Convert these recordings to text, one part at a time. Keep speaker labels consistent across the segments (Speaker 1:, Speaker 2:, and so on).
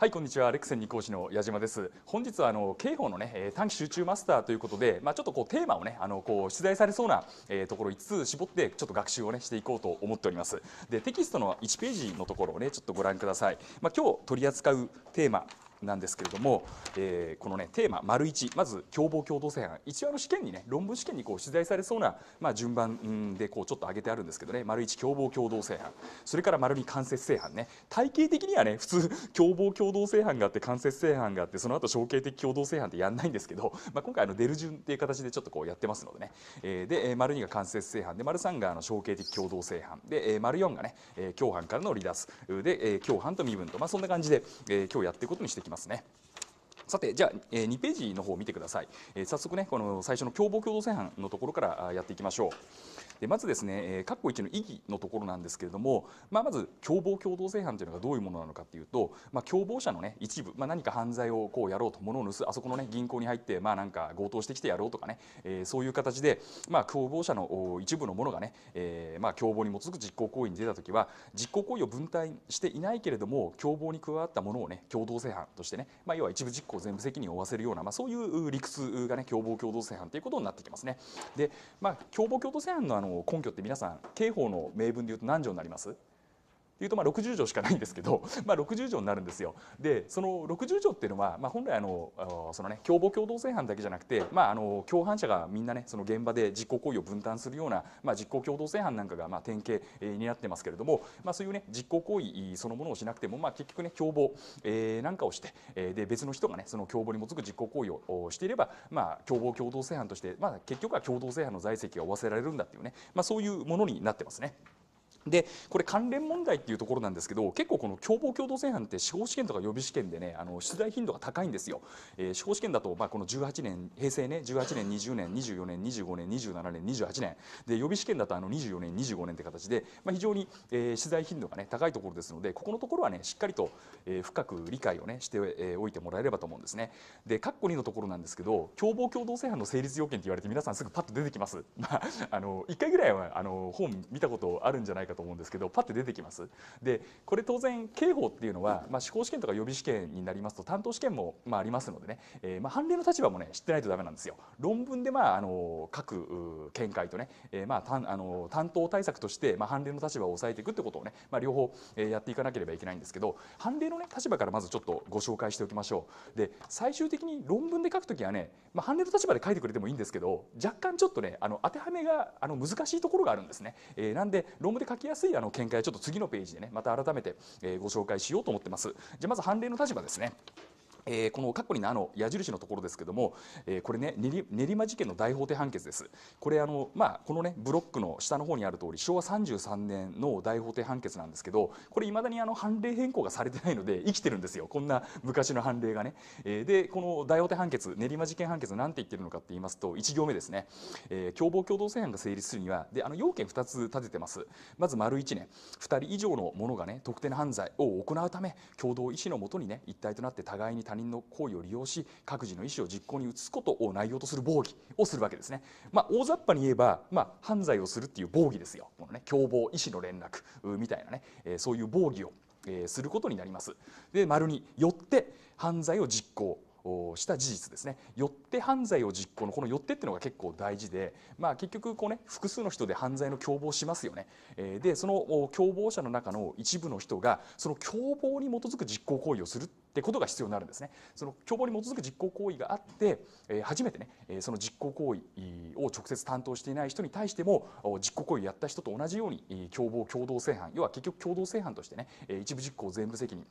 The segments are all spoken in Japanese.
Speaker 1: はいこんにちはレクセン二講師の矢島です本日はあの刑法のね短期集中マスターということでまあ、ちょっとこうテーマをねあのこう出題されそうな、えー、ところ5つ絞ってちょっと学習をねしていこうと思っておりますでテキストの1ページのところをねちょっとご覧くださいまあ、今日取り扱うテーマなんですけれども、えー、この、ね、テーマ丸一まず共謀共同正犯一応の試験にね論文試験にこう取材されそうな、まあ、順番でこうちょっと上げてあるんですけどね丸一共謀共同正犯それから丸二間接正犯ね体系的にはね普通共謀共同正犯があって間接正犯があってその後象形的共同正犯ってやんないんですけど、まあ、今回の出る順っていう形でちょっとこうやってますのでね、えー、で丸2が間接正犯で丸3があの象形的共同正犯で丸4がね共犯からの離脱で共犯と身分と、まあ、そんな感じで今日やっていくことにしてきますね。さてじゃあ、え2ページの方を見てください、えー、早速ねこの最初の共謀共同正犯のところからやっていきましょう。でまずですね括弧1の意義のところなんですけれども、まあ、まず共謀共同正犯というのがどういうものなのかというと、まあ、共謀者の、ね、一部、まあ、何か犯罪をこうやろうと物を盗あそこの、ね、銀行に入って、まあ、なんか強盗してきてやろうとかね、えー、そういう形で、まあ、共謀者の一部のものがね、えーまあ、共謀に基づく実行行為に出たときは実行行為を分担していないけれども共謀に加わったものをね共同正犯としてね、まあ、要は一部実行全部責任を負わせるような、まあ、そういう理屈がね共謀共同正犯ということになってきますね。でまあ、共謀共同正犯のあのの根拠って皆さん刑法の名分でいうと何条になりますっていうとまあ60条しかないんですけど、まあ、60条になるんですよ。でその60条っていうのは、まあ、本来あのその、ね、共謀共同正犯だけじゃなくて、まあ、あの共犯者がみんなねその現場で実行行為を分担するような、まあ、実行共同正犯なんかがまあ典型になってますけれども、まあ、そういうね実行行為そのものをしなくても、まあ、結局ね共謀、えー、なんかをして、えー、で別の人がねその共謀に基づく実行行為をしていれば、まあ、共謀共同正犯として、まあ、結局は共同正犯の在籍が負わせられるんだっていうね、まあ、そういうものになってますね。でこれ関連問題っていうところなんですけど結構この共謀共同正犯って司法試験とか予備試験でねあの出題頻度が高いんですよ、えー、司法試験だと、まあ、この18年平成ね18年20年24年25年27年28年で予備試験だとあの24年25年って形で、まあ、非常に、えー、出題頻度がね高いところですのでここのところはねしっかりと、えー、深く理解をねして、えおいてもらえればと思うんですねで括弧2のところなんですけど共謀共同正犯の成立要件って言われて皆さんすぐパッと出てきます まああの1回ぐらいはあの本見たことあるんじゃないかと思うんですけどパッて出てきますでこれ当然刑法っていうのは、まあ、司法試験とか予備試験になりますと担当試験も、まあ、ありますのでね、えー、まあ、判例の立場もね知ってないとダメなんですよ論文で、まあ、あの各見解とね、えー、まあ、たんあの担当対策として、まあ、判例の立場を抑えていくってことをね、まあ、両方、えやっていかなければいけないんですけど判例の、ね、立場からまずちょっとご紹介しておきましょうで最終的に論文で書くときはね、まあ、判例の立場で書いてくれてもいいんですけど若干ちょっとねあの当てはめがあの難しいところがあるんですね、えー、なんで論文で書きやすいあの見解はちょっと次のページでねまた改めてご紹介しようと思ってますじゃあまず判例の立場ですねえー、この過去にのあの矢印のところですけども、えー、これね練馬事件の大法廷判決ですこれあの、まあ、このねブロックの下の方にある通り昭和33年の大法廷判決なんですけどこれ未だにあの判例変更がされてないので生きてるんですよこんな昔の判例がね、えー、でこの大法廷判決練馬事件判決なんて言ってるのかって言いますと1行目ですね、えー、共謀共同正犯が成立するにはであの要件2つ立ててますまず丸1年2人以上の者がね特定の犯罪を行うため共同意思のもとにね一体となって互いに他人の行為を利用し各自の意思を実行に移すことを内容とする暴御をするわけですね。まあ、大雑把に言えば、まあ、犯罪をするっていう暴御ですよ。このね、凶暴意思の連絡みたいなね、えー、そういう暴御を、えー、することになります。で、丸によって犯罪を実行した事実ですねよって犯罪を実行のこのよってっていうのが結構大事で、まあ、結局こう、ね、複数の人で犯罪の共謀しますよね、えー、でその共謀者の中の一部の人がその共謀に基づく実行行為をするってことが必要になるんですね。その共謀に基づく実行行為があって、え初めてね、えその実行行為を直接担当していない人に対しても実行行為をやった人と同じように共謀共同正犯要は結局共同正犯としてね一部実行全部責任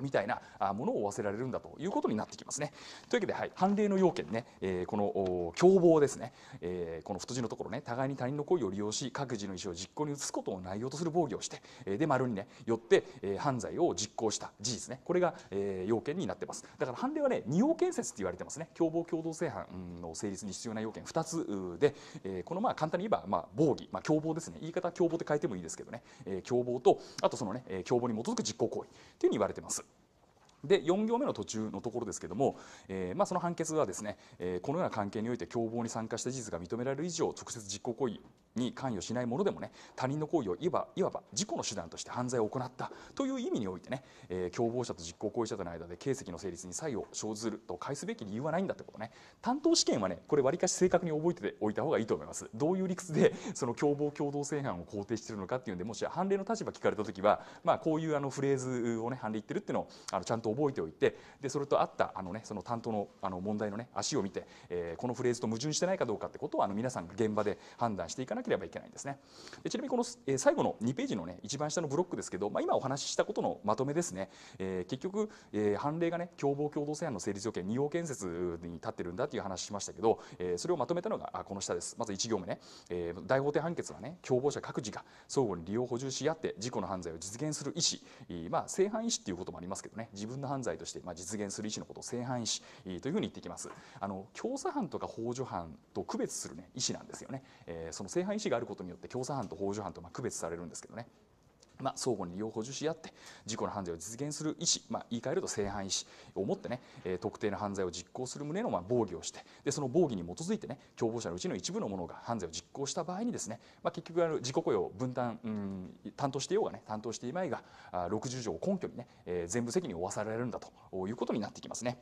Speaker 1: みたいなものを忘れられるんだということになってきますね。というわけで、はい、判例の要件ね、えー、この共謀ですね、えー、この太字のところね互いに他人の行為を利用し各自の意思を実行に移すことを内容とする防御をして、えー、で丸にねよって、えー、犯罪を実行した事実ねこれが、えー、要件になってますだから判例はね二要件説って言われてますね共謀共同正犯の成立に必要な要件2つで、えー、このまあ簡単に言えば、まあ、防御、まあ、共謀ですね言い方は共謀って書いてもいいですけどね、えー、共謀とあとそのね共謀に基づく実行行為というふうに言われてます。で4行目の途中のところですけども、えーまあ、その判決はですね、えー、このような関係において共謀に参加した事実が認められる以上直接実行行為に関与しないものでもね他人の行為をいわいわば事故の手段として犯罪を行ったという意味においてね、えー、共謀者と実行行為者との間で形跡の成立に差異を生ずると返すべき理由はないんだってことね担当試験はねこれわりかし正確に覚えておいた方がいいと思いますどういう理屈でその共謀共同正犯を肯定しているのかっていうんでもし判例の立場聞かれた時は、まあ、こういうあのフレーズをね判例言ってるっていうのをあのちゃんと覚えておいてでそれとあったあの、ね、その担当のあの問題のね足を見て、えー、このフレーズと矛盾してないかどうかってことをあの皆さんが現場で判断していかなきゃければいけないんですね。でちなみにこの、え最後の2ページのね一番下のブロックですけど、まあ、今お話ししたことのまとめですね、えー、結局、えー、判例がね共謀共同正案の成立条件2要建設に立ってるんだという話しましたけど、えー、それをまとめたのがあこの下ですまず1行目ね、えー、大法廷判決はね共謀者各自が相互に利用補充し合って事故の犯罪を実現する意思、まあ、正犯意思っていうこともありますけどね自分の犯罪として、まあ、実現する意思のことを正犯意思というふうに言ってきますあの教唆犯とか幇助犯と区別する、ね、意思なんですよね、えー、その正犯意思があることによって共産犯と法助犯とま区別されるんですけどね。まあ、相互に両補受し合って事故の犯罪を実現する意思、まあ、言い換えると正犯意思を持ってね、えー、特定の犯罪を実行する旨のまあ防御をしてでその防御に基づいてね共謀者のうちの一部の者が犯罪を実行した場合にですね、まあ、結局あの自己雇用分担、うん、担当していようがね担当していまいがあ60条を根拠にね、えー、全部責任を負わされるんだということになってきますね。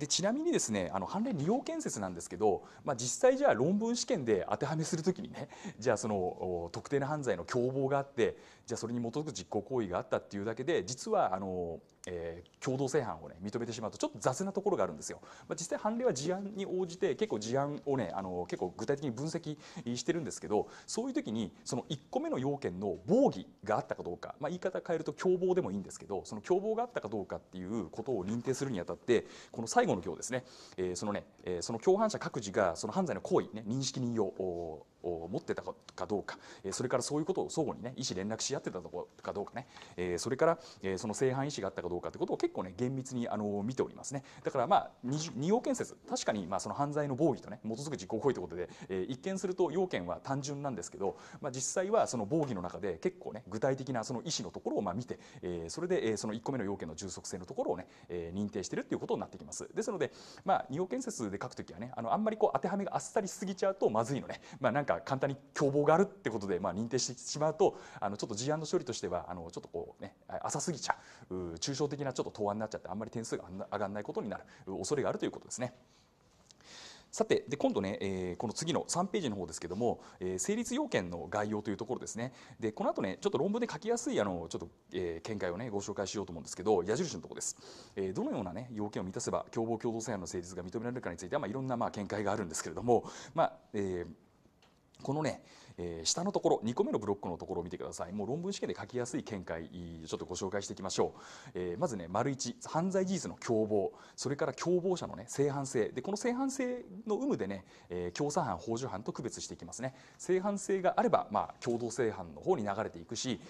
Speaker 1: でちなみにですねあの判例利用建設なんですけど、まあ、実際じゃあ論文試験で当てはめするときにね じゃあその特定の犯罪の共謀があってじゃあそれに基づく実行行為があったっていうだけで実はあのえー、共同正犯を、ね、認めてしまうとちょっと雑なところがあるんですよ、まあ、実際判例は事案に応じて結構事案をねあの結構具体的に分析してるんですけどそういう時にその1個目の要件の暴起があったかどうか、まあ、言い方変えると共謀でもいいんですけどその共謀があったかどうかっていうことを認定するにあたってこの最後の行ですね、えー、そのね、えー、その共犯者各自がその犯罪の行為、ね、認識認容を持ってたかどうかそれからそういうことを相互にね医師連絡し合ってたとかどうかねそれからその正犯医師があったかどうかってことを結構ね厳密にあの見ておりますねだからまあ二要件説確かにまあその犯罪の防御とね基づく実行行為ということで一見すると要件は単純なんですけど、まあ、実際はその防御の中で結構ね具体的なその医師のところをまあ見てそれでその1個目の要件の充足性のところをね認定してるっていうことになってきますですのでまあ二要件説で書くときはねあのあんまりこう当てはめがあっさりしすぎちゃうとまずいのね、まあ、なんかか簡単に凶暴があるってことで、まあ、認定してしまうとあのちょっと事案の処理としてはあのちょっとこうね浅すぎちゃう抽象的なちょっと答案になっちゃってあんまり点数が上がらないことになる恐れがあるということですね。さてで今度ね、えー、この次の3ページの方ですけども、えー、成立要件の概要というところですねでこの後ねちょっと論文で書きやすいあのちょっと、えー、見解をねご紹介しようと思うんですけど矢印のところです、えー、どのようなね要件を満たせば共謀共同作案の成立が認められるかについては、まあ、いろんなまあ見解があるんですけれどもまあえーこのねえー、下のところ2個目のブロックのところを見てくださいもう論文試験で書きやすい見解ちょっとご紹介していきましょう、えー、まずね丸1犯罪事実の共謀それから共謀者のね正犯性でこの正犯性の有無でね、えー、共産犯法助犯と区別していきますね正犯性があれば、まあ、共同正犯の方に流れていくし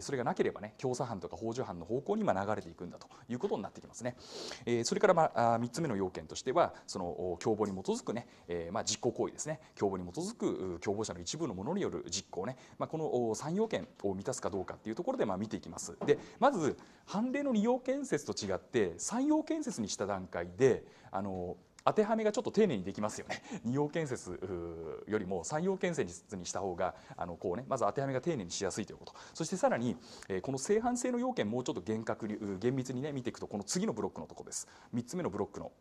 Speaker 1: それがなければね共産犯とか法助犯の方向に今流れていくんだということになってきますね、えー、それから、まあ、3つ目の要件としてはその共謀に基づくね、えーまあ、実行行為ですね共謀に基づく共謀者の一部のもののによる実行ね、まあ、この3要件を満たすかどうかっていうところでま見ていきますでまず判例の2要件説と違って3要件説にした段階であの当てはめがちょっと丁寧にできますよね2 要件説よりも3要件説にした方があのこう、ね、まず当てはめが丁寧にしやすいということそしてさらに、えこの正反性の要件もうちょっと厳格に厳密に、ね、見ていくとこの次のブロックのとこです3つ目のブロックの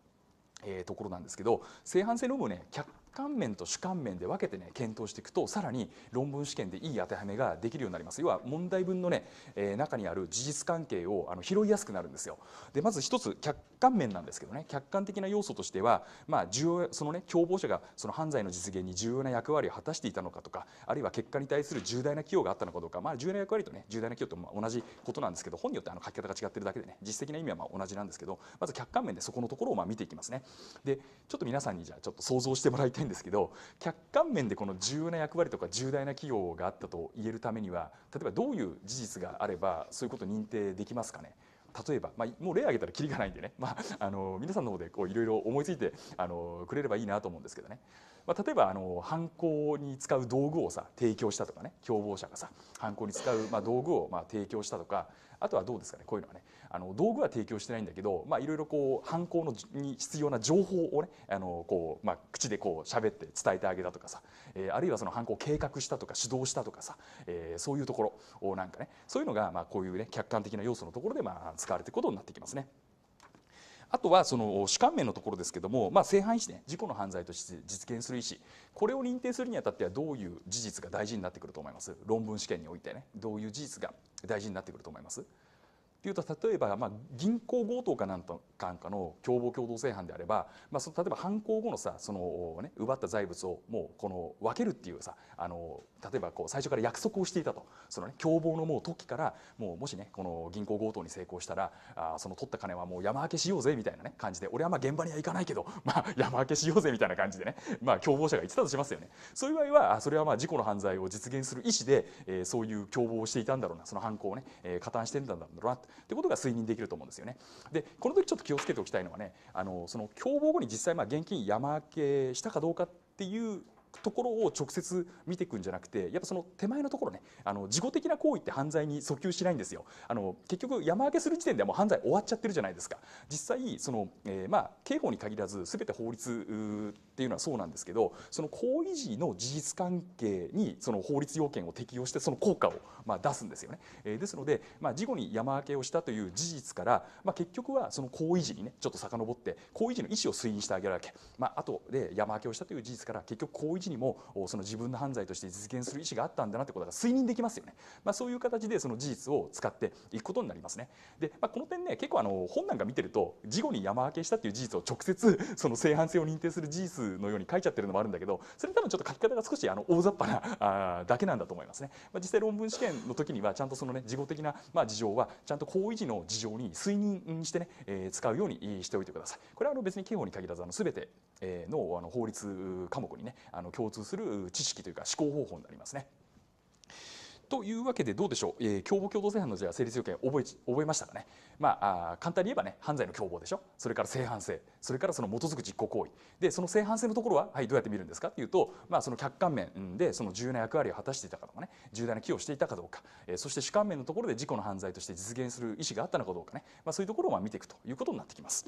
Speaker 1: えー、ところなんですけど正反性の有無をね客観面と主観面で分けてね検討していくとさらに論文試験でいい当てはめができるようになります要は問題文のね、えー、中にある事実関係をあの拾いやすくなるんですよでまず一つ客観面なんですけどね客観的な要素としてはまあ重要そのね共謀者がその犯罪の実現に重要な役割を果たしていたのかとかあるいは結果に対する重大な寄与があったのかどうかまあ重要な役割とね重大な寄与と同じことなんですけど本によってあの書き方が違ってるだけでね実質的な意味はまあ同じなんですけどまず客観面でそこのところをまあ見ていきますねでちょっと皆さんにじゃあちょっと想像してもらいたいないんですけど客観面でこの重要な役割とか重大な企業があったと言えるためには例えばどういう事実があればそういうことを認定できますかね例えば、まあ、もう例挙げたらきりがないんでね、まあ、あの皆さんの方でいろいろ思いついてあのくれればいいなと思うんですけどね、まあ、例えばあの犯行に使う道具をさ提供したとかね共謀者がさ犯行に使う、まあ、道具をまあ提供したとかあとはどうですかねこういうのはねあの道具は提供してないんだけどいろいろこう犯行のに必要な情報をねあのこう、まあ、口でこう喋って伝えてあげたとかさ、えー、あるいはその犯行を計画したとか指導したとかさ、えー、そういうところなんかねそういうのが、まあ、こういうね客観的な要素のところで、まあ、使われていくことになってきますね。あとはその主観面のところですけども、まあ、正犯意思ね事故の犯罪として実現する意思これを認定するにあたってはどういう事実が大事になってくると思います論文試験においてねどういう事実が大事になってくると思いますっていうと例えば、まあ、銀行強盗かなんとかんかの共謀共同正犯であれば、まあ、その例えば犯行後のさその、ね、奪った財物をもうこの分けるっていうさあの例えばこう最初から約束をしていたとその、ね、共謀のもう時からもうもしねこの銀行強盗に成功したらあその取った金はもう山分けしようぜみたいな、ね、感じで俺はまあ現場には行かないけど、まあ、山分けしようぜみたいな感じでね、まあ、共謀者が言ってたとしますよね。そういう場合はそれはまあ事故の犯罪を実現する意思で、えそういう共謀をしていたんだろうなその犯行をね、え加担してんだろうなっってことが推認できると思うんですよね。でこの時ちょっと気をつけておきたいのはねあのその共謀後に実際まあ現金山分けしたかどうかっていうところを直接見ていくんじゃなくてやっぱその手前のところねあの事後的な行為って犯罪に訴求しないんですよあの結局山分けする時点ではもう犯罪終わっちゃってるじゃないですか実際その、えー、まあ刑法に限らず全て法律っていうのはそうなんですけどその行為時の事実関係にその法律要件を適用してその効果をまあ出すんですよね、えー、ですので、まあ、事後に山分けをしたという事実から、まあ、結局はその行為時にねちょっと遡って行為時の意思を推認してあげるわけ、まあ後で山分けをしたという事実から結局行為地にもその自分の犯罪として実現する意思があったんだなってことが推認できますよね、まあ、そういう形でその事実を使っていくことになりますねで、まあ、この点ね結構あの本なんか見てると事後に山分けしたっていう事実を直接 その正反性を認定する事実のように書いちゃってるのもあるんだけどそれ多分ちょっと書き方が少しあの大雑把なあだけなんだと思いますね、まあ、実際論文試験の時にはちゃんとそのね事後的なまあ事情はちゃんと行為時の事情に推認してね、えー、使うようにしておいてくださいこれはあの別に刑法に限らずあの全てのあの法律科目にねあの共通する知識というか思考方法になりますね。というわけでどうでしょう、えー、共謀共同正犯のじゃあ成立要件覚え覚えましたかね、まあ、あ簡単に言えばね犯罪の共謀でしょそれから正反性それからその基づく実行行為でその正反性のところは、はい、どうやって見るんですかっていうと、まあ、その客観面でその重要な役割を果たしていたかとかね重大な寄与をしていたかどうか、えー、そして主観面のところで事故の犯罪として実現する意思があったのかどうかね、まあ、そういうところをま見ていくということになってきます。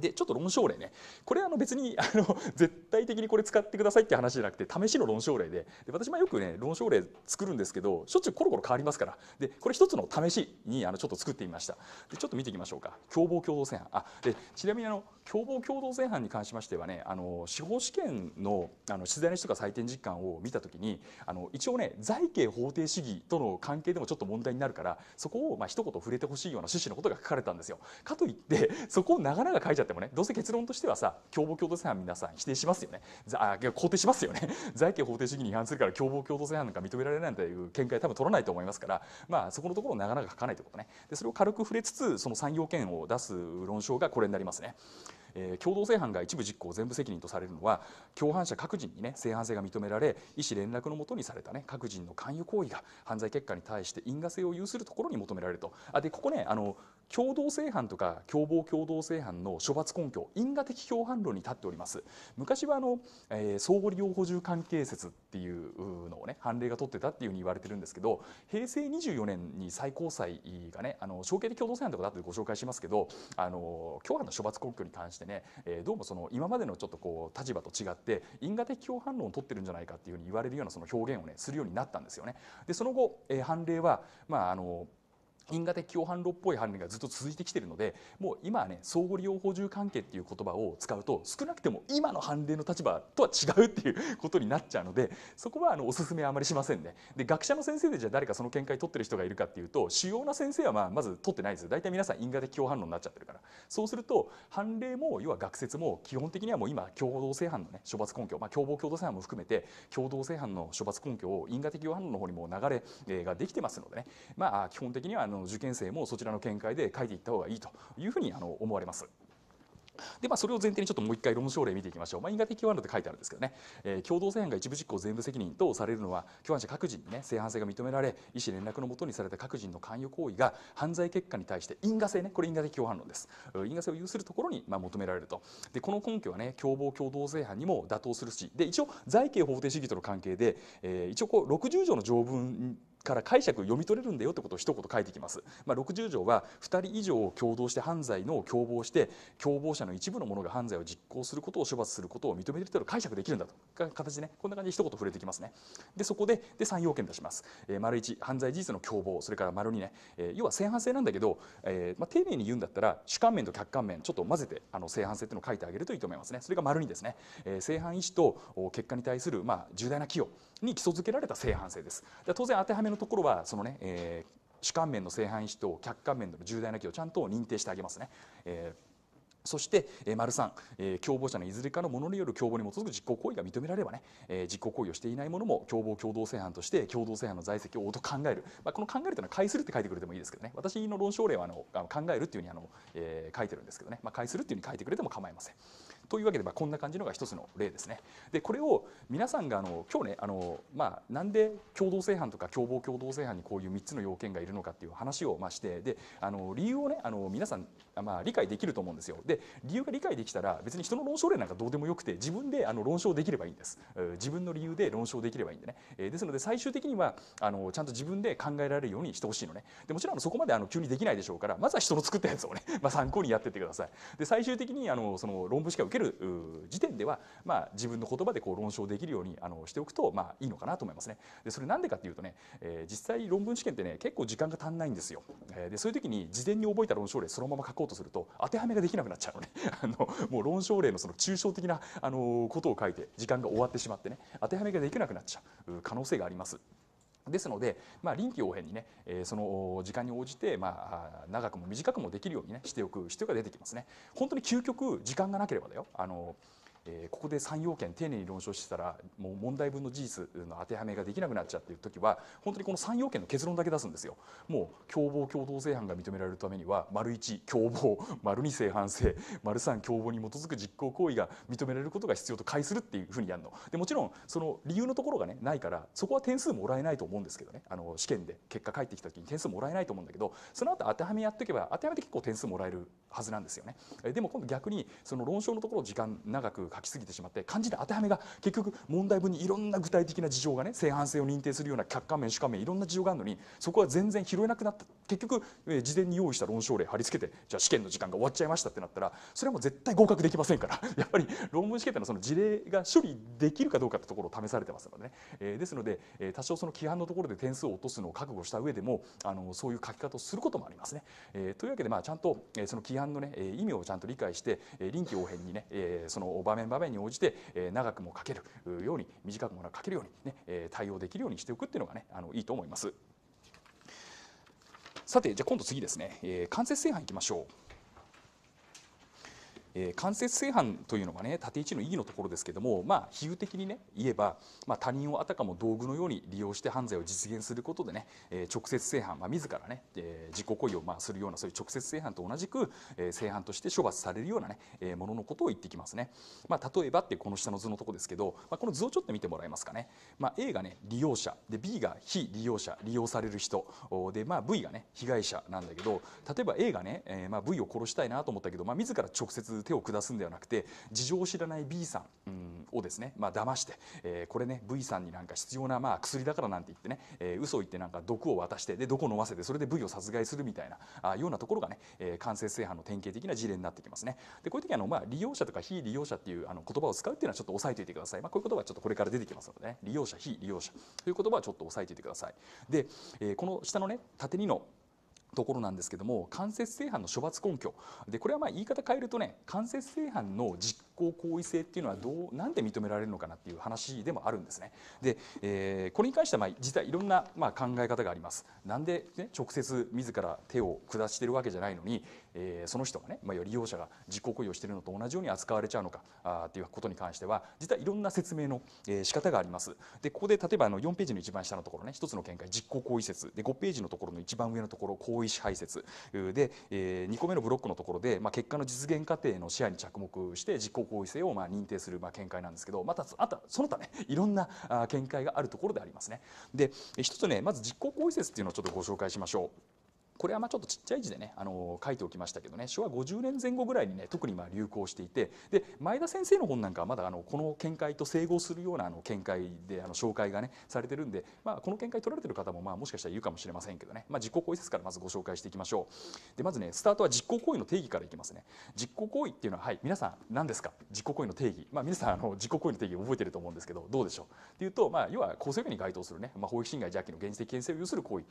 Speaker 1: でちょっと論証例ねこれあの別にあの絶対的にこれ使ってくださいって話じゃなくて試しの論証例でで私もよくね論証例作るんですけどしょっちゅうコロコロ変わりますからでこれ一つの試しにあのちょっと作ってみましたでちょっと見ていきましょうか共謀共同正犯あでちなみにあの共謀共同正犯に関しましてはねあの司法試験のあの取材の人が採点実感を見た時にあの一応ね財刑法定主義との関係でもちょっと問題になるからそこをまあ一言触れてほしいような趣旨のことが書かれたんですよかといってそこを長々書いちゃってもねどうせ結論としてはさ共謀共同正犯皆さん否定しますよねあ肯定しますよね 財刑法定主義に違反するから共謀共同正犯なんか認められないという見解多分取らないと思いますからまあそこのところをなかなか書かないということねでそれを軽く触れつつその3要件を出す論証がこれになりますね。えー、共同正犯が一部実行全部責任とされるのは共犯者各人にね正犯性が認められ意思連絡のもとにされたね各人の勧誘行為が犯罪結果に対して因果性を有するところに求められるとあでここねあの共同正犯とか共謀共同正犯の処罰根拠因果的共犯論に立っております昔はあの、えー、相互利用補充関係説っていうのをね判例が取ってたっていうふうに言われてるんですけど平成24年に最高裁がねあの承継的共同正犯とかだとご紹介しますけどあの共犯の処罰根拠に関してね、えー、どうもその今までのちょっとこう立場と違って因果的共犯論を取ってるんじゃないかっていうふうに言われるようなその表現をねするようになったんですよね。でその後、えー、判例はまああの因果的共犯論っぽい犯人がずっと続いてきてるのでもう今はね相互利用補充関係っていう言葉を使うと少なくても今の判例の立場とは違うっていうことになっちゃうのでそこはあのおすすめはあまりしませんね。で学者の先生でじゃあ誰かその見解取ってる人がいるかっていうと主要な先生はまあまず取ってないです大体皆さん因果的共犯論になっちゃってるからそうすると判例も要は学説も基本的にはもう今共同正犯のね処罰根拠、まあ、共謀共同正犯も含めて共同正犯の処罰根拠を因果的共犯論の方にも流れができてますのでねまあ基本的にはあのの受験生もそちらの見解で書いていった方がいいというふうにあの思われます。でまあ、それを前提にちょっともう一回論証例見ていきましょう、まあ、因果的共犯論って書いてあるんですけどね、えー、共同正犯が一部実行全部責任とされるのは共犯者各人にね正犯性が認められ意思連絡のもとにされた各人の関与行為が犯罪結果に対して因果性ねこれ因果的共犯論です因果性を有するところにまあ求められるとでこの根拠はね共謀共同正犯にも妥当するしで一応財刑法定主義との関係で、えー、一応こう60条の条文から解釈読み取れるんだよってことを一言書いてきます、まあ、60条は2人以上を共同して犯罪の共謀して共謀者の一部の者が犯罪を実行することを処罰することを認めてるという解釈できるんだと形でねこんな感じで一言触れてきますねでそこでで3要件出します、えー、丸1犯罪事実の共謀それから丸2ね、えー、要は正反性なんだけど、えーまあ、丁寧に言うんだったら主観面と客観面ちょっと混ぜてあの正反性っていうのを書いてあげるといいと思いますねそれが丸2ですね、えー、正反意思と結果に対する、まあ、重大な寄与に基礎付けられた正反性です。当然当てはめのところはそのね、えー、主観面の正反思と客観面の重大な寄与をちゃんと認定してあげますね。えーそして、えー、丸3、えー、共謀者のいずれかのものによる共謀に基づく実行行為が認められればね、えー、実行行為をしていないものも共謀共同正犯として共同正犯の在籍をと考える、まあ、この考えるというのは解するって書いてくれてもいいですけどね私の論証例はあの考えるっていうふうにあの、えー、書いてるんですけどね、まあ、解するっていうふうに書いてくれても構いません。というわけで、まあ、こんな感じのが一つの例ですね。でこれを皆さんがあの今日ねあの、まあ、なんで共同正犯とか共謀共同正犯にこういう3つの要件がいるのかっていう話を、まあ、してであの理由をねあの皆さん、まあ、理解できると思うんですよ。で理由が理解できたら別に人の論証例なんかどうでもよくて自分であの論証できればいいんです。自分の理由で論証できればいいんでね。えですので最終的にはあのちゃんと自分で考えられるようにしてほしいのね。でもちろんあのそこまであの急にできないでしょうからまずは人の作ったやつをね、まあ、参考にやってってください。で最終的にあのその論文しか受けける時点では、まあ、自分の言葉でこう論証できるようにあのしておくと、まあ、いいのかなと思いますね。でそれなんでかっていうとね、えー、実際論文試験ってね結構時間が足んないんですよ。えー、でそういう時に事前に覚えた論証例そのまま書こうとすると当てはめができなくなっちゃうのね あのもう論証例のその抽象的なあのことを書いて時間が終わってしまってね当てはめができなくなっちゃう可能性があります。ですので、まあ、臨機応変にね、えー、その時間に応じて、まあ、長くも短くもできるようにねしておく必要が出てきますね。本当に究極時間がなければだよあのえー、ここで3要件丁寧に論証してたらもう問題文の事実の当てはめができなくなっちゃうっていう時は本当にこの3要件の結論だけ出すんですよ。もう共謀共同正犯が認められるためには丸1共謀丸2正犯性丸3共謀に基づく実行行為が認められることが必要と解するっていうふうにやるの。でもちろんその理由のところがねないからそこは点数もらえないと思うんですけどねあの試験で結果返ってきた時に点数もらえないと思うんだけどその後当てはめやっておけば当てはめて結構点数もらえるはずなんですよね。でも今度逆にその論証のところ時間長く書きすぎてしまって漢字で当てはめが結局問題文にいろんな具体的な事情がね正反性を認定するような客観面主観面いろんな事情があるのにそこは全然拾えなくなった結局、えー、事前に用意した論証例貼り付けてじゃあ試験の時間が終わっちゃいましたってなったらそれはもう絶対合格できませんから やっぱり論文試験ってのはその事例が処理できるかどうかってところを試されてますのでね、えー、ですので、えー、多少その規範のところで点数を落とすのを覚悟した上でもあのそういう書き方をすることもありますね。えー、というわけでまあちゃんと、えー、その規範のね、えー、意味をちゃんと理解して、えー、臨機応変にね、えー、その場面い場面に応じて、え長くも書けるように短くも書けるようにね、え対応できるようにしておくっていうのがねあのいいと思います。さてじゃあ今度次ですね、えー、間接炊飯いきましょう。えー、間接正反というのがね縦一の意義のところですけどもまあ比喩的にね言えば、まあ、他人をあたかも道具のように利用して犯罪を実現することでね、えー、直接正反、まあ、自らね、えー、自己行為をまあするようなそういう直接正反と同じく、えー、正反として処罰されるようなね、えー、もののことを言ってきますね。まあ、例えばってこの下の図のとこですけど、まあ、この図をちょっと見てもらえますかね。まあ、A がね利用者で B が非利用者利用される人で、まあ、V がね被害者なんだけど例えば A がね、えーまあ、V を殺したいなと思ったけど、まあ、自ら直接手を下すんではなくて事情を知らない B さんをですねまあ騙して、えこれね V さんになんか必要なまあ薬だからなんて言ってね、え嘘を言ってなんか毒を渡してで毒を飲ませてそれで V を殺害するみたいなあようなところがね、えー、間性犯の典型的な事例になってきますね。でこういう時あのまあ利用者とか非利用者っていうあの言葉を使うっていうのはちょっと押さえておいてください。まあこういう言葉はちょっとこれから出てきますのでね利用者非利用者という言葉はちょっと押さえておいてください。で、えこの下のね縦2のところなんですけども間接正犯の処罰根拠でこれはまあ言い方変えるとね間接正犯の実行行為性っていうのはどうなんで認められるのかなっていう話でもあるんですねで、えー、これに関してはまあ実はいろんなまあ考え方がありますなんで、ね、直接自ら手を下してるわけじゃないのにえー、その人がね、まあ、利用者が実行行為をしているのと同じように扱われちゃうのかあということに関しては実はいろんな説明の、えー、仕方があります。でここで例えばあの4ページの一番下のところね1つの見解実行行為説で5ページのところの一番上のところ行為支配説で、えー、2個目のブロックのところで、まあ、結果の実現過程の視野に着目して実行行為性をまあ認定するまあ見解なんですけどまたあとその他ねいろんな見解があるところでありますね。で1つねまず実行行為説っていうのをちょっとご紹介しましょう。これはまあちょっとちっちゃい字でね、あの書いておきましたけどね昭和50年前後ぐらいにね特にまあ流行していてで前田先生の本なんかはまだあのこの見解と整合するようなあの見解であの紹介がねされてるんで、まあ、この見解取られてる方もまあもしかしたらいるかもしれませんけどね、まあ、実行行為説からまずご紹介していきましょうでまずねスタートは実行行為の定義からいきますね実行行為っていうのははい皆さん何ですか実行行為の定義、まあ、皆さんあの実行行為の定義覚えてると思うんですけどどうでしょうっていうと、まあ、要は構成要に該当するね、まあ、法益侵害邪気の現実的権性を有する行為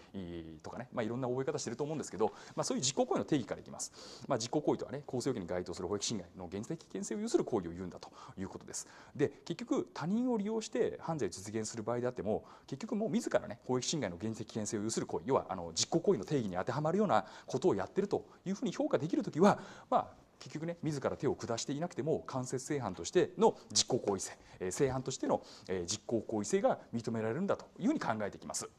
Speaker 1: とかね、まあ、いろんな覚え方してるると思うんですけど、まあ、そういう自己行為の定義からいきます、まあ、自己行為とはね構成要件に該当する保育侵害の現実的危険性を有する行為を言うんだということですで結局他人を利用して犯罪を実現する場合であっても結局もう自らね法益侵害の現実的危険性を有する行為要はあの実行行為の定義に当てはまるようなことをやってるというふうに評価できるときは、まあ、結局ね自ら手を下していなくても間接正犯としての実行行為性、えー、正犯としての、えー、実行行為性が認められるんだというふうに考えていきます。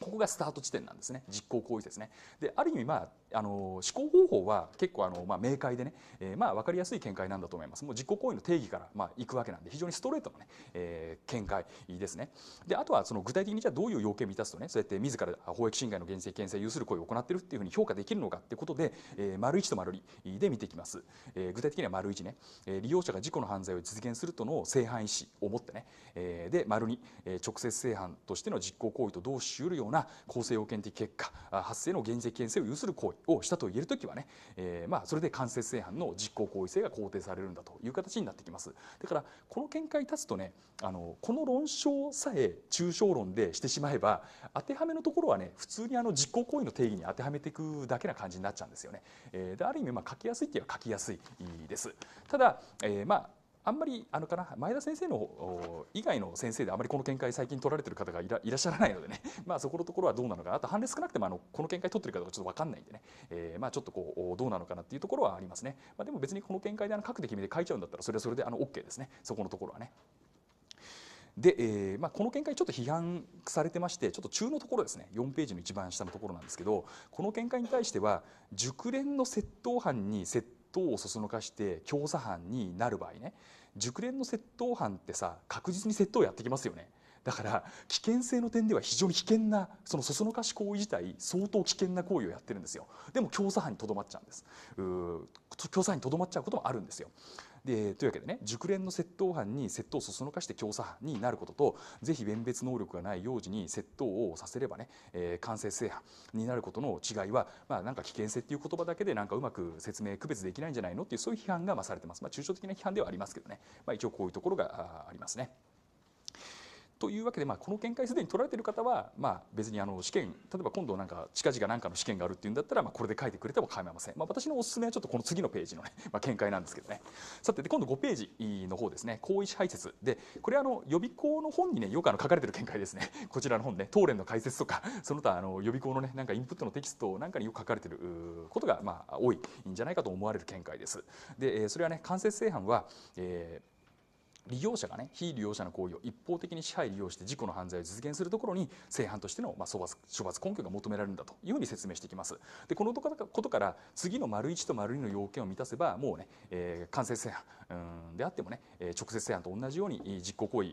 Speaker 1: ここがスタート地点なんですね実行行為ですねである意味まああの思考方法は結構あの、まあ、明快でね、えー、まあ分かりやすい見解なんだと思いますもう実行行為の定義からまあいくわけなんで非常にストレートのね、えー、見解ですねであとはその具体的にじゃあどういう要件を満たすとねそうやって自ら法益侵害の現世権を有する行為を行っているっていうふうに評価できるのかっていうことで、えー、丸1と丸2で見ていきます、えー、具体的には丸1ね、えー、利用者が事故の犯罪を実現するとの正犯意思を持ってね、えー、で丸2、えー、直接正犯としての実行行為と同視しうるような構成要件的結果発生の厳正権性を有する行為をしたと言える時はね、えー、まあそれで間接正犯の実行行為性が肯定されるんだという形になってきますだからこの見解に立つとねあのこの論証さえ抽象論でしてしまえば当てはめのところはね普通にあの実行行為の定義に当てはめていくだけな感じになっちゃうんですよね、えー、である意味まあ書きやすいって言えば書きやすいですただ、えー、まああんまりあのかな前田先生の以外の先生であまりこの見解最近取られてる方がいらっしゃらないのでね まあそこのところはどうなのかなと判例少なくてもあのこの見解取ってるうかちょっと分かんないんでね、えー、まあちょっとこうどうなのかなっていうところはありますね、まあ、でも別にこの見解であの書くで決めて書いちゃうんだったらそれはそれであの OK ですねそこのところはね。で、えーまあ、この見解ちょっと批判されてましてちょっと中のところですね4ページの一番下のところなんですけどこの見解に対しては熟練の窃盗犯に窃盗をそそのかして教唆犯になる場合ね熟練の窃盗犯ってさ確実に窃盗やってきますよね。だから危険性の点では非常に危険なそのそそのかし行為自体相当危険な行為をやってるんですよでも教唆犯にとどまっちゃうんですう教唆にとどまっちゃうこともあるんですよ。でというわけでね熟練の窃盗犯に窃盗をそそのかして調査犯になることと是非弁別能力がない幼児に窃盗をさせればね、えー、間接性犯になることの違いは、まあ、なんか危険性っていう言葉だけでなんかうまく説明区別できないんじゃないのっていうそういう批判がまされてます、まあ、抽象的な批判ではありますけどね、まあ、一応こういうところがありますね。というわけで、まあ、この見解すでに取られている方は、まあ、別にあの試験例えば今度なんか近々何かの試験があるっていうんだったら、まあ、これで書いてくれても構いません、まあ、私のおすすめはちょっとこの次のページのね、まあ、見解なんですけどねさて今度5ページの方ですね後遺支配説でこれあの予備校の本にねよくあの書かれてる見解ですね こちらの本ね東連の解説とか その他あの予備校のねなんかインプットのテキストなんかによく書かれてることがまあ多いんじゃないかと思われる見解ですでそれはね間接正反は、えー利用者がね非利用者の行為を一方的に支配利用して事故の犯罪を実現するところに正犯としての、まあ、処罰処罰根拠が求められるんだというふうに説明していきますでこのことから次の丸1と丸2の要件を満たせばもうね、えー、間接正犯うんであってもね、え直接提案と同じように実行行為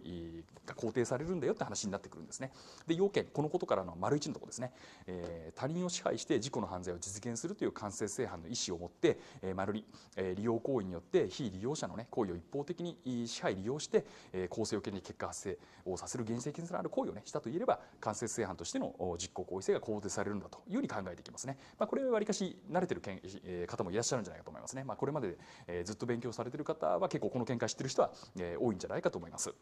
Speaker 1: が肯定されるんだよって話になってくるんですね。で要件このことからの丸一のとこですね、え他人を支配して事故の犯罪を実現するという間接正犯の意思を持って、え丸2、え利用行為によって非利用者の、ね、行為を一方的に支配利用して、え構成を権に結果発生をさせる現実的なる行為を、ね、したといえれば間接正犯としての実行行為性が肯定されるんだというふうに考えていきますね。まあ、これはわりかし慣れてる方もいらっしゃるんじゃないかと思いますね。まあ、これまでえずっと勉強されてる方方は結構この見解知ってる人は、えー、多いんじゃないかと思います。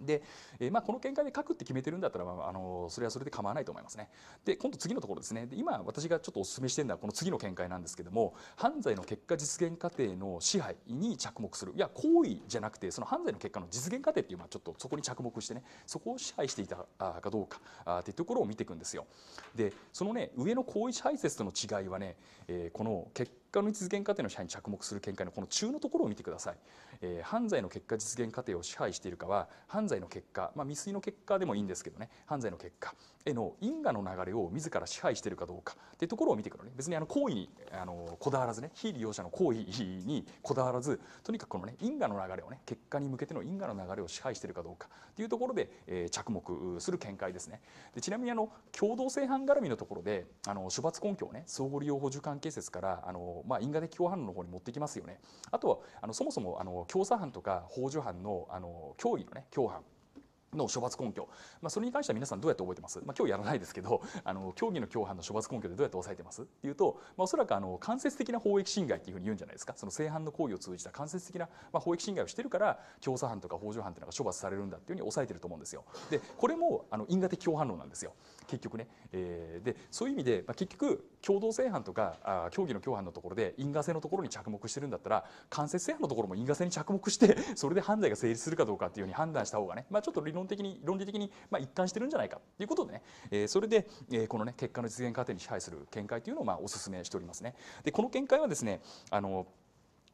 Speaker 1: で、えー、まあ、この見解で書くって決めてるんだったら、まあ、あのそれはそれで構わないと思いますね。で今度次のところですねで今私がちょっとお勧めしてるのはこの次の見解なんですけども犯罪の結果実現過程の支配に着目するいや行為じゃなくてその犯罪の結果の実現過程っていう、まあ、ちょっとそこに着目してねそこを支配していたかどうかあっていうところを見ていくんですよ。でそのね上の行為支配説との違いはね、えー、この結果の実現過程の支配に着目する見解のこの中のところを見てください。えー、犯罪の結果実現過程を支配しているかは犯罪の結果、まあ、未遂の結果でもいいんですけどね犯罪の結果、への因果の流れを自ら支配しているかどうかっていうところを見ていくのね別にあの行為にあのこだわらずね非利用者の行為にこだわらずとにかくこのね因果の流れをね結果に向けての因果の流れを支配しているかどうかっていうところで、えー、着目する見解ですねでちなみにあの共同正犯絡みのところであの処罰根拠をね相互利用補充関係説からあの、まあ、因果的共犯の方に持ってきますよねあとはあのそもそもあの共作犯とか幇助犯のあの脅威のね共犯の処罰根拠、まあ、それに関しては皆さんどうやって覚えてます、まあ、今日やらないですけど あの競技の共犯の処罰根拠でどうやって抑えてますっていうと、まあ、おそらくあの間接的な法益侵害っていうふうに言うんじゃないですかその正犯の行為を通じた間接的な、まあ、法益侵害をしてるから調査犯とか法助犯っていうのが処罰されるんだっていうふうに抑えてると思うんですよ。でこれもあの因果的共犯論なんですよ結局ね。えー、でそういう意味で、まあ、結局共同正犯とかあ競技の共犯のところで因果性のところに着目してるんだったら間接正犯のところも因果性に着目してそれで犯罪が成立するかどうかっていうふうに判断した方がね、まあ、ちょっと理論論的に論理的にまあ一貫してるんじゃないかということでね、えそれで、えこのね結果の実現過程に支配する見解というのをまあお勧めしておりますね。でこの見解はですねあの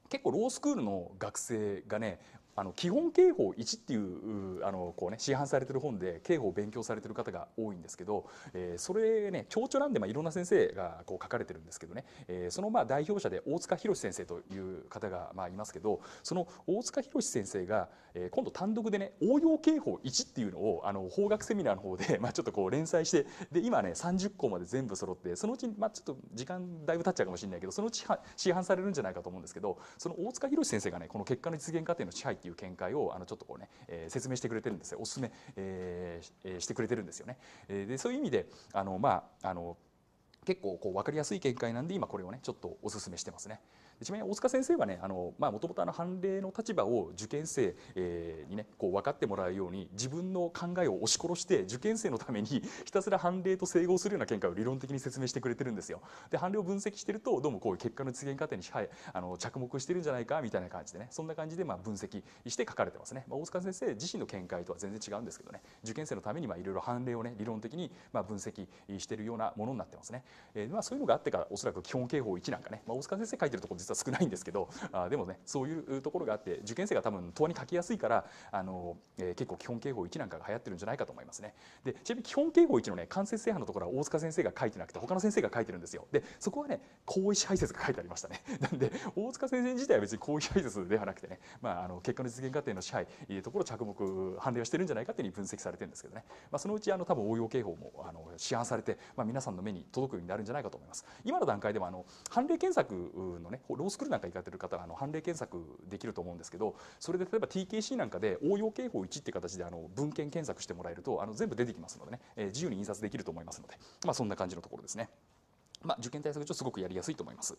Speaker 1: 結構ロースクールの学生がねあの基本刑法1っていうあのこう、ね、市販されてる本で刑法を勉強されてる方が多いんですけど、えー、それね長調なんで、まあ、いろんな先生がこう書かれてるんですけどね、えー、そのまあ代表者で大塚博先生という方がまあいますけどその大塚博先生が、えー、今度単独でね応用刑法1っていうのをあの法学セミナーの方で、まあ、ちょっとこう連載してで今ね30項まで全部揃ってそのうち、まあ、ちょっと時間だいぶ経っちゃうかもしれないけどそのうち市販されるんじゃないかと思うんですけどその大塚博先生がねこの結果の実現過程の支配っていうていう見解をあのちょっとこうね、えー、説明してくれてるんですよおすすめ、えー、してくれてるんですよね。えでそういう意味であのまああの結構こう分かりやすい見解なんで今これをねちょっとおすすめしてますね。ちなみに大塚先生はねああ、の、まもともとあの判例の立場を受験生えにねこう分かってもらうように自分の考えを押し殺して受験生のために ひたすら判例と整合するような見解を理論的に説明してくれてるんですよ。で判例を分析してるとどうもこういう結果の実現過程に、はい、あの着目してるんじゃないかみたいな感じでねそんな感じでまあ分析して書かれてますね。まあ、大塚先生自身の見解とは全然違うんですけどね受験生のためにいろいろ判例をね理論的にまあ分析しているようなものになってますね。えー、まあそういうのがあってからおそらく基本刑法一なんかね、まあ、大塚先生書いてるところは少ないんですけど あでもねそういうところがあって受験生が多分問に書きやすいからあの、えー、結構基本刑法1なんかが流行ってるんじゃないかと思いますね。でちなみに基本刑法1のね間接制覇のところは大塚先生が書いてなくて他の先生が書いてるんですよ。でそこはね後位支配説が書いてありましたね。なんで大塚先生自体は別に後位支配説ではなくてね、まあ、あの結果の実現過程の支配いうところ着目判例をしてるんじゃないかっていうふうに分析されてるんですけどね、まあ、そのうちあの多分応用刑法もあの市販されて、まあ、皆さんの目に届くようになるんじゃないかと思います。今の段階でもあの判例検索のねロースクールなんか行かれてる方はあの判例検索できると思うんですけどそれで例えば TKC なんかで応用刑法1って形であの文献検索してもらえるとあの全部出てきますのでね、えー、自由に印刷できると思いますので、まあ、そんな感じのところですね。まあ、受験対策上すごくやりやすいと思います。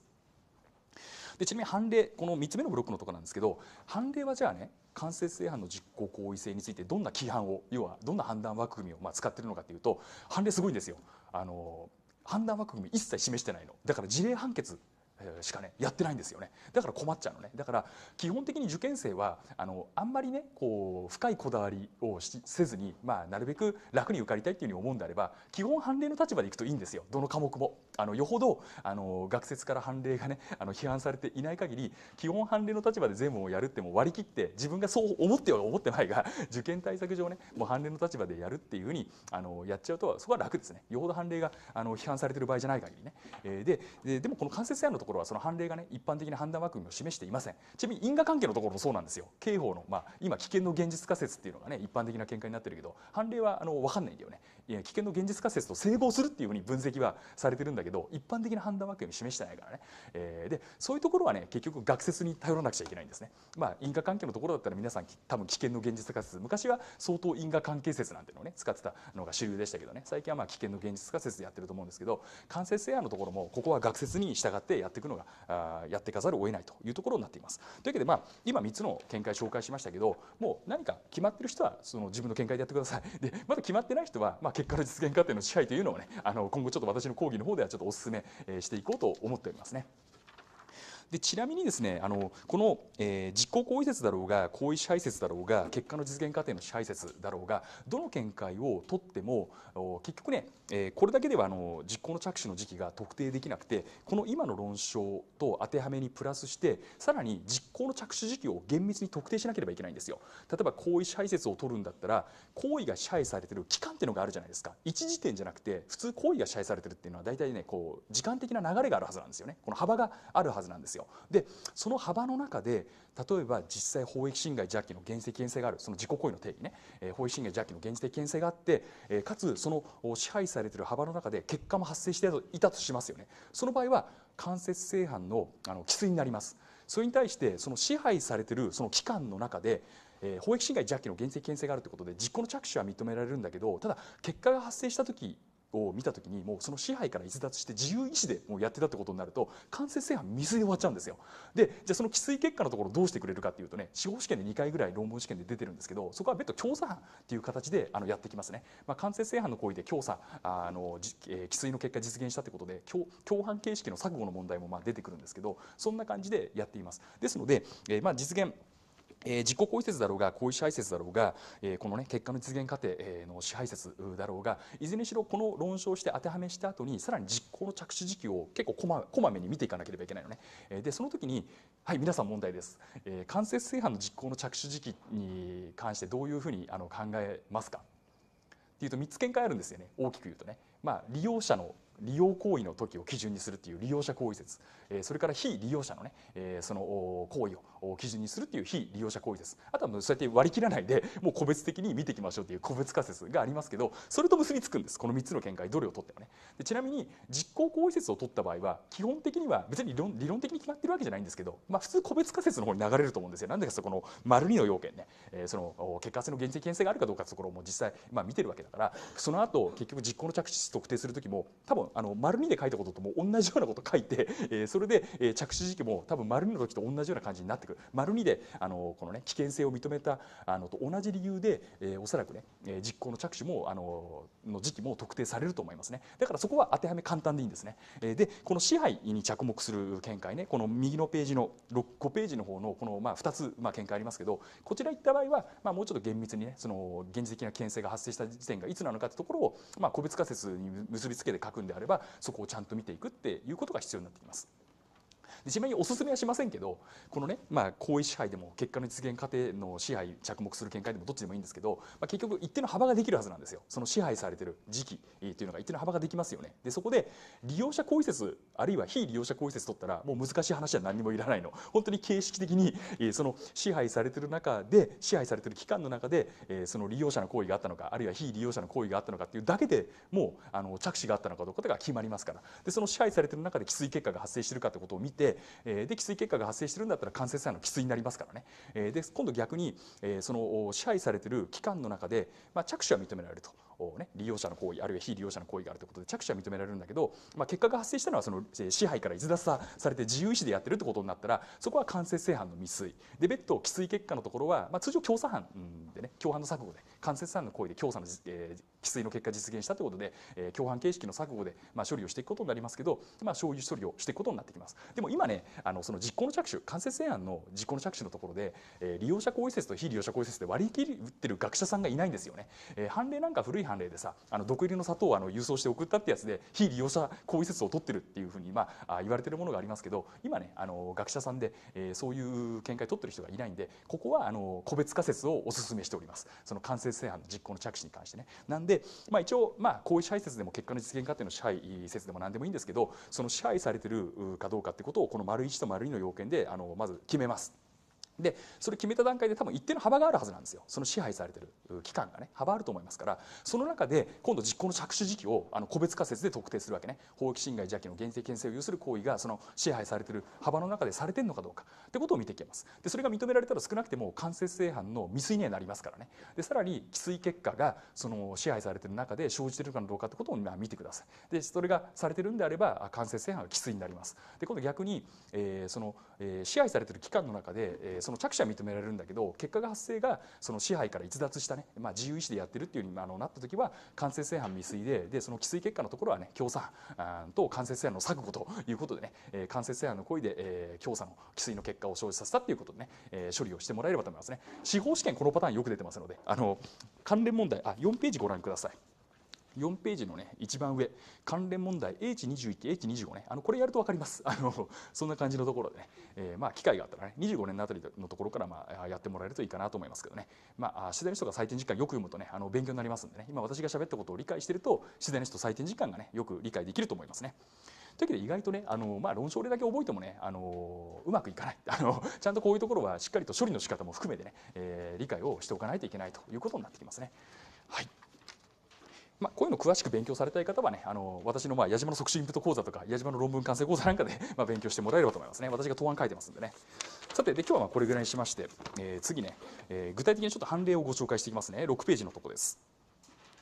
Speaker 1: でちなみに判例この3つ目のブロックのところなんですけど判例はじゃあね間接性犯の実行行為性についてどんな規範を要はどんな判断枠組みをまあ使ってるのかというと判例すごいんですよ。あの判断枠組み一切示してないのだから事例判決しかねやってないんですよねだから困っちゃうのねだから基本的に受験生はあのあんまりねこう深いこだわりをせずに、まあ、なるべく楽に受かりたいっていうふうに思うんであれば基本判例の立場でいくといいんですよどの科目も。あのよほどあの学説から判例がねあの批判されていない限り基本判例の立場で全部をやるってもう割り切って自分がそう思っては思ってないが 受験対策上ねもう判例の立場でやるっていうふうにあのやっちゃうとそこは楽ですねよほど判例があの批判されてる場合じゃない限りね、えー、ででもこの間接案のところはその判例がね一般的な判断枠組みを示していませんちなみに因果関係のところもそうなんですよ刑法の、まあ、今危険の現実仮説っていうのがね一般的な見解になってるけど判例はあの分かんないんだよね、危険の現実仮説と整合するっていうふうに分析はされてるんだけど一般的な判断枠組み示してないからね、えー、でそういうところはね結局学説に頼らなくちゃいけないんですね。まあ、因果関係のところだったら皆さん多分危険の現実仮説昔は相当因果関係説なんてのをね使ってたのが主流でしたけどね最近はまあ危険の現実仮説でやってると思うんですけど間接性愛のところもここは学説に従ってやっていくのがあやっていかざるを得ないというところになっています。というわけでまあ今3つの見解紹介しましたけどもう何か決まってる人はその自分の見解でやってください。でまだ決まってない人は、まあ結果の実現過程の支配というのをねあの今後ちょっと私の講義の方ではちょっとお勧めしていこうと思っておりますね。でちなみにですねあのこの、えー、実行行為説だろうが行為支配説だろうが結果の実現過程の支配説だろうがどの見解をとっても結局ね、えー、これだけではあの実行の着手の時期が特定できなくてこの今の論証と当てはめにプラスしてさらに実行の着手時期を厳密に特定しなければいけないんですよ。例えば行為支配説を取るんだったら行為が支配されてる期間っていうのがあるじゃないですか一時点じゃなくて普通行為が支配されてるっていうのは大体ねこう時間的な流れがあるはずなんですよねこの幅があるはずなんですよよ。でその幅の中で例えば実際法益侵害邪気の原石危険性があるその自己行為の定義ね、えー、法益侵害邪気の原石危険性があって、えー、かつその支配されてる幅の中で結果も発生していたとしますよね。その場合は間接性犯のあの規制になります。それに対してその支配されてるその期間の中でえー、法益侵害邪気の原則危険性があるということで実行の着手は認められるんだけどただ結果が発生した時を見た時にもうその支配から逸脱して自由意志でもうやってたってことになると間接制は水で終わっちゃうんですよでじゃあその既遂結果のところどうしてくれるかっていうとね司法試験で2回ぐらい論文試験で出てるんですけどそこは別途調査犯っていう形であのやってきますね、まあ、間接制覇の行為で調査あの、えー、既遂の結果実現したってことで共犯形式の錯誤の問題もまあ出てくるんですけどそんな感じでやっていますですので、えー、まあ実現えー、自己行為説だろうが行為支配説だろうが、えー、この、ね、結果の実現過程の支配説だろうがいずれにしろこの論証して当てはめした後にさらに実行の着手時期を結構こまこまめに見ていかなければいけないのね、えー、でその時にはい皆さん問題です、え間接正犯の実行の着手時期に関してどういうふうにあの考えますかっていうと3つ見解あるんですよね大きく言うとね、まあ、利用者の利用行為の時を基準にするっていう利用者行為説それから非利用者のねその行為を基準にするっていう非利用者行為ですあとはそうやって割り切らないでもう個別的に見ていきましょうという個別仮説がありますけどそれと結びつくんですこの3つの見解どれを取ってもねでちなみに実行行為説を取った場合は基本的には別に理論理論的に決まってるわけじゃないんですけど、まあ、普通個別仮説の方に流れると思うんですよなんでかそこの丸2の要件ね、えー、その結果性の現実的性があるかどうかところも実際、まあ、見てるわけだからその後結局実行の着手特定する時も多分あの丸2で書いたこととも同じようなこと書いて、えー、それで着手時期も多分丸2の時と同じような感じになってく丸2であのこの、ね、危険性を認めたあのと同じ理由で、えー、おそらくね、え実行の着手もあのの時期も特定されると思いますねだからそこは当てはめ簡単でいいんですね、えでこの支配に着目する見解ねこの右のページの5ページの方のこの、まあ、2つ、まあ、見解ありますけどこちら行った場合は、まあ、もうちょっと厳密にねその現実的な危険性が発生した時点がいつなのかってところを、まあ、個別仮説に結びつけて書くんであればそこをちゃんと見ていくっていうことが必要になってきます。ちなみにおすすめはしませんけどこのね、まあ、行為支配でも結果の実現過程の支配着目する見解でもどっちでもいいんですけど、まあ、結局一定の幅ができるはずなんですよその支配されてる時期というのが一定の幅ができますよねでそこで利用者行為説あるいは非利用者行為説取ったらもう難しい話は何もいらないの本当に形式的にその支配されてる中で支配されてる期間の中でその利用者の行為があったのかあるいは非利用者の行為があったのかっていうだけでもうあの着手があったのかどうかとか決まりますからでその支配されてる中で既遂結果が発生してるかってことを見て、えー、で、起水結果が発生してるんだったら関節細の起水になりますからね。えー、で、今度逆に、えー、その支配されてる機関の中で、まあ、着手は認められると。ね、利用者の行為あるいは非利用者の行為があるということで着手は認められるんだけど、まあ、結果が発生したのはその支配から逸脱されて自由意志でやってるってことになったらそこは間接正犯の未遂で別途既遂結果のところは、まあ、通常共査犯でね共犯の錯誤で間接犯の行為で共査の、えー、既遂の結果実現したということで、えー、共犯形式の錯誤で、まあ、処理をしていくことになりますけど、まあ、所有処理をしていくことになってきますでも今ねあのその実行の着手間接正犯の実行の着手のところで、えー、利用者行為説と非利用者行為説で割り切ってる学者さんがいないんですよね、えー、判例なんか古い判例でさあの毒入りの砂糖をあの郵送して送ったってやつで非利用者行為説を取ってるっていうふうに、まあ、言われてるものがありますけど今ねあの学者さんで、えー、そういう見解取ってる人がいないんでここはあの個別仮説をお勧めしておりますその間接性犯の実行の着手に関してね。なんで、まあ、一応、まあ、行為支配説でも結果の実現過程の支配説でも何でもいいんですけどその支配されてるかどうかってことをこの丸1と丸2の要件であのまず決めます。でそれ決めた段階で多分一定の幅があるはずなんですよその支配されてる期間がね幅あると思いますからその中で今度実行の着手時期をあの個別仮説で特定するわけね法規侵害邪気の厳正権制を有する行為がその支配されてる幅の中でされてるのかどうかってことを見ていきますでそれが認められたら少なくても間接性犯の未遂にはなりますからねでさらに既遂結果がその支配されてる中で生じてるかどうかってことを見てくださいでそれがされてるんであれば間接性犯は既遂になりますで今度逆に、えー、その、えー、支配されてる期間の中で、えーその着手は認められるんだけど結果が発生がその支配から逸脱したね、まあ、自由意志でやってるっていうふうにあのなった時は間接正犯未遂ででその既遂結果のところはね共産と間接正犯の錯誤ということでね、え間接性犯の行為で、えー、共産の既遂の結果を生じさせたっていうことでね、えー、処理をしてもらえればと思いますね司法試験このパターンよく出てますのであの関連問題あ4ページご覧ください。4ページのね一番上関連問題 H21 H25 ねあのこれやると分かります あのそんな感じのところでね、えー、まあ機会があったらね25年のあたりのところからまあやってもらえるといいかなと思いますけどねまあ自然の人が採点時間よく読むとねあの勉強になりますんでね今私が喋ったことを理解してると自然の人採点時間がねよく理解できると思いますね。というわけで意外とねあの、まあ、論証例だけ覚えてもねあのうまくいかない あのちゃんとこういうところはしっかりと処理の仕方も含めてね、えー、理解をしておかないといけないということになってきますね。はいまあ、こういうの詳しく勉強されたい方はねあの私のまあ矢島の促進インプット講座とか矢島の論文完成講座なんかで まあ勉強してもらえればと思いますね私が答案書いてますんでねさてで今日はまあこれぐらいにしまして、えー、次ね、えー、具体的にちょっと判例をご紹介していきますね6ページのとこです、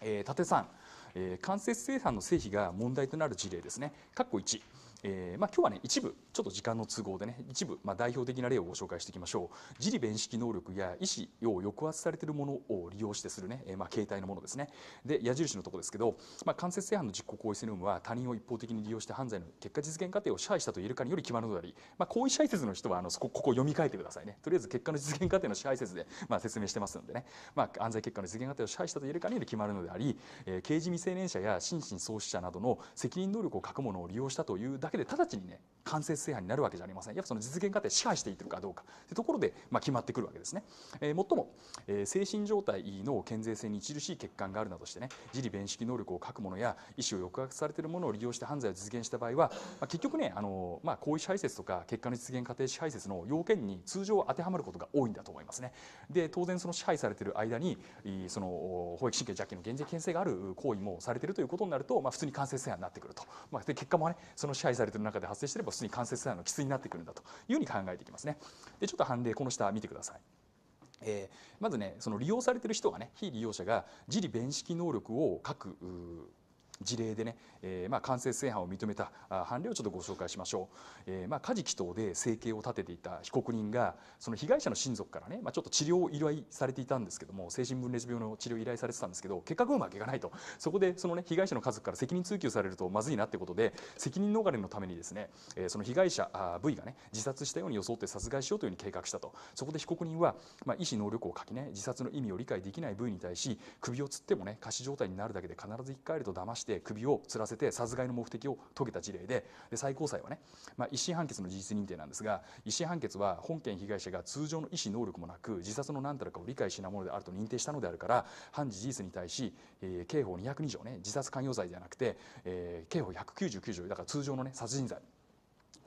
Speaker 1: えー、伊さん、えー、間接生産の成否が問題となる事例ですね括弧1えーまあ、今日はね一部ちょっと時間の都合でね一部、まあ、代表的な例をご紹介していきましょう自理弁識能力や意思を抑圧されているものを利用してするね、えー、まあ、形態のものですねで矢印のとこですけど、まあ、間接性犯の実行行為性の有無は他人を一方的に利用して犯罪の結果実現過程を支配したと言えるかにより決まるのであり、まあ、行為支配説の人はあのこここ読み替えてくださいねとりあえず結果の実現過程の支配説で、まあ、説明してますのでね、まあ、犯罪結果の実現過程を支配したと言えるかにより決まるのであり、えー、刑事未成年者や心神喪失者などの責任能力を欠くものを利用したというだけけで直ちにね間接制覇になるわけじゃありませんやっぱその実現過程支配していってるかどうかというところで、まあ、決まってくるわけですね、えー、もっとも、えー、精神状態の健全性に著しい欠陥があるなどしてね自利弁識能力を欠くものや意思を抑圧されているものを利用して犯罪を実現した場合は、まあ、結局ねあの、まあ、行為支配説とか結果の実現過程支配説の要件に通常当てはまることが多いんだと思いますねで当然その支配されている間にその保育神経弱気の減税権制がある行為もされているということになると、まあ、普通に間接制覇になってくると、まあ、で結果もねその支配されている中で発生していれば普通に関節細胞の規制になってくるんだというふうに考えていきますね。でちょっと判例この下見てください。えー、まずねその利用されてる人がね非利用者が自利弁識能力を各事例でね、えー、まあ間接正犯を認めた判例をちょっとご紹介しましょう、えー、まあ家事祈祷で生計を立てていた被告人がその被害者の親族からね、まあ、ちょっと治療を依頼されていたんですけども精神分裂病の治療を依頼されてたんですけど結果うまくいかないとそこでそのね被害者の家族から責任追及されるとまずいなってことで責任逃れのためにですね、えー、その被害者あ V がね自殺したように装って殺害しようというふうに計画したとそこで被告人は、まあ、医師能力を欠きね自殺の意味を理解できない V に対し首をつってもね仮死状態になるだけで必ず生き返ると騙してして首を吊らせて殺害の目的を遂げた事例でで最高裁はね、まあ、一審判決の事実認定なんですが一審判決は本件被害者が通常の意思能力もなく自殺の何たるかを理解しないものであると認定したのであるから判事事実に対し、えー、刑法202条ね自殺関与罪ではなくて、えー、刑法199条だから通常のね殺人罪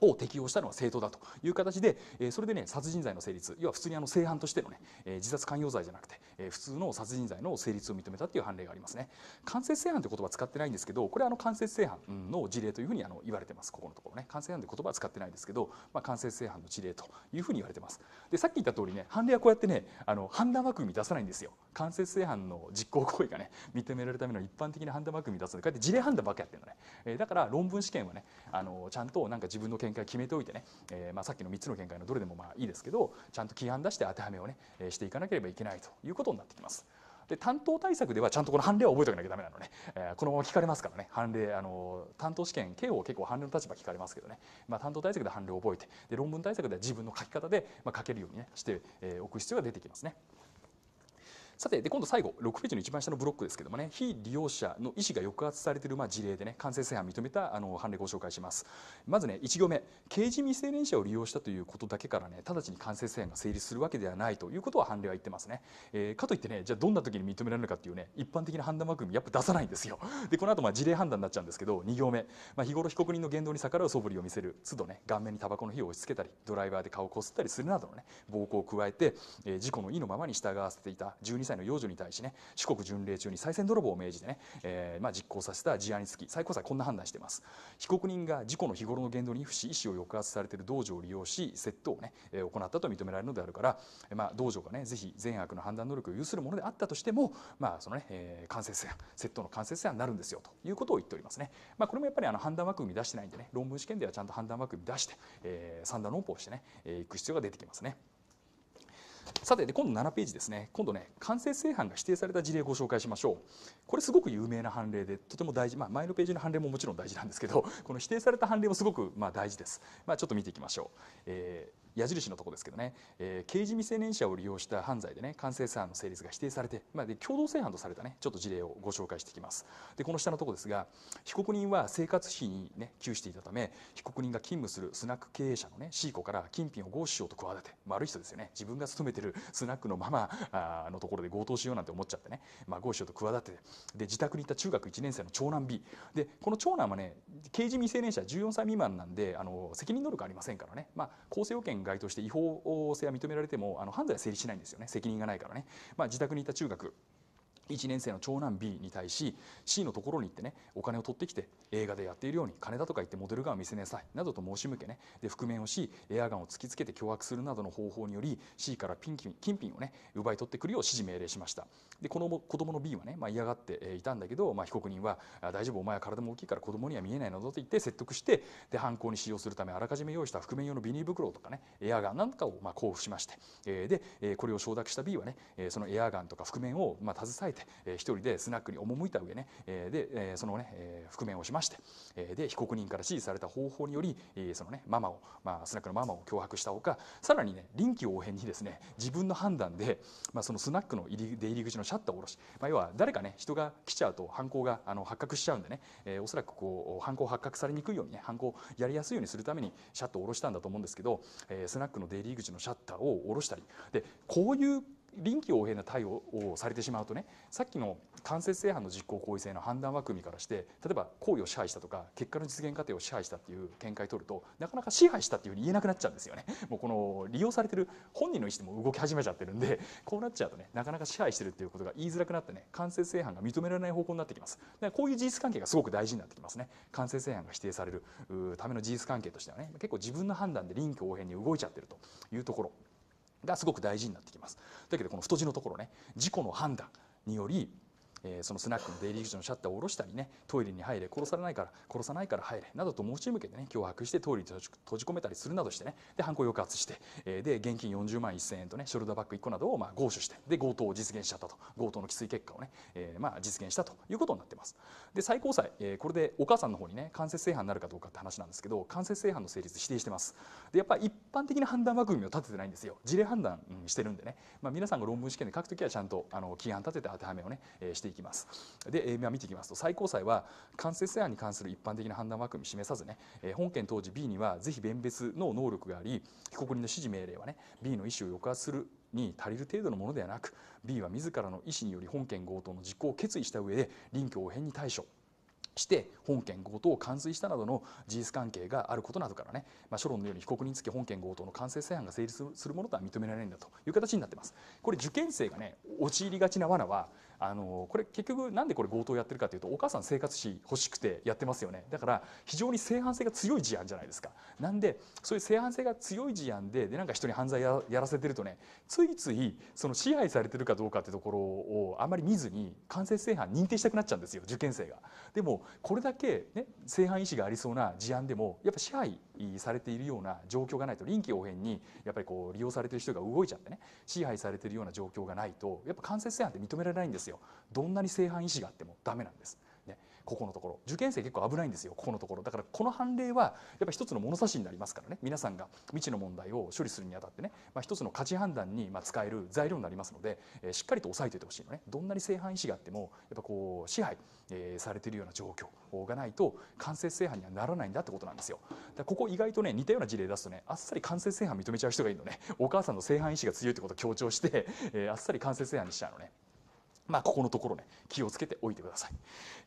Speaker 1: を適用したのは正当だという形で、えそれでね殺人罪の成立要は普通にあの正犯としてのね、え自殺関与罪じゃなくて、え普通の殺人罪の成立を認めたっていう判例がありますね間接正犯って言葉使ってないんですけどこれはあの間接正犯の事例というふうにあの言われてますここのところね間接正犯って言葉使ってないんですけど、まあ、間接正犯の事例というふうに言われてますでさっき言った通りね判例はこうやってねあの判断枠組み出さないんですよ間接正犯の実行行為がね認められるための一般的な判断枠組み出すのでこうやって事例判断ばっかやってるのね、えだから論文試験はねあのちゃんとなんか自分の見見解決めておいてね、えー、まあ、さっきの3つの見解のどれでもまあいいですけどちゃんと規範出して当てはめをねえしていかなければいけないということになってきます。で担当対策ではちゃんとこの判例は覚えておかなきゃダメなのね、えー、このまま聞かれますからね判例あの担当試験 KO 結構判例の立場聞かれますけどね、まあ、担当対策で判例を覚えてで論文対策では自分の書き方で、まあ、書けるように、ね、しておく必要が出てきますね。さてで今度最後6ページの一番下のブロックですけどもね非利用者の意思が抑圧されているまあ事例でね感染性犯認めたあの判例ご紹介しますまずね1行目刑事未成年者を利用したということだけからね直ちに感染制犯が成立するわけではないということは判例は言ってますね、えー、かといってねじゃあどんな時に認められるのかっていうね一般的な判断枠組みやっぱ出さないんですよでこの後まあ事例判断になっちゃうんですけど2行目、まあ、日頃被告人の言動に逆らう素振りを見せる都度ね顔面にタバコの火を押し付けたりドライバーで顔をこすったりするなどのね暴行を加えて、えー、事故の意のままに従わせていた12歳歳の幼女に対しね四国巡礼中に再選泥棒を命じてね、えーまあ、実行させた事案につき最高裁こんな判断しています被告人が事故の日頃の言動に不死意思を抑圧されている道場を利用し窃盗をね、え行ったと認められるのであるから、まあ、道場がねぜひ善悪の判断能力を有するものであったとしても、まあそのねえー、間接性窃盗の間接性になるんですよということを言っておりますね、まあ、これもやっぱりあの判断枠組み出してないんでね論文試験ではちゃんと判断枠組み出して、えー、三段論法をしてね、えー、いく必要が出てきますね。さて、ね、今度7ページですね今度ね完成正犯が指定された事例をご紹介しましょうこれすごく有名な判例でとても大事、まあ、前のページの判例ももちろん大事なんですけどこの指定された判例もすごくまあ大事です、まあ、ちょっと見ていきましょう、えー矢印のとこですけどね、えー、刑事未成年者を利用した犯罪でね完成性の成立が否定されて、まあ、で共同正犯とされたねちょっと事例をご紹介していきますでこの下のとこですが被告人は生活費にね窮していたため被告人が勤務するスナック経営者のね C 子から金品を強取しようと企て、まあ、悪い人ですよね自分が勤めてるスナックのママのところで強盗しようなんて思っちゃってね、まあ、強取しようと企てで自宅にいた中学1年生の長男 B でこの長男はね刑事未成年者14歳未満なんであの責任能力ありませんからね、まあ、構成要件該外として違法性は認められてもあの犯罪は成立しないんですよね責任がないからね。まあ、自宅にいた中学1年生の長男 B に対し C のところに行ってねお金を取ってきて映画でやっているように金だとか言ってモデルガンを見せなさいなどと申し向けねで覆面をしエアガンを突きつけて脅迫するなどの方法により C からピン金金品をね奪い取ってくるよう指示命令しましたでこの子供の B はね、まあ、嫌がっていたんだけど、まあ、被告人は大丈夫お前は体も大きいから子供には見えないなどと言って説得してで犯行に使用するためあらかじめ用意した覆面用のビニール袋とかねエアガンなんかをまあ交付しましてでこれを承諾した B はねそのエアガンとか覆面をまあ携ええて、えー、一人でスナックに赴いた上ね、えー、で、えー、そのね、えー、覆面をしまして、えー、で被告人から指示された方法により、えー、そのねママを、まあ、スナックのママを脅迫したほかさらにね臨機応変にですね自分の判断で、まあ、そのスナックの入り出入り口のシャッターを下ろし、まあ、要は誰かね人が来ちゃうと犯行があの発覚しちゃうんでね、えー、おそらくこう犯行発覚されにくいようにね犯行やりやすいようにするためにシャッターを下ろしたんだと思うんですけど、えー、スナックの出入り口のシャッターを下ろしたりでこういう臨機応変な対応をされてしまうとねさっきの間接性犯の実行行為性の判断枠組みからして例えば行為を支配したとか結果の実現過程を支配したっていう見解を取るとなかなか支配したっていうふうに言えなくなっちゃうんですよね。もうこの利用されてる本人の意思でも動き始めちゃってるんでこうなっちゃうとねなかなか支配してるっていうことが言いづらくなってね間接性犯が認められない方向になってきます。だからこういう事実関係がすごく大事になってきますね。間接性犯が否定されるための事実関係としてはね結構自分の判断で臨機応変に動いちゃってるというところ。がすごく大事になってきますだけどこの太字のところね事故の判断によりえー、そのスナックの出入り口のシャッターを下ろしたりねトイレに入れ殺されないから殺さないから入れなどと申し向けてね脅迫してトイレに閉じ込めたりするなどしてねで犯行抑圧して、えー、で現金40万1000円とねショルダーバッグ1個などをまあ強取してで強盗を実現しちゃったと強盗の規制結果をね、えー、まあ実現したということになってますで最高裁、えー、これでお母さんの方にね間接正犯になるかどうかって話なんですけど間接正犯の成立否定してますでやっぱり一般的な判断枠組みを立ててないんですよ事例判断、してるんでね、まあ、皆さんが論文試験で書くときはちゃんとあの規範立てて当てはめをね、えー、していきます。で、見ていきますと最高裁は間接性案に関する一般的な判断枠組み示さずね、えー、本件当時 B には是非弁別の能力があり被告人の指示命令はね B の意思を抑圧するに足りる程度のものではなく B は自らの意思により本件強盗の実行を決意した上で臨機応変に対処して本件強盗を完遂したなどの事実関係があることなどからね、まあ、論のように被告につき本件強盗の完成性案が成立するものとは認められないんだという形になってます。これ受験生がね陥りがちな罠はあのこれ結局なんでこれ強盗やってるかというとお母さん生活費欲しくてやってますよねだから非常に正反性が強い事案じゃないですかなんでそういう正反性が強い事案ででなんか人に犯罪やらせてるとねついついその支配されてるかどうかってところをあんまり見ずに完成正犯認定したくなっちゃうんですよ受験生が。でもこれだけ、ね、正犯意思がありそうな事案でもやっぱ支配されているような状況がないと臨機応変にやっぱりこう利用されてる人が動いちゃってね支配されてるような状況がないとやっぱ間接正反って認められないんですよどんなに正反意思があってもダメなんです。ここのところ受験生結構危ないんですよここのところだからこの判例はやっぱ一つの物差しになりますからね皆さんが未知の問題を処理するにあたってね、まあ、一つの価値判断にま使える材料になりますので、えしっかりと押さえておいてほしいのねどんなに正反意思があってもやっぱこう支配、えされているような状況がないと間接正反にはならないんだってことなんですよだここ意外とね似たような事例出すとねあっさり間接正反認めちゃう人がいるのねお母さんの正反意思が強いってことを強調して、えあっさり間接正反にしちゃうのねまあ、ここのところね気をつけておいてくださ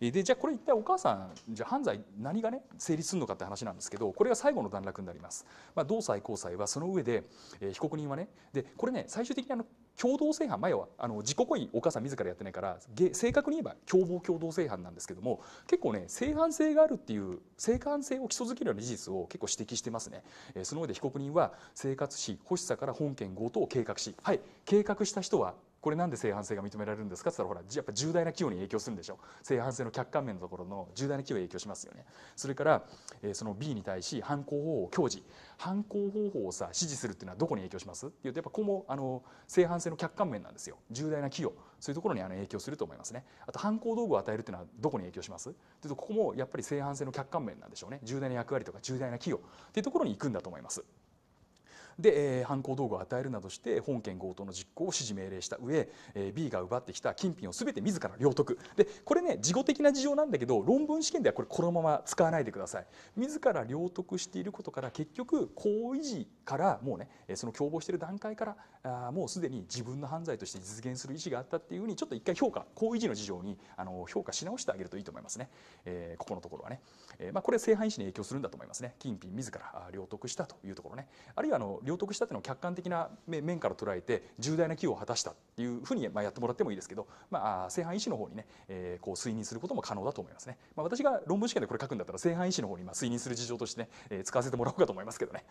Speaker 1: い。でじゃあこれ一体お母さんじゃあ犯罪何がね成立するのかって話なんですけどこれが最後の段落になります。まあ、同裁高裁はその上で、えー、被告人はねでこれね最終的にあの共同正犯前はあの自己故意お母さん自らやってないから正確に言えば共謀共同正犯なんですけども結構ね正犯性があるっていう正犯性を基礎づけるような事実を結構指摘してますね、えー、その上で被告人は生活費欲しさから本件強盗を計画しはい計画した人はこれなんで正反性が認められるんですかって言ったらほらやっぱ重大な企業に影響するんでしょ正反性の客観面のところの重大な企業に影響しますよねそれから、えー、その B に対し犯行方法を享受犯行方法をさ指示するっていうのはどこに影響しますっていうとやっぱここもあの正反性の客観面なんですよ重大な企業そういうところにあの影響すると思いますねあと犯行道具を与えるっていうのはどこに影響しますっていうとここもやっぱり正反性の客観面なんでしょうね重大な役割とか重大な企業っていうところに行くんだと思います。で、えー、犯行道具を与えるなどして本件強盗の実行を指示命令した上、えー、B が奪ってきた金品をすべて自ら領得でこれね事後的な事情なんだけど論文試験ではこれこのまま使わないでください自ら領得していることから結局行為時からもうねその共謀している段階からあもうすでに自分の犯罪として実現する意思があったっていうふうにちょっと一回評価行為時の事情にあの評価し直してあげるといいと思いますね、えー、ここのところはね、えーまあ、これ正犯意思に影響するんだと思いますね金品自ら領得したというところねあるいはあの領得したというのを客観的な面から捉えて重大な寄与を果たしたっいうふうに、まあ、やってもらってもいいですけど、まあ、正反医師の方にね、えー、こう推認することも可能だと思いますね、まあ、私が論文試験でこれ書くんだったら正反医師の方にまあ推認する事情としてね、えー、使わせてもらおうかと思いますけどね、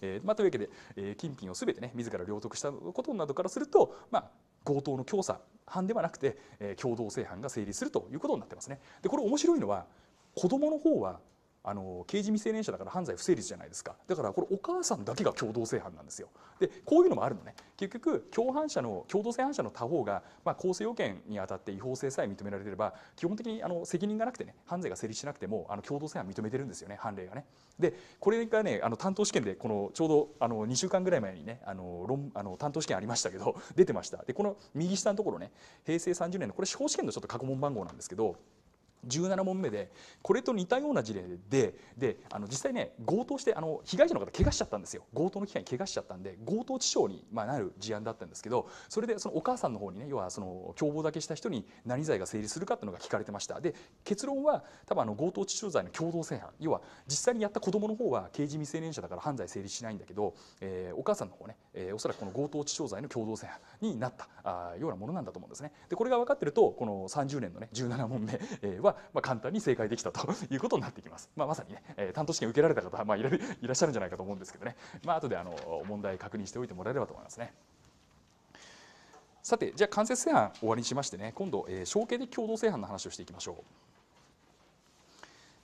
Speaker 1: えーまあ、というわけで、えー、金品をすべてね自ら領得したことなどからすると、まあ、強盗の強査犯ではなくて、えー、共同正犯が成立するということになってますねでこれ面白いのは子供の方はあの刑事未成年者だから犯罪不成立じゃないですかだからこれお母さんだけが共同正犯なんですよでこういうのもあるのね結局共犯者の共同正犯者の他方が、まあ、構成要件にあたって違法性さえ認められてれば基本的にあの責任がなくてね犯罪が成立しなくてもあの共同正犯認めてるんですよね判例がねでこれがねあの担当試験でこのちょうどあの2週間ぐらい前にねあの論あの担当試験ありましたけど 出てましたでこの右下のところね平成30年のこれ司法試験のちょっと過去問番号なんですけど17問目でこれと似たような事例でであの実際ね強盗してあの被害者の方怪我しちゃったんですよ強盗の機会に怪我しちゃったんで強盗致傷に、まあ、なる事案だったんですけどそれでそのお母さんの方にね要はその共謀だけした人に何罪が成立するかっていうのが聞かれてましたで結論は多分あの強盗致傷罪の共同正犯要は実際にやった子どもの方は刑事未成年者だから犯罪成立しないんだけど、えー、お母さんの方ね、えー、おそらくこの強盗致傷罪の共同正犯になったあようなものなんだと思うんですね。でこれが分かってるとこの30年のね17問目はは、まあ、簡単に正解できたと いうことになってきます。まあ、まさにね、えー、担当試験受けられた方、まあ、いらっしゃるんじゃないかと思うんですけどね、まあ後であの問題確認しておいてもらえればと思いますね。さて、じゃあ間接正犯終わりにしましてね、今度、えー、承継的共同正犯の話をしていきましょう。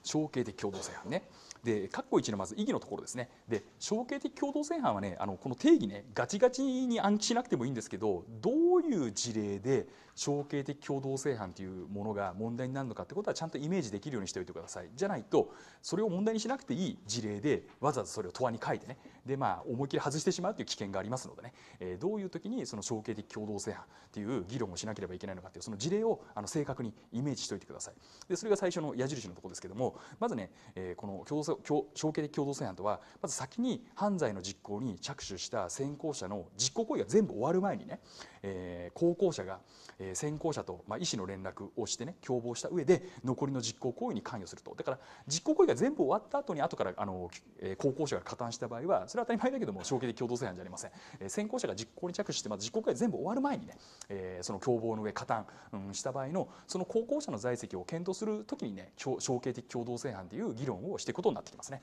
Speaker 1: 承継的共同正犯ね。で括弧1のまず意義のところですねで承継的共同正犯はねあのこの定義ねガチガチに暗記しなくてもいいんですけどどういう事例で象形的共同正犯というものが問題になるのかいうことはちゃんとイメージできるようにしておいてくださいじゃないとそれを問題にしなくていい事例でわざわざそれを答案に書いてねでまあ思い切り外してしまうという危険がありますのでね、えどういう時にその象形的共同正犯っていう議論をしなければいけないのかっていうその事例をあの正確にイメージしておいてくださいでそれが最初の矢印のところですけどもまずね、えこの共同象形的共同正犯とはまず先に犯罪の実行に着手した先行者の実行行為が全部終わる前にね、えー、校者が、ええー、先行者と、まあ、医師の連絡をしてね共謀した上で残りの実行行為に関与するとだから実行行為が全部終わった後に後からあの、えー、高校者が加担した場合はそれは当たり前だけども証拠的共同正犯じゃありません、えー、先行者が実行に着手して、まず実行行為が全部終わる前にね、えー、その共謀の上加担、うん、した場合のその高校者の在籍を検討するときにね証刑的共同正犯という議論をしていくことになってきますね。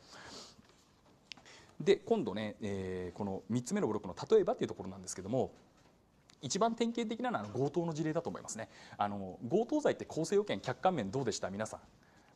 Speaker 1: で今度ね、えー、この3つ目のブロックの「例えば」っていうところなんですけども一番典型的なのは強盗の事例だと思いますねあの強盗罪って構成要件客観面どうでした皆さん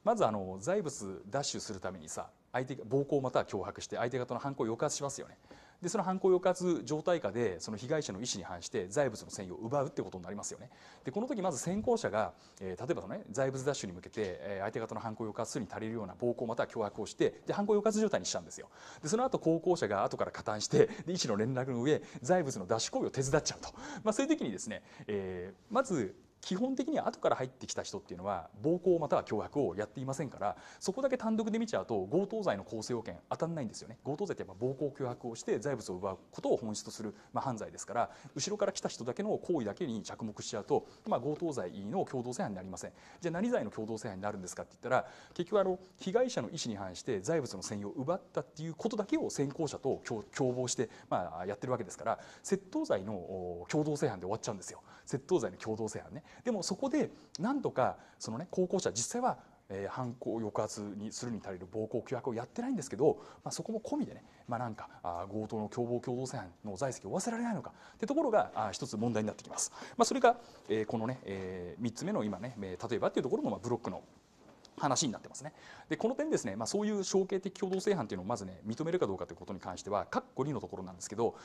Speaker 1: まずあの財物奪取するためにさ相手が暴行または脅迫して相手方の犯行を抑圧しますよねでその犯行抑圧状態下でその被害者の意思に反して財物の占有を奪うってことになりますよね。でこの時まず先行者が、えー、例えばその、ね財物奪取に向けて、えー、相手方の犯行抑圧すに足りるような暴行または脅迫をしてで犯行抑圧状態にしたんですよ。でその後高校者が後から加担してで医師の連絡の上財物の奪取行為を手伝っちゃうと、まあ、そういう時にですね、えー、まず基本的には後から入ってきた人っていうのは暴行または脅迫をやっていませんからそこだけ単独で見ちゃうと強盗罪の構成要件当たんないんですよね強盗罪ってやっぱ暴行脅迫をして財物を奪うことを本質とする、まあ、犯罪ですから後ろから来た人だけの行為だけに着目しちゃうと、まあ、強盗罪の共同正犯になりませんじゃあ何罪の共同正犯になるんですかって言ったら結局あの被害者の意思に反して財物の占有を奪ったっていうことだけを先行者と共謀して、まあ、やってるわけですから窃盗罪の共同正犯で終わっちゃうんですよ。窃盗罪の共同正犯ねでもそこで何とかそのね高校生実際はえー、犯行抑圧にするに足りる暴行脅迫をやってないんですけど、まあ、そこも込みでね、まあ、なんかあ強盗の共謀共同正犯の在籍を負わせられないのかってところがあ一つ問題になってきます。まあ、それが、えー、このね、えー、3つ目の今ね例えばっていうところの、まあ、ブロックの話になってますね。でこの点ですね、まあ、そういう象形的共同正犯というのをまずね認めるかどうかということに関しては括弧2のところなんですけど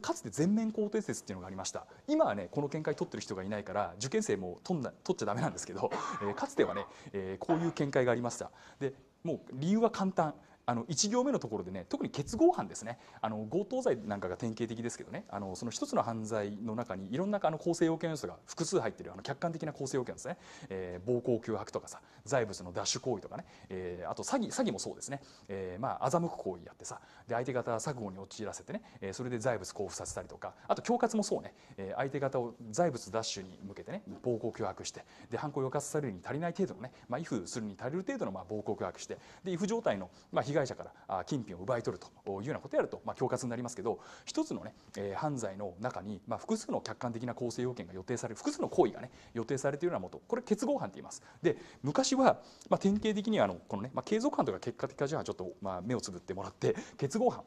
Speaker 1: かつて全面肯定説っていうのがありました今はねこの見解取ってる人がいないから受験生も取んな取っちゃダメなんですけど、えー、かつてはね、えー、こういう見解がありました。でもう理由は簡単、あの1行目のところでね特に結合犯ですねあの強盗罪なんかが典型的ですけどねあのその一つの犯罪の中にいろんなあの構成要件要素が複数入ってるあの客観的な構成要件ですね、えー、暴行脅迫とかさ財物の奪取行為とかね、えー、あと詐欺詐欺もそうですね、えー、まあ欺く行為やってさで相手方錯誤に陥らせてね、えー、それで財物交付させたりとかあと恐喝もそうね、えー、相手方を財物奪取に向けてね暴行脅迫してで犯行を予圧されるに足りない程度のね、まあ、するに足りる程度のまあ暴行脅迫してで if 状態の、まあ、被害害者から金品を奪い取るというようなことをやると、まあ、恐喝になりますけど一つのね、えー、犯罪の中に、まあ、複数の客観的な構成要件が予定される複数の行為がね予定されているようなもとこれ結合犯と言います。で昔は、まあ、典型的にはあのこのね、まあ、継続犯とか結果的価値犯ちょっと、まあ、目をつぶってもらって結合犯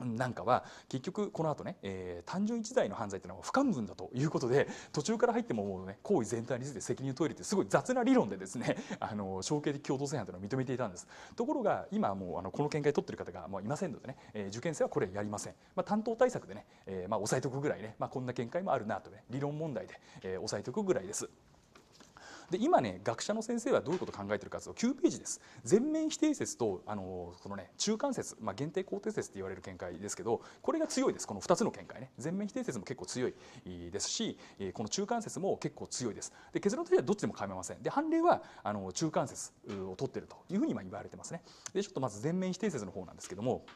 Speaker 1: なんかは結局この後ね、えー、単純一罪の犯罪っていうのは不完分だということで途中から入ってももうね行為全体について責任を問えるってすごい雑な理論でですね あの承継的共同正犯というのを認めていたんですところが今もうあのこの見解取ってる方がもういませんのでね、えー、受験生はこれやりません、まあ、担当対策でね、えー、まあ抑えおくぐらいね、まあ、こんな見解もあるなとね理論問題で、えー、抑えておくぐらいです。で今ね学者の先生はどういうことを考えているかというと9ページです全面否定説とあのこのね中間説、まあ、限定肯定説って言われる見解ですけどこれが強いですこの2つの見解ね全面否定説も結構強いですしこの中間説も結構強いですで結論としてはどっちでも構いませんで判例はあの中間説を取っているというふうに今言われてますねでちょっとまず全面否定説の方なんですけども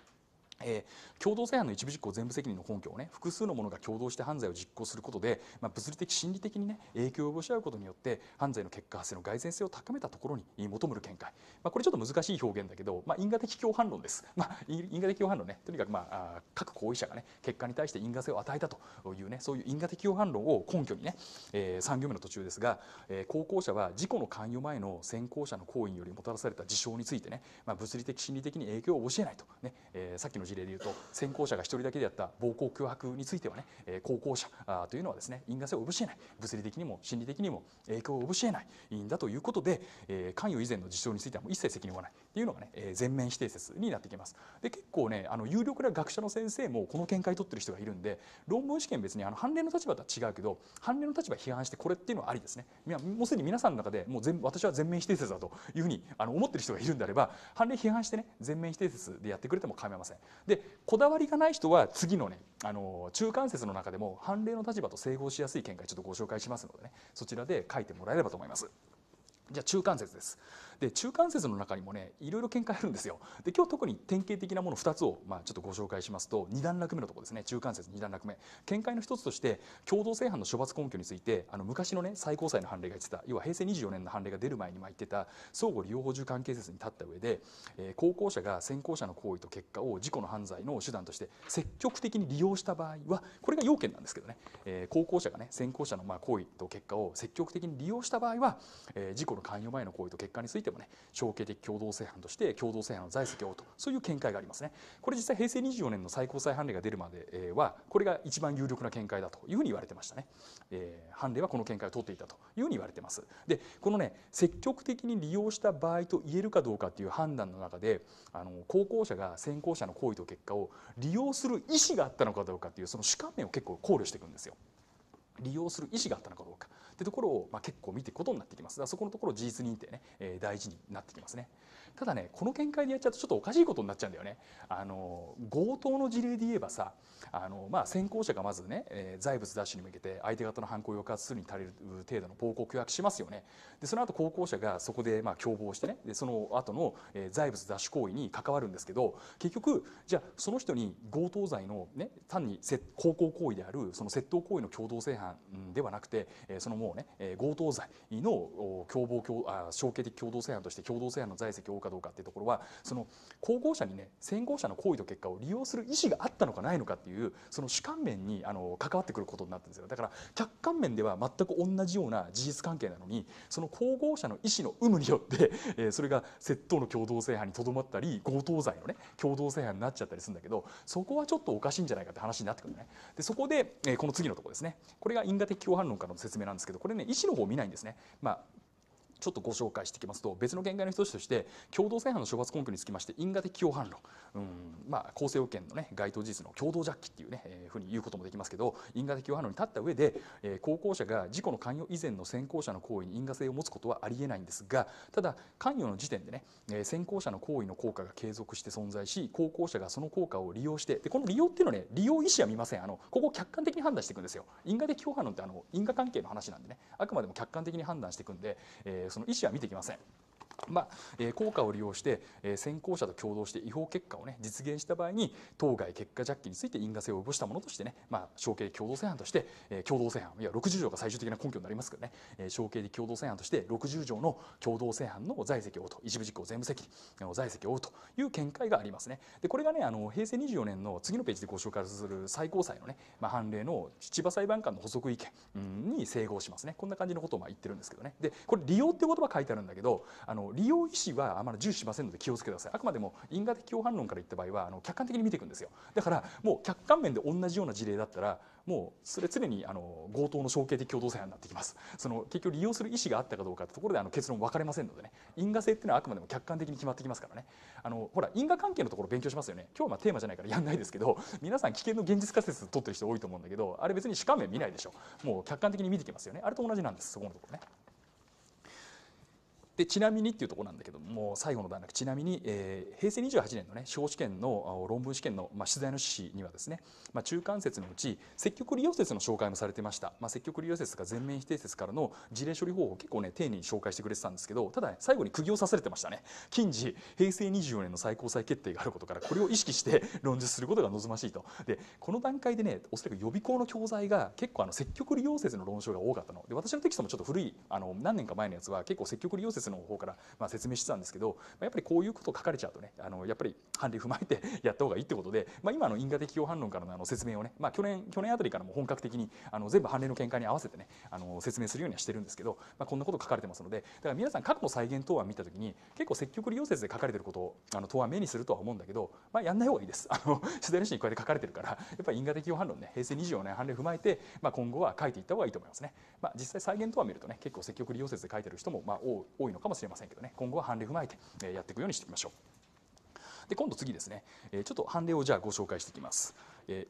Speaker 1: えー、共同正犯の一部実行全部責任の根拠をね複数の者が共同して犯罪を実行することで、まあ、物理的心理的にね影響を及ぼし合うことによって犯罪の結果発生の蓋然性を高めたところに求むる見解、まあ、これちょっと難しい表現だけど、まあ、因果的共犯論です、まあ、因果的共犯論ねとにかく、まあ、各行為者がね結果に対して因果性を与えたというねそういう因果的共犯論を根拠にね、えー、3行目の途中ですが、えー、高校者は事故の関与前の先行者の行為によりもたらされた事象についてね、まあ、物理的心理的に影響を教えないとね、えー、さっきの事例でいうと先行者が1人だけでやった暴行脅迫についてはね、えー、者というのはですね因果性を及しえない物理的にも心理的にも影響を及しえないんだということで、え関与以前の事象についてはもう一切責任を負わないっていうのがね、え全面否定説になってきます。で結構ねあの有力な学者の先生もこの見解を取ってる人がいるんで論文試験別にあの判例の立場とは違うけど判例の立場批判してこれっていうのはありですね。いやもうすでに皆さんの中でもう全私は全面否定説だというふうにあの思ってる人がいるんであれば判例批判してね全面否定説でやってくれても構いません。でこだわりがない人は次のねあの中間説の中でも判例の立場と整合しやすい見解ちょっとご紹介しますのでねそちらで書いてもらえればと思います。じゃあ中間説です。で中間説の中にもねいろいろ見解あるんですよで今日特に典型的なもの2つを、まあ、ちょっとご紹介しますと2段落目のところですね中間説2段落目見解の1つとして共同正犯の処罰根拠についてあの昔のね最高裁の判例が言ってた要は平成24年の判例が出る前に言ってた相互利用補充関係説に立った上で、えー、高校者が先行者の行為と結果を事故の犯罪の手段として積極的に利用した場合はこれが要件なんですけどね、えー、高校者がね先行者のまあ行為と結果を積極的に利用した場合は、えー、事故の関与前の行為と結果についていてもね象形的共同正犯として共同正犯の在籍をとそういう見解がありますねこれ実際平成24年の最高裁判例が出るまではこれが一番有力な見解だというふうに言われてましたね、えー、判例はこの見解を取っていたというふうに言われてますでこのね積極的に利用した場合と言えるかどうかっていう判断の中であの高校者が先行者の行為と結果を利用する意思があったのかどうかっていうその主観面を結構考慮していくんですよ利用する意思があったのかどうかってところを、まあ結構見ていくことになってきますだそこのところ事実認定ね、え大事になってきますねただねこの見解でやっちゃうとちょっとおかしいことになっちゃうんだよねあの強盗の事例で言えばさあの、まあ、先行者がまずね、えー、財物奪取に向けて相手方の犯行を抑圧するに足りる程度の暴行を脅迫しますよねでその後後行者がそこでまあ共謀してねでその後の、えー、財物奪取行為に関わるんですけど結局じゃあその人に強盗罪の、ね、単に高校行為であるその窃盗行為の共同正犯ではなくて、えー、そのもうね、えー、強盗罪の共謀共あ承継的共同正犯として共同正犯の在籍を負うかどうかっていうところはその高校者にね先行者の行為と結果を利用する意思があったのかないのかっていういうその主観面にあの関わってくることになってるんですよだから客観面では全く同じような事実関係なのにその皇后者の意思の有無によって、えー、それが窃盗の共同制覇にとどまったり強盗罪のね共同制覇になっちゃったりするんだけどそこはちょっとおかしいんじゃないかって話になってくるねでそこで、えー、この次のとこですねこれが因果的共犯論からの説明なんですけどこれね意思の方を見ないんですね、まあ、ちょっとご紹介していきますと別の見解の一つとして共同正犯の処罰根拠につきまして因果的共犯論、うんまあ、構成要件の、ね、該当事実の共同ジャッキっていうね、えー、ふうに言うこともできますけど因果的共犯論に立った上で、えー、高校者が事故の関与以前の先行者の行為に因果性を持つことはありえないんですがただ関与の時点でね、えー、先行者の行為の効果が継続して存在し高校者がその効果を利用してでこの利用っていうのはね利用意思は見ませんあのここ客観的に判断していくんですよ因果的共犯論ってあの因果関係の話なんでねあくまでも客観的に判断していくんで、えーその意思は見てきませんまあえ効果を利用して、え先行者と共同して違法結果を、ね、実現した場合に当該結果ジャッキについて因果性を及ぼしたものとしてね、まあ、承継共同正犯として、え共同正犯いや60条が最終的な根拠になりますけどね、え承継で共同正犯として60条の共同正犯の在籍を負うと一部実行全部責任の在籍を負うという見解がありますねでこれがねあの平成24年の次のページでご紹介する最高裁のね、まあ、判例の千葉裁判官の補足意見に整合しますねこんな感じのことをまあ言ってるんですけどねでこれ利用っていう言葉書いてあるんだけどあのの利用意思はあまり重視しませんので気をつけてくださいあくまでも因果的共犯論から言った場合はあの客観的に見ていくんですよだからもう客観面で同じような事例だったらもうそれ常にあの強盗の承継的共同裁判になってきますその結局利用する意思があったかどうかってところであの結論分かれませんのでね因果性っていうのはあくまでも客観的に決まってきますからねあのほら因果関係のところ勉強しますよね今日はまあテーマじゃないからやんないですけど皆さん危険の現実仮説取ってる人多いと思うんだけどあれ別に主観面見ないでしょもう客観的に見てきますよねあれと同じなんですそこのところね。でちなみにっていうところなんだけども最後の段落ちなみに、えー、平成28年のね司法試験の論文試験の、まあ、取材の趣旨にはですね、まあ、中間説のうち積極利用説の紹介もされてました、まあ、積極利用説とか全面否定説からの事例処理方法結構ね丁寧に紹介してくれてたんですけどただ、ね、最後に釘を刺されてましたね近似平成24年の最高裁決定があることからこれを意識して論述することが望ましいとでこの段階でねおそらく予備校の教材が結構あの積極利用説の論証が多かったので私のテキストもちょっと古いあの何年か前のやつは結構積極利用説の方からま説明してたんですけど、やっぱりこういうこと書かれちゃうとねあのやっぱり判例踏まえてやった方がいいってことで、まあ、今の因果的評判論からのあの説明をね、まあ、去年去年あたりからも本格的にあの全部判例の見解に合わせてねあの説明するようにはしてるんですけど、まあ、こんなこと書かれてますのでだから皆さん過去の再現答案見た時に結構積極利用説で書かれてることをあの答案目にするとは思うんだけど、まあ、やんない方がいいです。あの自然にこうやって書かれてるからやっぱり因果的評判論ね平成24年判例踏まえて、まあ、今後は書いていった方がいいと思いますね。まあ、実際再現答案見るとね結構積極利用説で書いてる人もまあ多いいのかもしれませんけどね今後は判例踏まえてやっていくようにしていきましょうで今度次ですねちょっと判例をじゃあご紹介していきます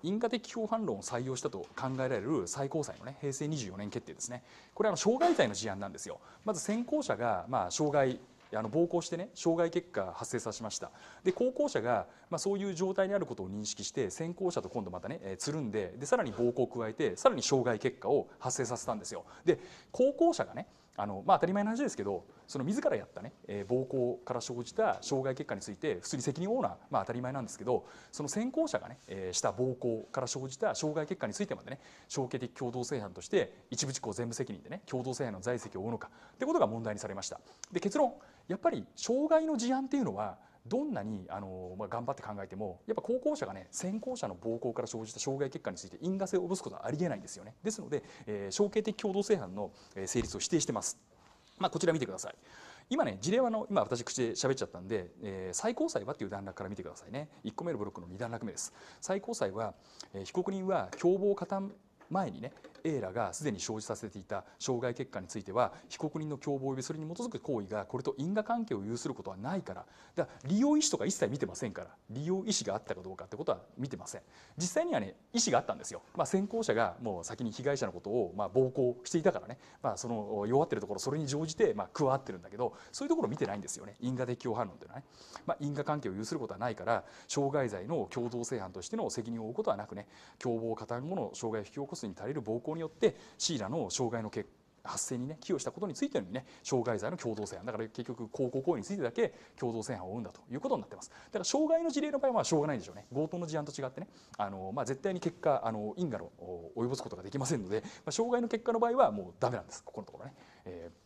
Speaker 1: 因果的評判論を採用したと考えられる最高裁の、ね、平成24年決定ですねこれは傷害罪の事案なんですよまず先行者が、まあ、障害あの暴行してね障害結果発生させましたで後行者が、まあ、そういう状態にあることを認識して先行者と今度またね、えー、つるんででさらに暴行を加えてさらに障害結果を発生させたんですよで高校者がねあのまあ、当たり前の話ですけどその自らやったね、えー、暴行から生じた障害結果について普通に責任を負うのは、まあ、当たり前なんですけどその先行者がね、えー、した暴行から生じた障害結果についてまでね承継的共同正犯として一部事項全部責任でね共同正犯の在籍を負うのかってことが問題にされました。で結論やっぱり障害の事案っていうのはどんなにあの、まあ、頑張って考えてもやっぱ高校者がね先行者の暴行から生じた障害結果について因果性を及ぼすことはありえないんですよねですので、えー、承継的共同正犯の成立を否定してます、まあ、こちら見てください今ね事例はの今私口で喋っちゃったんで、えー、最高裁はっていう段落から見てくださいね1個目のブロックの2段落目です最高裁は、えー、被告人は共謀を前にね、A らがすでに生じさせていた傷害結果については被告人の共謀及びそれに基づく行為がこれと因果関係を有することはないからだから利用意思とか一切見てませんから利用意思があったかどうかってことは見てません実際にはね意思があったんですよ、まあ、先行者がもう先に被害者のことをまあ暴行していたからね、まあ、その弱ってるところそれに乗じてまあ加わってるんだけどそういうところ見てないんですよね因果的共犯論というのはね、まあ、因果関係を有することはないから傷害罪の共同正犯としての責任を負うことはなくね共謀加担後の傷害を引き起こすに足りる暴行行によってシーラの障害の結果発生にね寄与したことについてのね障害罪の共同正犯だから結局高校行為についてだけ共同制犯を生んだということになってますだから障害の事例の場合はしょうがないんでしょうね強盗の事案と違ってねあの、まあ、絶対に結果あの因果の及ぼすことができませんので、まあ、障害の結果の場合はもうダメなんですここのところね。えー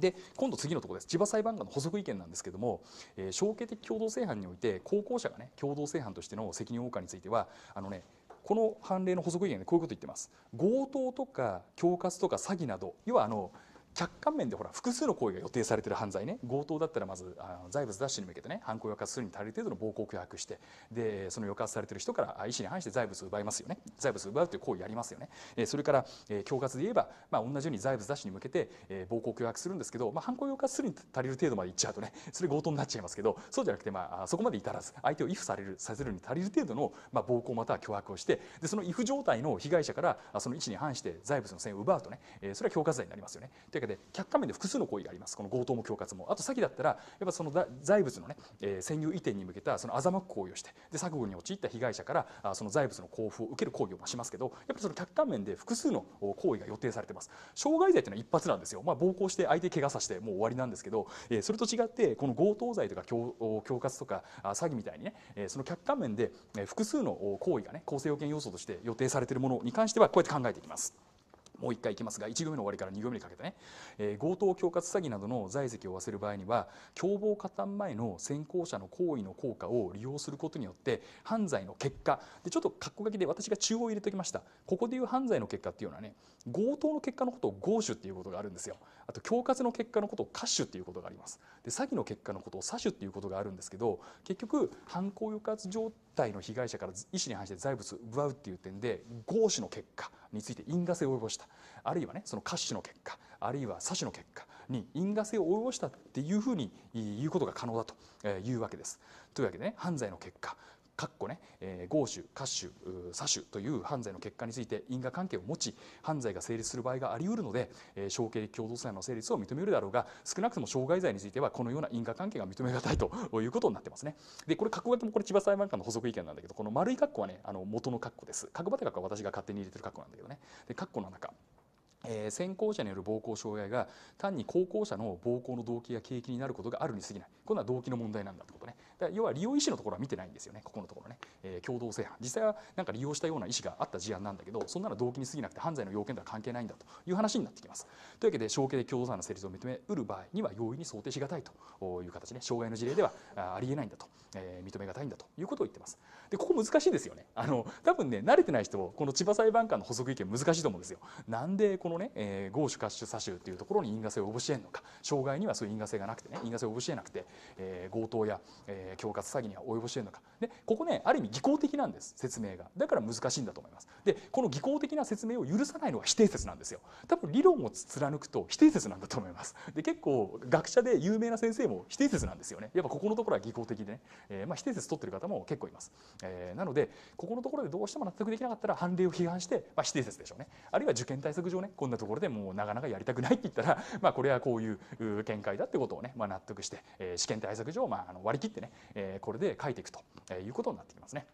Speaker 1: で今度次のところです千葉裁判官の補足意見なんですけども、えー、承継的共同正犯において高校者がね共同正犯としての責任を負うかについてはあのねこの判例の補足意見でこういうこと言ってます強盗とか恐喝とか詐欺など要はあの客観面でほら複数の行為が予定されてる犯罪ね強盗だったらまずあの財物奪取に向けてね犯行を抑圧するに足りる程度の暴行を脅迫してでその抑圧されてる人から意思に反して財物を奪いますよね財物を奪うという行為をやりますよね、えそれから、え恐喝で言えば、まあ、同じように財物奪取に向けて、え暴行を脅迫するんですけど、まあ、犯行を抑圧するに足りる程度までいっちゃうとねそれ強盗になっちゃいますけどそうじゃなくて、まあ、そこまで至らず相手を畏怖されるさせるに足りる程度の、まあ、暴行または脅迫をしてでその畏怖状態の被害者からその意思に反して財物の線を奪うとね、えそれは恐喝罪になりますよね。というで客観面で複数の行為がありますこの強盗も恐喝もあと詐欺だったらやっぱその財物のね、えー、占有移転に向けたその欺く行為をしてで錯誤に陥った被害者からあその財物の交付を受ける行為をしますけどやっぱりその客観面で複数の行為が予定されてます傷害罪というのは一発なんですよ、まあ、暴行して相手怪我させてもう終わりなんですけど、えー、それと違ってこの強盗罪とか恐恐喝とか詐欺みたいにね、えー、その客観面で複数の行為がね構成要件要素として予定されているものに関してはこうやって考えていきます。もう1回いきますが1行目の終わりから2行目にかけてね、えー、強盗恐喝詐欺などの財籍を負わせる場合には共謀加担前の先行者の行為の効果を利用することによって犯罪の結果でちょっと括弧書きで私が中央を入れておきましたここでいう犯罪の結果っていうのはね強盗の結果のことを強手っていうことがあるんですよ。あと恐喝の結果のことを歌手っていうことがありますで詐欺の結果のことを詐取っていうことがあるんですけど結局犯行抑圧状態の被害者から意思に反して財物奪うっていう点で合子の結果について因果性を及ぼしたあるいはねその歌手の結果あるいは詐取の結果に因果性を及ぼしたっていうふうに言うことが可能だというわけです。というわけで、ね、犯罪の結果かっこね、えー、豪州、カッシュ、左州という犯罪の結果について因果関係を持ち犯罪が成立する場合があり得るので、えー、承継共同債の成立を認めるだろうが少なくとも傷害罪についてはこのような因果関係が認めがたいということになってますね。でこれ角型もこれ千葉裁判官の補足意見なんだけどこの丸い括弧はねあの元の括弧です。角畑括弧は私が勝手に入れてる括弧なんだけどね。で括弧の中えー、先行者による暴行傷害が単に後行者の暴行の動機や契機になることがあるに過ぎないこれは動機の問題なんだってことねだ要は利用意思のところは見てないんですよねここのところね、えー、共同正犯実際はなんか利用したような意思があった事案なんだけどそんなの動機に過ぎなくて犯罪の要件とは関係ないんだという話になってきますというわけで証刑で共同正犯の成立を認め得る場合には容易に想定しがたいという形ね障害の事例ではありえないんだと、えー、認めがたいんだということを言ってますでここ難しいですよねあの多分ね慣れてない人この千葉裁判官の補足意見難しいと思うんですよなんでこのね、えー、合手褐主左主っていうところに因果性を及しえんのか障害にはそういう因果性がなくてね因果性を及しえなくて、えー、強盗や、えー、恐喝詐欺には及ぼしえんるのかでここねある意味技巧的なんです説明がだから難しいんだと思いますでこの技巧的な説明を許さないのは否定説なんですよ多分理論を貫くと否定説なんだと思いますで結構学者で有名な先生も否定説なんですよねやっぱここのところは技巧的でね、えー、まあ、否定説取ってる方も結構いますえー、なのでここのところでどうしても納得できなかったら判例を批判して、まあ、否定説でしょうねあるいは受験対策上ねこんなところでもうなかなかやりたくないって言ったら、まあ、これはこういう見解だってことをね、まあ、納得して、えー、試験対策上、まあ、あの割り切ってね、えー、これで書いていくということになってきますね。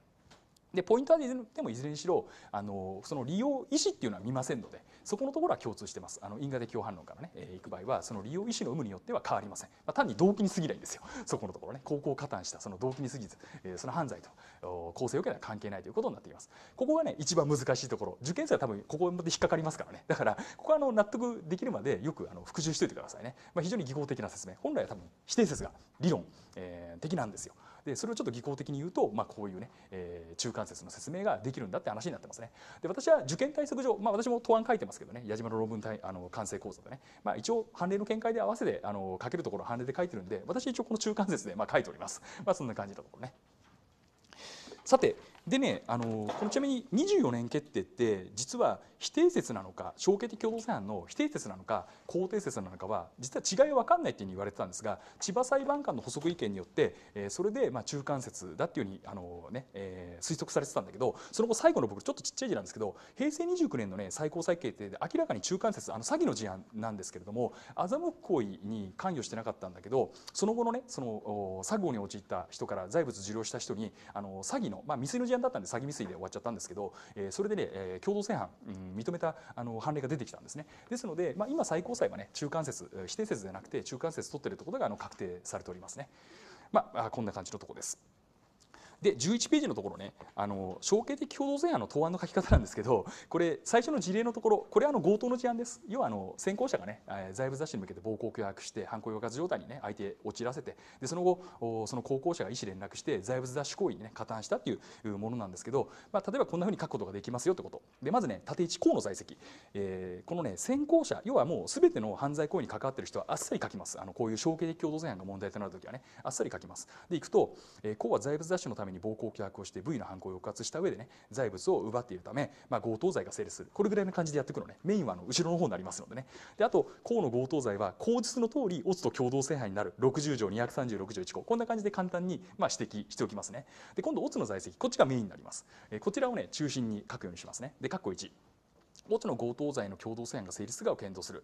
Speaker 1: でポイントはでもいずれにしろあのその利用意思っていうのは見ませんので、そこのところは共通してますあの因果的共反論からね、えー、いく場合はその利用意思の有無によっては変わりません、まあ、単に動機に過ぎないんですよ そこのところね高校加担したその動機に過ぎず、えー、その犯罪と構成を受けたら関係ないということになっていますここがね一番難しいところ受験生は多分ここまで引っかかりますからねだからここはあの納得できるまでよくあの復習しておいてくださいね、まあ、非常に技巧的な説明本来は多分否定説が理論、えー、的なんですよでそれをちょっと技巧的に言うと、まあ、こういうね、えー、中間説の説明ができるんだって話になってますね。で私は受験対策上、まあ、私も答案書いてますけどね矢島の論文対あの完成構造でね、まあ、一応判例の見解で合わせてあの書けるところ判例で書いてるんで私一応この中間説でまあ書いております。まあ、そんな感じのところね。さて、でねあのこのちなみに24年決定って実は否定説なのか消拠的共同裁犯の否定説なのか肯定説なのかは実は違いは分かんないっていうに言われてたんですが千葉裁判官の補足意見によって、えー、それでまあ中間説だっていうふうにあの、ねえー、推測されてたんだけどその後最後の僕ちょっとちっちゃい字なんですけど平成29年の、ね、最高裁決定で明らかに中間説あの詐欺の事案なんですけれども欺く行為に関与してなかったんだけどその後のねその詐欺に陥った人から財物受領した人にあの詐欺の、まあ、未遂の事事案だったんで詐欺未遂で終わっちゃったんですけど、えー、それでね、えー、共同正犯、うん、認めたあの判例が出てきたんですねですので、まあ、今最高裁はね中間説否定説ではなくて中間説取ってるところがあの確定されておりますねまあこんな感じのとこです。で11ページのところねあの承継的共同税案の答案の書き方なんですけどこれ最初の事例のところこれあの強盗の事案です要はあの先行者がね財務雑誌に向けて暴行を脅迫して犯行抑圧状態にね相手を陥らせてでその後その高校者が医師連絡して財務雑誌行為にね加担したっていうものなんですけど、まあ、例えばこんなふうに書くことができますよってことでまずね縦一項の在籍、えー、このね先行者要はもうすべての犯罪行為に関わってる人はあっさり書きますあのこういう承継的共同税案が問題となるときはねあっさり書きますでいくと、えー、こうは財務雑誌のためめに暴行脅迫をして部位の犯行を抑圧した上でね財物を奪っているため、まあ、強盗罪が成立するこれぐらいの感じでやってくくのねメインはあの後ろの方になりますのでねであと甲の強盗罪は口述の通り乙と共同制犯になる60条236条1項こんな感じで簡単にまあ指摘しておきますねで今度乙の在籍こっちがメインになります、えー、こちらをね中心に書くようにしますねで括弧1オツの強盗罪の共同正犯が成立するかを検討する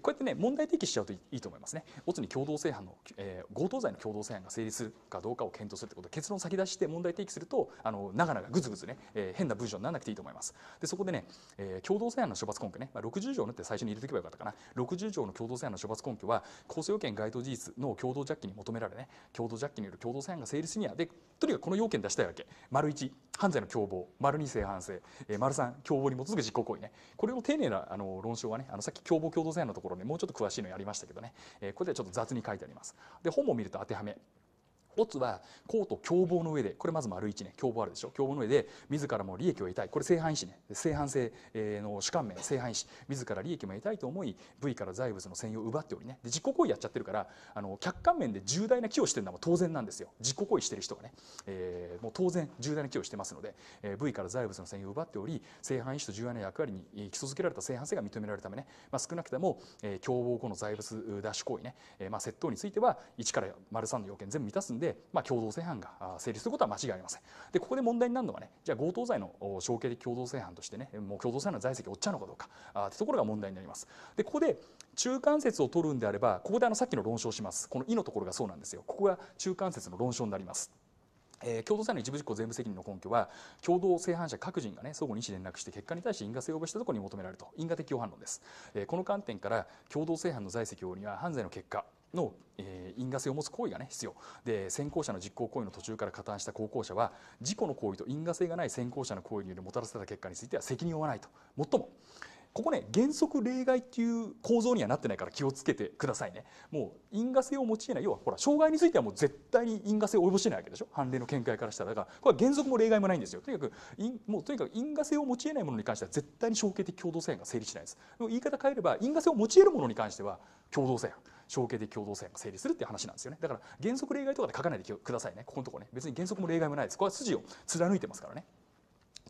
Speaker 1: こうやってね問題提起しちゃうといいと思いますねオツに共同正犯の、えー、強盗罪の共同正犯が成立するかどうかを検討するってこと結論先出して問題提起するとあの長々ぐずぐずね、えー、変な文章にならなくていいと思いますでそこでね、えー、共同正犯の処罰根拠ね、まあ、60条のって最初に入れておけばよかったかな60条の共同正犯の処罰根拠は構成要件該当事実の共同ジャッキに求められね共同ジャッキによる共同正犯が成立するにはでとにかくこの要件出したいわけ丸1犯罪の共謀丸2性犯性、えー、丸3共謀に基づく実行行為ねこれを丁寧なあの論証はねあのさっき共謀共同言のところねもうちょっと詳しいのやりましたけどね、えー、これでちょっと雑に書いてあります。で本も見ると当てはめ乙は公と共謀の上でこれまず丸一ね共謀あるでしょ共謀の上で自らも利益を得たいこれ正反意志ね正反性の主観面正反意志自ら利益も得たいと思い部位から財物の専用を奪っておりねで自己行為やっちゃってるからあの客観面で重大な寄与してるのは当然なんですよ自己行為してる人がね、えー、もう当然重大な寄与してますので、えー、部位から財物の専用を奪っており正反意志と重要な役割に基礎づけられた正反性が認められるためね、まあ、少なくとも、えー、共謀後の財物奪取行為ね、えーまあ、窃盗については1から丸3の要件全部満たすんで、まあ、共同正犯が成立することは間違いありません。でここで問題になるのはねじゃあ強盗罪の承継的共同正犯としてねもう共同正犯の在籍を負っちゃうのかどうかあってところが問題になります。でここで中間説を取るんであればここであのさっきの論証しますこの「い」のところがそうなんですよここが中間説の論証になります。えー、共同債の一部実行全部責任の根拠は共同正犯者各人がね相互に意思連絡して結果に対して因果性をぼしたところに求められると因果的共犯論です、えー、この観点から共同正犯の在籍をには犯罪の結果の、えー、因果性を持つ行為がね必要で先行者の実行行為の途中から加担した高校者は事故の行為と因果性がない先行者の行為によりもたらせた結果については責任を負わないともっともここね原則例外っていう構造にはなってないから気をつけてくださいねもう因果性を用いない要はほら障害についてはもう絶対に因果性を及ぼしてないわけでしょ判例の見解からしたらだからこれは原則も例外もないんですよとにかくもうとにかく因果性を用いないものに関しては絶対に承継的共同性案が成立しないです言い方変えれば因果性を用いるものに関しては共同性案承継的共同線が成立するって話なんですよねだから原則例外とかで書かないでくださいねここのところね別に原則も例外もないですこれは筋を貫いてますからね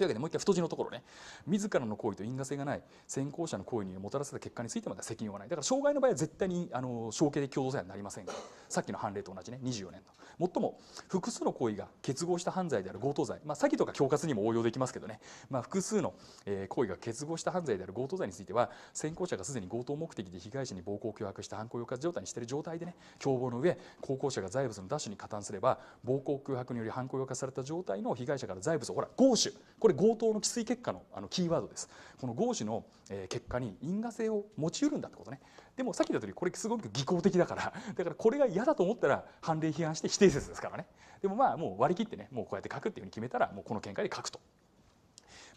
Speaker 1: というわけでもう一回太字のところね自らの行為と因果性がない先行者の行為にもたらせた結果についてまで責任はないだから障害の場合は絶対にあの承継で共同罪はなりませんがさっきの判例と同じね24年と最も複数の行為が結合した犯罪である強盗罪、まあ、詐欺とか恐喝にも応用できますけどね、まあ、複数の、え行為が結合した犯罪である強盗罪については先行者がすでに強盗目的で被害者に暴行を脅迫した犯行抑圧状態にしている状態でね共謀の上高校者が財物の奪取に加担すれば暴行脅迫により犯行を抑圧された状態の被害者から財物をほら強取これれ強盗の治水結果のあのキーワードですこの合子の結果に因果性を持ちうるんだってことねでもさっき言った通りこれすごく技巧的だから だからこれが嫌だと思ったら判例批判して否定説ですからねでもまあもう割り切ってねもうこうやって書くっていうふうに決めたらもうこの見解で書くと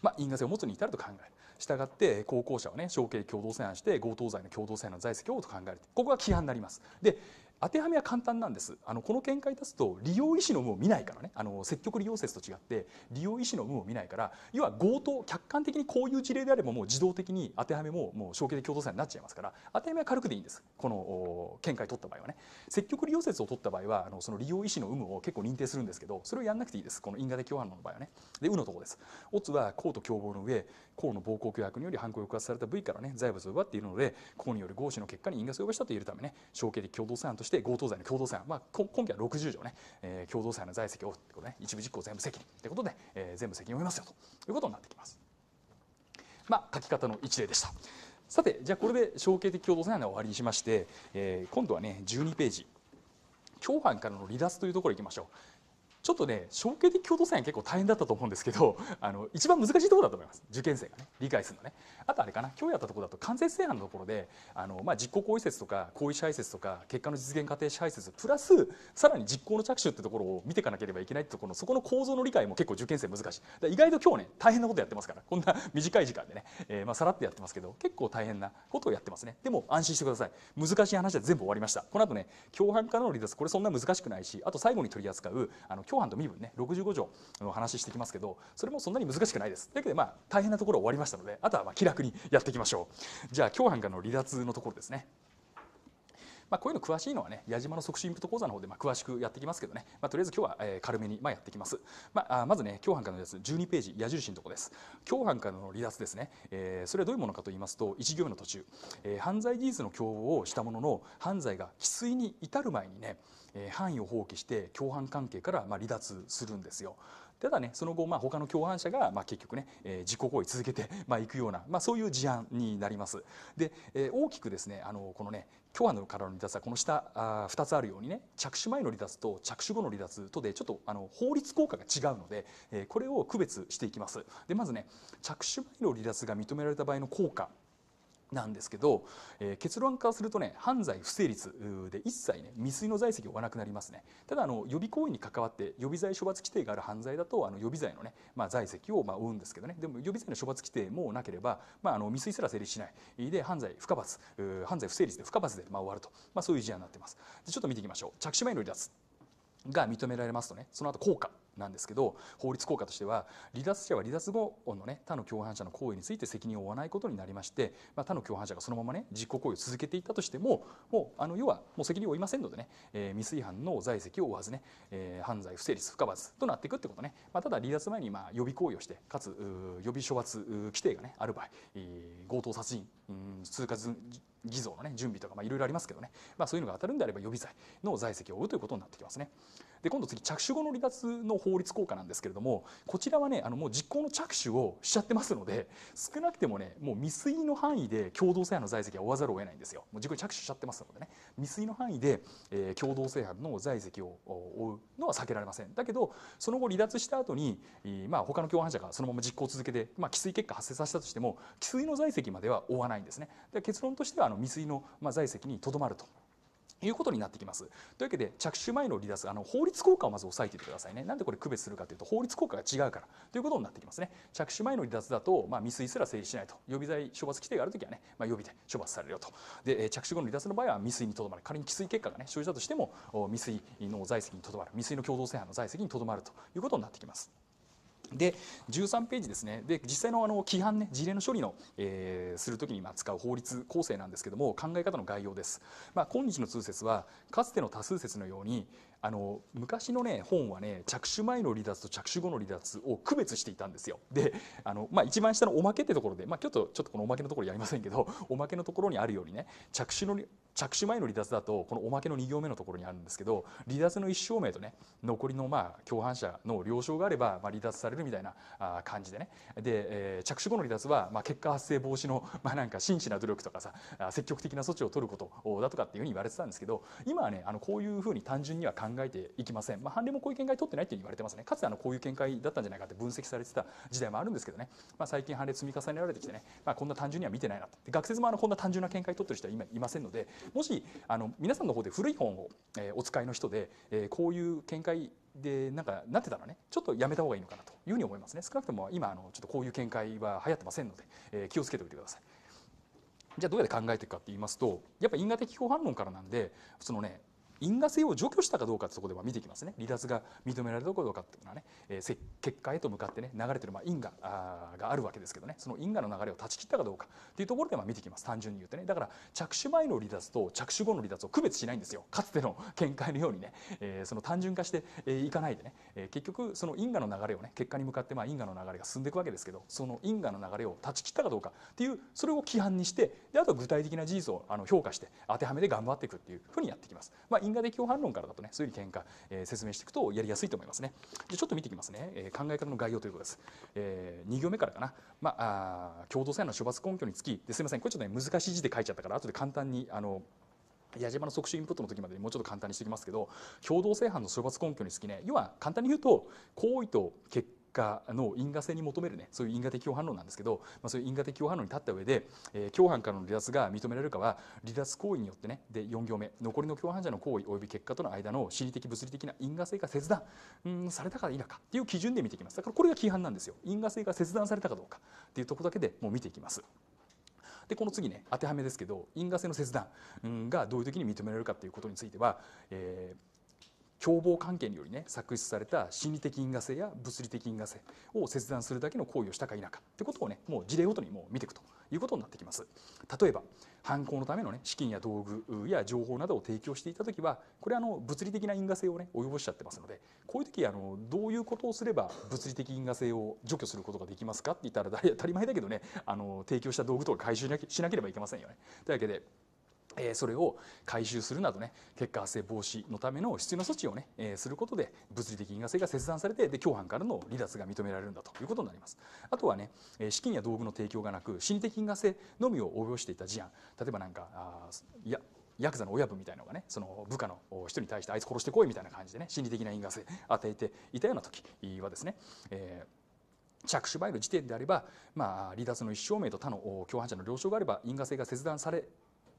Speaker 1: まあ、因果性を持つに至ると考える。したがって高校者はね、承継共同制案して強盗罪の共同制案の在籍をと考える。ここが規範になります。で、当てはめは簡単なんですあのこの見解立つと利用意思の有無を見ないからねあの積極利用説と違って利用意思の有無を見ないから要は強盗客観的にこういう事例であればもう自動的に当てはめももう消極で共同債になっちゃいますから当てはめは軽くでいいんですこの見解取った場合はね積極利用説を取った場合はあのその利用意思の有無を結構認定するんですけどそれをやんなくていいですこの因果的共犯の場合はねで「う」のとこです「オツ」は公と共謀の上公の暴行脅迫により犯行抑圧された部位からね財物を奪っているので公による合資の結果に因果性を及ぼしたと言えるためね承継的共同債案としてして強盗罪の共同債、まあ、今期は60条ね、えー、共同債の在籍をってこと、ね、一部実行全部責任ということで、えー、全部責任を負いますよということになってきます。まあ、書き方の一例でした。さてじゃあこれで承継的共同債案は終わりにしまして、えー、今度はね12ページ共犯からの離脱というところ行きましょう、ちょっとね承継的共同参与結構大変だったと思うんですけど あの一番難しいところだと思います受験生がね理解するのねあとあれかな今日やったところだと間接制覇のところであの、まあ、実行行為説とか行為支配説とか結果の実現過程支配説プラスさらに実行の着手ってところを見ていかなければいけないってところのそこの構造の理解も結構受験生難しい意外と今日ね大変なことやってますからこんな 短い時間でね、えー、まあ、さらっとやってますけど結構大変なことをやってますねでも安心してください難しい話は全部終わりましたこの後ね共犯からの離脱これそんな難しくないしあと最後に取り扱うあの共犯と身分ね65条の話してきますけどそれもそんなに難しくないですだけどまあ大変なところ終わりましたのであとはまあ気楽にやっていきましょうじゃあ共犯からの離脱のところですねまあ、こういうの詳しいのはね矢島の促進プット講座の方でまあ詳しくやっていきますけどね、まあ、とりあえず今日は、え軽めにまあやっていきます、まあ、まずね共犯からのやつ12ページ矢印のとこです共犯からの離脱ですね、えー、それはどういうものかと言いますと1行目の途中、えー、犯罪事実の共謀をしたものの犯罪が既遂に至る前にね範囲を放棄して共犯関係からま離脱するんですよ。ただねその後まあ他の共犯者がまあ結局ね、え自己行為続けてまあいくような、まあ、そういう事案になります。で、え大きくですねあのこのね共犯のからの離脱はこの下あ2つあるようにね着手前の離脱と着手後の離脱とでちょっとあの法律効果が違うので、えこれを区別していきます。でまずね着手前の離脱が認められた場合の効果なんですけど、えー、結論からするとね犯罪不成立で一切ね未遂の罪責を負わなくなりますねただあの予備行為に関わって予備罪処罰規定がある犯罪だとあの予備罪のね、まあ、罪責をまあ負うんですけどねでも予備罪の処罰規定もなければ、まあ、あの未遂すら成立しないで犯罪不可罰犯罪不成立で不可罰でまあ終わると、まあ、そういう事案になってますでちょっと見ていきましょう着手前の離脱が認められますとねその後効果なんですけど法律効果としては離脱者は離脱後の、ね、他の共犯者の行為について責任を負わないことになりまして、まあ、他の共犯者がそのまま、ね、実行行為を続けていたとしてももうあの要はもう責任を負いませんのでね、えー、未遂犯の在籍を負わずね、えー、犯罪不成立不可罰となっていくってことね、まあ、ただ離脱前にまあ予備行為をしてかつ予備処罰規定が、ね、ある場合、えー、強盗殺人うん通貨偽造の、ね、準備とかいろいろありますけどね、まあ、そういうのが当たるんであれば予備罪の在籍を負うということになってきますね。で今度次着手後の離脱の法律効果なんですけれどもこちらはねあのもう実行の着手をしちゃってますので少なくてもねもう未遂の範囲で共同制犯の在籍は負わざるを得ないんですよ。もう実行着手しちゃってますのでね未遂の範囲で、えー、共同制犯の在籍を負うのは避けられません。だけどその後離脱した後に、まあ、他の共犯者がそのまま実行を続けて、まあ、既遂結果発生させたとしても既遂の在籍までは負わない。ないんですね。で結論としてはあの未遂の、ま在籍にとどまるということになってきます。というわけで着手前の離脱あの法律効果をまず押さえていてくださいね。なんでこれ区別するかというと法律効果が違うからということになってきますね。着手前の離脱だと、まあ、未遂すら成立しないと予備罪処罰規定があるときはね、まあ、予備で処罰されるよと。で着手後の離脱の場合は未遂にとどまる仮に既遂結果がね生じたとしても未遂の在籍にとどまる未遂の共同正犯の在籍にとどまるということになってきます。で13ページですねで実際のあの規範ね事例の処理の、えー、するときに使う法律構成なんですけども考え方の概要です、まあ、今日の通説はかつての多数説のようにあの昔のね本はね着手前の離脱と着手後の離脱を区別していたんですよであの、まあ、一番下のおまけってところで、まあ、ちょっとちょっとこのおまけのところやりませんけどおまけのところにあるようにね着手の着手前の離脱だとこのおまけの2行目のところにあるんですけど離脱の1証明とね残りのまあ共犯者の了承があればま離脱されるみたいな感じでねで、え着手後の離脱はま結果発生防止のまなんか真摯な努力とかさ積極的な措置を取ることだとかっていうふうに言われてたんですけど今はねあのこういうふうに単純には考えていきません、まあ、判例もこういう見解取ってないって言われてますねかつてあのこういう見解だったんじゃないかって分析されてた時代もあるんですけどね、まあ、最近判例積み重ねられてきてね、まあ、こんな単純には見てないなと学説もあのこんな単純な見解取ってる人はいませんのでもしあの皆さんの方で古い本を、えー、お使いの人で、えー、こういう見解でなんかなってたらねちょっとやめた方がいいのかなというふうに思いますね少なくとも今あのちょっとこういう見解は流行ってませんので、えー、気をつけておいてください。じゃあどうやって考えていくかって言いますとやっぱ因果的評反論からなんでそのね因果性を除去したかどうかってこでは見ていきますね離脱が認められるかどうかっていうのはね、えー、結果へと向かってね流れてるまあ因果あがあるわけですけどねその因果の流れを断ち切ったかどうかっていうところでま見ていきます単純に言うとねだから着手前の離脱と着手後の離脱を区別しないんですよかつての見解のようにね、えー、その単純化していかないでね、えー、結局その因果の流れをね結果に向かってまあ因果の流れが進んでいくわけですけどその因果の流れを断ち切ったかどうかっていうそれを規範にしてであと具体的な事実をあの評価して当てはめて頑張っていくっていうふうにやっていきます。まあ、因因果的共犯論からだとねそういうふうに見解、えー、説明していくとやりやすいと思いますねじゃちょっと見ていきますね、えー、考え方の概要ということです、えー、2行目からかな、まあ、あ共同作用の処罰根拠につきですいませんこれちょっとね難しい字で書いちゃったから後で簡単にあの矢島の即死インプットの時までにもうちょっと簡単にしておきますけど共同正犯の処罰根拠につきね要は簡単に言うと行為と結果の因果性に求めるねそういう因果的共犯論なんですけど、まあ、そういう因果的共犯論に立った上で、えー、共犯からの離脱が認められるかは離脱行為によってねで4行目残りの共犯者の行為及び結果との間の心理的物理的な因果性が切断うんされたか否かっていう基準で見ていきますだからこれが規範なんですよ因果性が切断されたかどうかっていうとこだけでもう見ていきます。でこの次ね当てはめですけど因果性の切断がどういう時に認められるかっていうことについては、えー共謀関係によりね作出された心理的因果性や物理的因果性を切断するだけの行為をしたか否かってことをねもう事例ごとにもう見ていくということになってきます例えば犯行のためのね資金や道具や情報などを提供していた時はこれあの物理的な因果性をね及ぼしちゃってますのでこういう時あのどういうことをすれば物理的因果性を除去することができますかって言ったら当たり前だけどねあの提供した道具とか回収しなければいけませんよね。というわけでえそれを回収するなどね結果発生防止のための必要な措置をね、えすることで物理的因果性が切断されてで共犯からの離脱が認められるんだということになりますあとはね、え資金や道具の提供がなく心理的因果性のみを応用していた事案例えばなんかあいやヤクザの親分みたいのがねその部下の人に対してあいつ殺してこいみたいな感じでね心理的な因果性与えていたような時はですね、えー着手前の時点であれば、まあ、離脱の一生命と他の共犯者の了承があれば因果性が切断され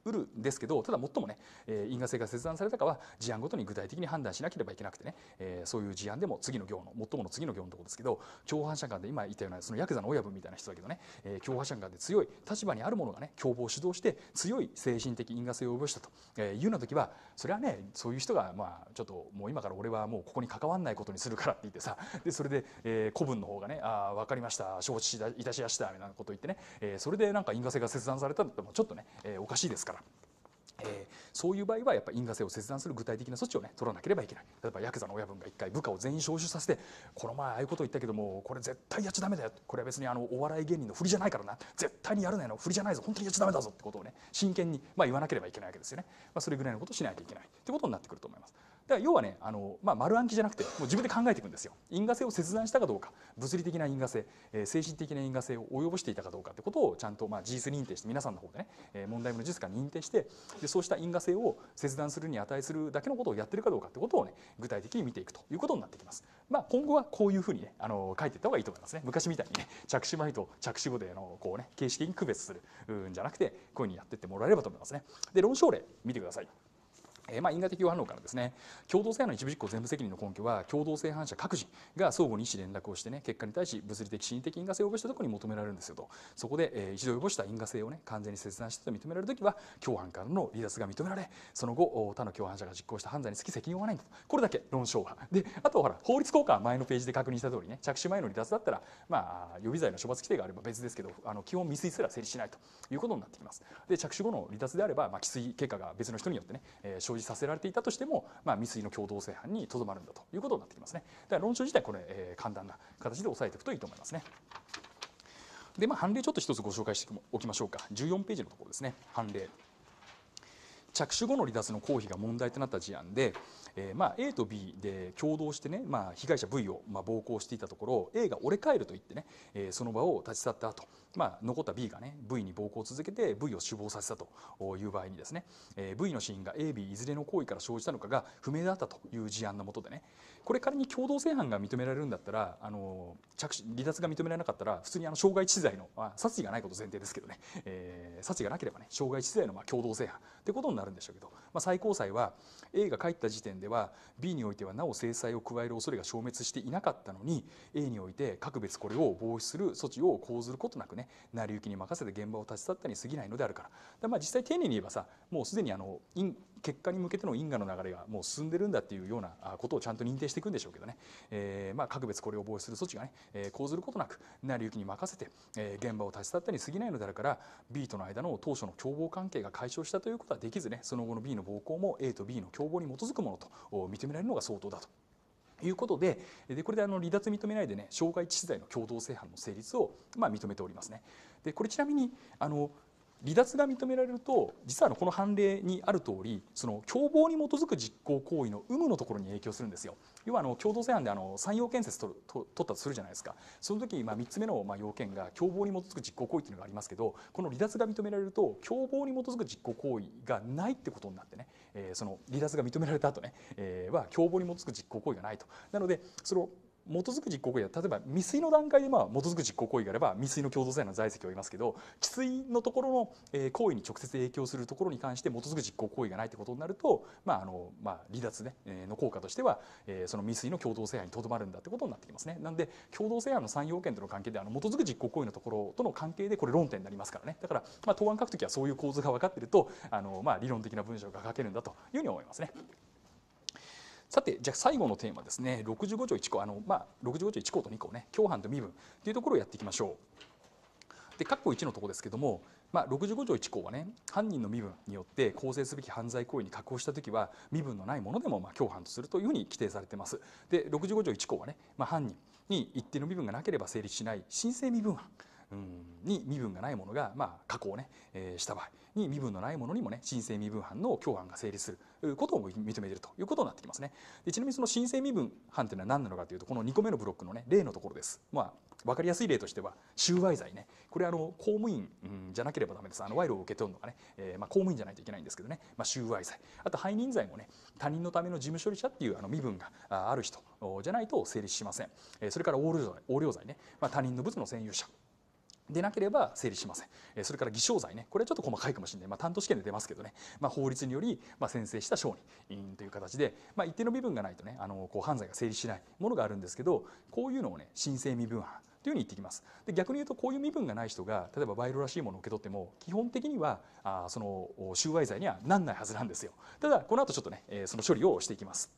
Speaker 1: うるんですけどただ最もね、えー、因果性が切断されたかは事案ごとに具体的に判断しなければいけなくてね、えー、そういう事案でも次の行の最もの次の行のところですけど共犯者間で今言ったようなそのヤクザの親分みたいな人だけどね、えー、共犯者間で強い立場にある者がね共謀を主導して強い精神的因果性を及ぼしたというような時はそれはねそういう人がまあちょっともう今から俺はもうここに関わんないことにするからって言ってさでそれで、えー、古文の方がね「ああ分かりました承知いたしやした」みたいなこと言ってね、えー、それでなんか因果性が切断されたってもちょっとね、えー、おかしいですから。、えー、そういう場合はやっぱ因果性を切断する具体的な措置を、ね、取らなければいけない例えばヤクザの親分が一回部下を全員招集させてこの前ああいうこと言ったけどもこれ絶対やっちゃだめだよこれは別にあのお笑い芸人の振りじゃないからな絶対にやるなよの振りじゃないぞ本当にやっちゃだめだぞってことをね真剣に、まあ、言わなければいけないわけですよね、まあ、それぐらいのことをしないといけないってことになってくると思います。だから要はねあの、まあ、丸暗記じゃなくてもう自分で考えていくんですよ。因果性を切断したかどうか物理的な因果性、えー、精神的な因果性を及ぼしていたかどうかってことをちゃんと、まあ、事実認定して皆さんの方でね、えー、問題文の事実から認定してでそうした因果性を切断するに値するだけのことをやってるかどうかってことをね具体的に見ていくということになってきます。まあ、今後はこういうふうにねあの書いていった方がいいと思いますね。昔みたいにね着手前と着手後であのこうね形式的に区別するんじゃなくてこういうふうにやってってもらえればと思いますね。で論証例見てください。えー、まあ因果的反論からですね共同性の一部実行全部責任の根拠は共同性反射各人が相互に意思連絡をしてね結果に対し物理的心理的因果性を及ぼしたところに求められるんですよとそこで、えー、一度及ぼした因果性をね完全に切断したと認められるときは共犯からの離脱が認められその後他の共犯者が実行した犯罪につき責任はないんだとこれだけ論証はであとほら法律効果は前のページで確認した通りね着手前の離脱だったらまあ予備罪の処罰規定があれば別ですけどあの基本未遂すら成立しないということになってきますで着手後の離脱であれば、まあ、既遂結果が別の人によってね、えー生じさせられていたとしても、まあ、未遂の共同正犯にとどまるんだということになってきますね。だから論調自体これ、えー、簡単な形で押さえていくといいと思いますね。で、まあ、判例ちょっと一つご紹介しておきましょうか14ページのところですね判例着手後の離脱の公費が問題となった事案で、えー、まあ A と B で共同してね、まあ、被害者 V をまあ暴行していたところ A が「折れ返る」と言ってね、えー、その場を立ち去った後まあ、残った B がね V に暴行を続けて V を死亡させたという場合にですね、え V の死因が AB いずれの行為から生じたのかが不明だったという事案のもとでねこれ仮に共同正犯が認められるんだったらあの着離脱が認められなかったら普通にあの傷害致死罪の、まあ、殺意がないこと前提ですけどね、えー、殺意がなければね傷害致死罪のまあ共同正犯ってことになるんでしょうけど、まあ、最高裁は A が帰った時点では B においてはなお制裁を加える恐れが消滅していなかったのに A において各別これを防止する措置を講ずることなくね成り行きに任せて現場を立ち去ったに過ぎないのであるからで、まあ、実際丁寧に言えばさもうすでにあの結果に向けての因果の流れがもう進んでるんだっていうようなことをちゃんと認定していくんでしょうけどね、えー、まあ格別これを防止する措置がね、えー、講ずることなく成り行きに任せて、えー、現場を立ち去ったに過ぎないのであるから B との間の当初の共謀関係が解消したということはできずねその後の B の暴行も A と B の共謀に基づくものと認められるのが相当だということででこれであの離脱認めないでね傷害致死罪の共同正犯の成立を、まあ、認めておりますね。でこれちなみにあの離脱が認められると実はあのこの判例にある通りその共謀に基づく実行行為の有無のところに影響するんですよ要はあの共同正犯であの3要建設取ると取ったとするじゃないですかその時まあ3つ目のまあ要件が共謀に基づく実行行為というのがありますけどこの離脱が認められると共謀に基づく実行行為がないってことになってねえー、その離脱が認められた後ね、えー、は共謀に基づく実行行為がないと。なのでその基づく実行行為は例えば未遂の段階でまあ基づく実行行為があれば未遂の共同罪の在籍をいますけど既遂のところの、え行為に直接影響するところに関して基づく実行行為がないということになると、まああのまあ、離脱、ね、の効果としては、えその未遂の共同性案にとどまるんだということになってきますね。なので共同性案の3要件との関係であの基づく実行行為のところとの関係でこれ論点になりますからねだから、まあ、答案書くときはそういう構図が分かっているとあの、まあ、理論的な文章が書けるんだというふうに思いますね。さてじゃあ最後のテーマですね65条1項あの、まあ、65条1項と2項ね共犯と身分というところをやっていきましょう。で括弧1のところですけども、まあ、65条1項はね犯人の身分によって構成すべき犯罪行為に加工した時は身分のないものでもまあ共犯とするというふうに規定されてます。で65条1項はね、まあ、犯人に一定の身分がなければ成立しない申請身分犯。に身分がないものが、まあ、加工ね、えー、した場合に身分のないものにもね申請身分犯の共犯が成立することを認めているということになってきますねでちなみにその申請身分犯というのは何なのかというとこの2個目のブロックのね例のところですまあ分かりやすい例としては収賄罪ねこれあの公務員、じゃなければダメですあの賄賂を受け取るのがね、えー、まあ、公務員じゃないといけないんですけどね、まあ、収賄罪あと背任罪もね他人のための事務処理者っていうあの身分がある人じゃないと成立しませんそれから横領罪横領罪ね、まあ、他人の物の占有者でなければ成立しません。それから偽証罪ね、これはちょっと細かいかもしれない。まあ、担当試験で出ますけどね、まあ、法律により、まあ、宣誓した証人という形で、まあ、一定の身分がないとね、あのこう犯罪が成立しないものがあるんですけど、こういうのをね、申請身分犯。というふうに言ってきますで逆に言うとこういう身分がない人が例えば賄賂らしいものを受け取っても基本的にはあその収賄罪にはなんないはずなんですよただこの後ちょっとね、えその処理をしていきます。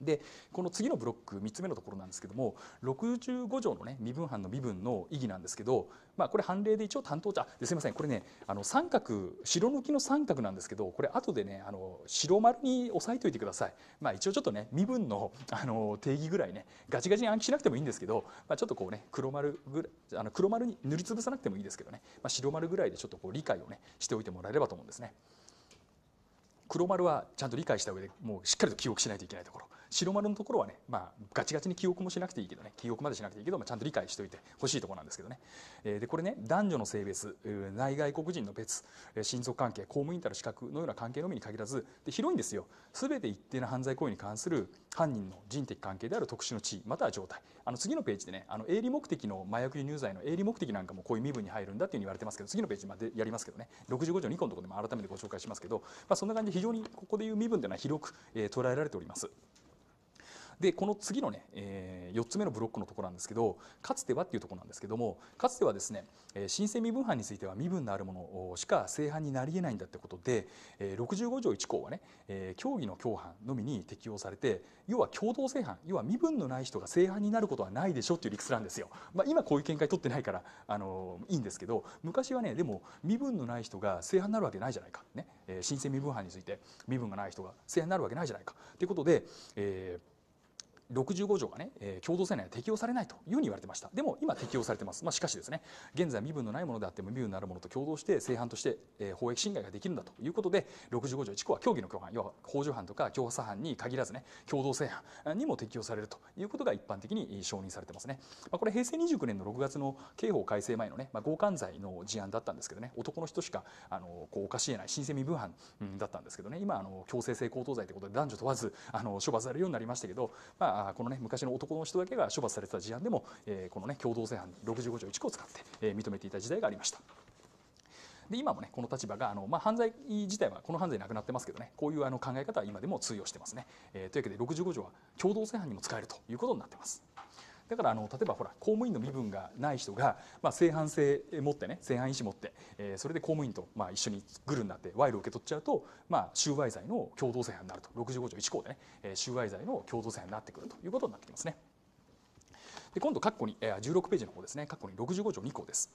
Speaker 1: でこの次のブロック3つ目のところなんですけども65条のね身分犯の身分の意義なんですけど、まあ、これ判例で一応担当者すいませんこれねあの三角白抜きの三角なんですけどこれ後でねあの白丸に押さえておいてください、まあ、一応ちょっとね身分のあの定義ぐらいねガチガチに暗記しなくてもいいんですけど、まあ、ちょっとこうね黒丸ぐあの黒丸に塗りつぶさなくてもいいですけどね、まあ、白丸ぐらいでちょっとこう理解をねしておいてもらえればと思うんですね。黒丸はちゃんと理解した上でもうしっかりと記憶しないといけないところ白丸のところはね、まあ、ガチガチに記憶もしなくていいけどね記憶までしなくていいけど、まあ、ちゃんと理解しておいてほしいところなんですけどね、えー、でこれね男女の性別内外国人の別親族関係公務員たる資格のような関係のみに限らずで広いんですよ全て一定の犯罪行為に関する犯人の人的関係である特殊の地位または状態あの次のページでねあの営利目的の麻薬輸入罪の営利目的なんかもこういう身分に入るんだっていうふうに言われてますけど次のページまでやりますけどね65条2項のところでも改めてご紹介しますけど、まあ、そんな感じで非常にここでいう身分というのは広く、えー、捉えられております。でこの次のね、えー、4つ目のブロックのところなんですけどかつてはっていうところなんですけどもかつてはですね神聖未分犯については身分のあるものしか正犯になりえないんだってことで65条1項はね教義の共犯のみに適用されて要は共同正犯要は身分のない人が正犯になることはないでしょっていう理屈なんですよ。まあ、今こういう見解取ってないからあのいいんですけど昔はねでも身分のない人が正犯になるわけないじゃないか、ね、えー、新生身分犯について身分がない人が正犯になるわけないじゃないかということで、えー65条がね、えー、共同声明は適用されないというふうに言われてましたでも今適用されてます、まあ、しかしですね現在身分のないものであっても身分のあるものと共同して正犯として、えー、法益侵害ができるんだということで65条1項は教義の共犯要は法上犯とか共唆犯に限らずね共同正犯にも適用されるということが一般的に承認されてますね、まあ、これ平成29年の6月の刑法改正前のね、まあ、強姦罪の事案だったんですけどね男の人しかあのこう犯し得ない新生身分犯、うん、だったんですけどね今あの強制性交等罪ということで男女問わずあの処罰されるようになりましたけど、まああこの、ね、昔の男の人だけが処罰されてた事案でも、えー、この、ね、共同正犯65条1項を使って、えー、認めていた時代がありました。で今もねこの立場があの、まあ、犯罪自体はこの犯罪なくなってますけどねこういうあの考え方は今でも通用してますね、えー、というわけで65条は共同正犯にも使えるということになってます。だからあの例えばほら公務員の身分がない人が、まあ、正犯性持ってね正犯意思持って、えー、それで公務員と、まあ、一緒にグルになって賄賂を受け取っちゃうと、まあ、収賄罪の共同正犯になると65条1項でね、えー、収賄罪の共同正犯になってくるということになってきますね。で今度括弧にえ16ページの方ですね括弧に65条2項です。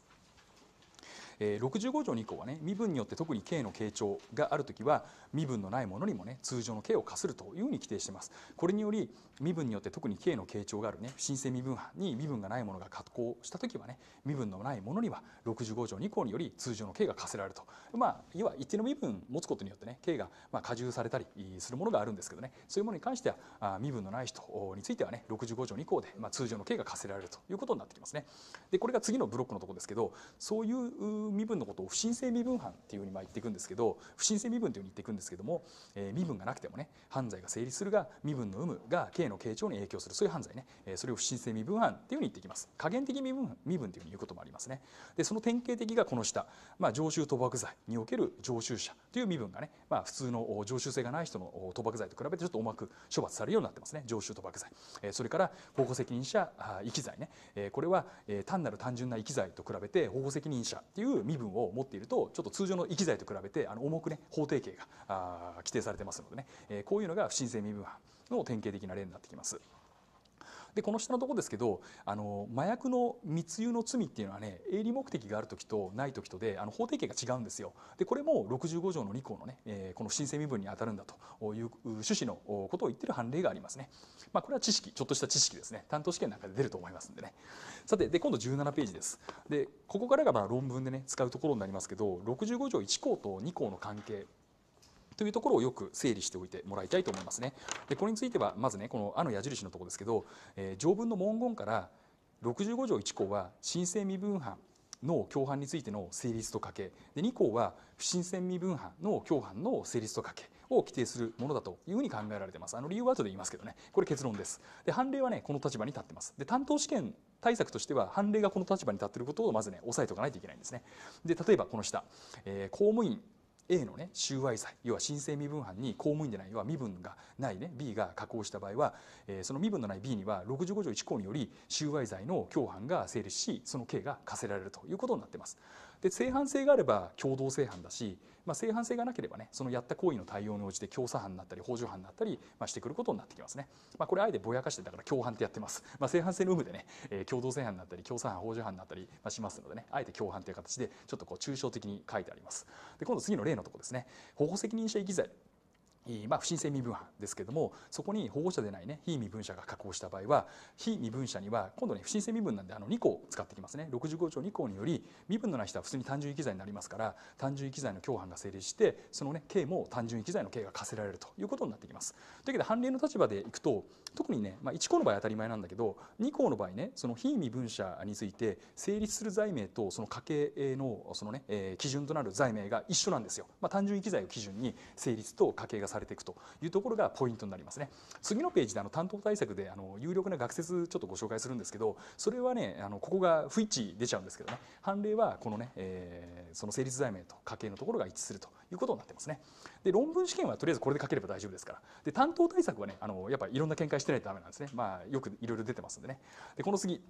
Speaker 1: え65条2項はね身分によって特に刑の傾聴がある時は身分のないものにもね通常の刑を課するというふうに規定していますこれにより身分によって特に刑の傾聴があるね不審性身分犯に身分がないものが格好した時はね身分のないものには65条2項により通常の刑が課せられるとまあ要は一定の身分持つことによってね刑がまあ加重されたりするものがあるんですけどねそういうものに関しては身分のない人についてはね65条2項でまあ通常の刑が課せられるということになってきますねでこれが次のブロックのところですけどそういう身分のことを不審性身分犯っていうふうにまあ言っていくんですけど不審性身分というふうに言っていくんですけども、えー、身分がなくてもね犯罪が成立するが身分の有無が刑の傾聴に影響するそういう犯罪ね、えー、それを不審性身分犯っていうふうに言ってきます加減的身分身分というふうに言うこともありますねでその典型的がこの下、まあ、常習賭博罪における常習者という身分がね、まあ、普通の常習性がない人の賭博罪と比べてちょっとうまく処罰されるようになってますね常習賭博罪、えー、それから保護責任者遺棄罪ね、えー、これは、え単なる単純な遺棄罪と比べて保護責任者っていう身分を持っているとちょっと通常の遺棄罪と比べてあの重くね法定刑が規定されてますのでね、えー、こういうのが不審性身分犯の典型的な例になってきます。でこの下のとこですけどあの麻薬の密輸の罪っていうのはね営利目的がある時とない時とであの法定刑が違うんですよ。でこれも65条の2項のね、えー、この申請身分にあたるんだという趣旨のことを言ってる判例がありますね。まあ、これは知識ちょっとした知識ですね担当試験なんかで出ると思いますんでね。さてで今度17ページです。でここからがまあ論文でね使うところになりますけど65条1項と2項の関係というところをよく整理しておいてもらいたいと思いますね。でこれについてはまずねこの「あ」の矢印のところですけど、えー、条文の文言から65条1項は申請未分犯の共犯についての成立と家けで2項は不審船未分犯の共犯の成立と家けを規定するものだというふうに考えられていますあの理由は後で言いますけどねこれ結論ですで判例はねこの立場に立ってますで担当試験対策としては判例がこの立場に立っていることをまずね押さえておかないといけないんですねで例えばこの下、えー、公務員 A のね収賄罪要は申請身分犯に公務員でない要は身分がないね B が加工した場合は、えその身分のない B には65条1項により収賄罪の共犯が成立しその刑が課せられるということになってます。で正反性があれば共同正犯だし、まあ、正反性がなければねそのやった行為の対応に応じて共査犯になったり幇助犯になったり、まあ、してくることになってきますね、まあ、これあえてぼやかしてだから共犯ってやってます、まあ、正反性の有無でね、えー、共同正犯になったり共査犯幇助犯になったりしますのでねあえて共犯という形でちょっとこう抽象的に書いてありますで今度次の例のとこですね保護責任者遺棄罪まあ、不審性身分犯ですけれどもそこに保護者でないね非身分者が確保した場合は非身分者には今度ね不審性身分なんであの2項使ってきますね65条2項により身分のない人は普通に単純遺棄罪になりますから単純遺棄罪の共犯が成立してそのね刑も単純遺棄罪の刑が課せられるということになってきます。というわけで判例の立場でいくと特にね、まあ、1項の場合当たり前なんだけど2項の場合ねその非身分者について成立する罪名とその家計のそのね、えー、基準となる罪名が一緒なんですよ、まあ、単純域罪を基準に成立と家計がされていくというところがポイントになりますね次のページであの担当対策であの有力な学説ちょっとご紹介するんですけどそれはねあのここが不一致出ちゃうんですけどね判例はこのね、えー、その成立罪名と家計のところが一致するということになってますねで論文試験はとりあえずこれで書ければ大丈夫ですからで担当対策はねあのやっぱいろんな見解してないとダメなんですね。まあ、よくいろいろ出てますんでね。で、この次、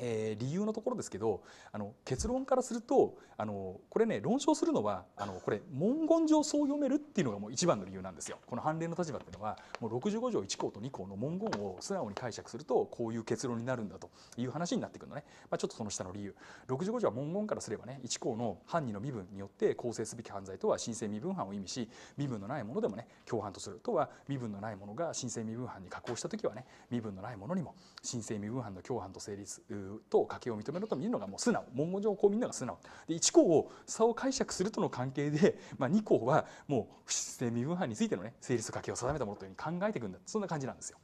Speaker 1: えー、理由のところですけどあの結論からするとあのこれね論証するのはあのこれ文言上そう読めるっていうのがもう一番の理由なんですよ。この判例の立場っていうのはもう65条1項と2項の文言を素直に解釈するとこういう結論になるんだという話になってくるのね、まあ、ちょっとその下の理由65条は文言からすればね1項の犯人の身分によって構成すべき犯罪とは申請身分犯を意味し身分のないものでもね共犯とするとは身分のないものが申請身分犯に加工した時はね身分のないものにも申請身分犯の共犯と成立と家計を認めろと見るのがもう素直文言上こうみんなが素直で1項を差を解釈するとの関係で、まあ、2項はもう不自然身分範についてのね成立と家計を定めたものというふうに考えていくんだそんな感じなんですよ。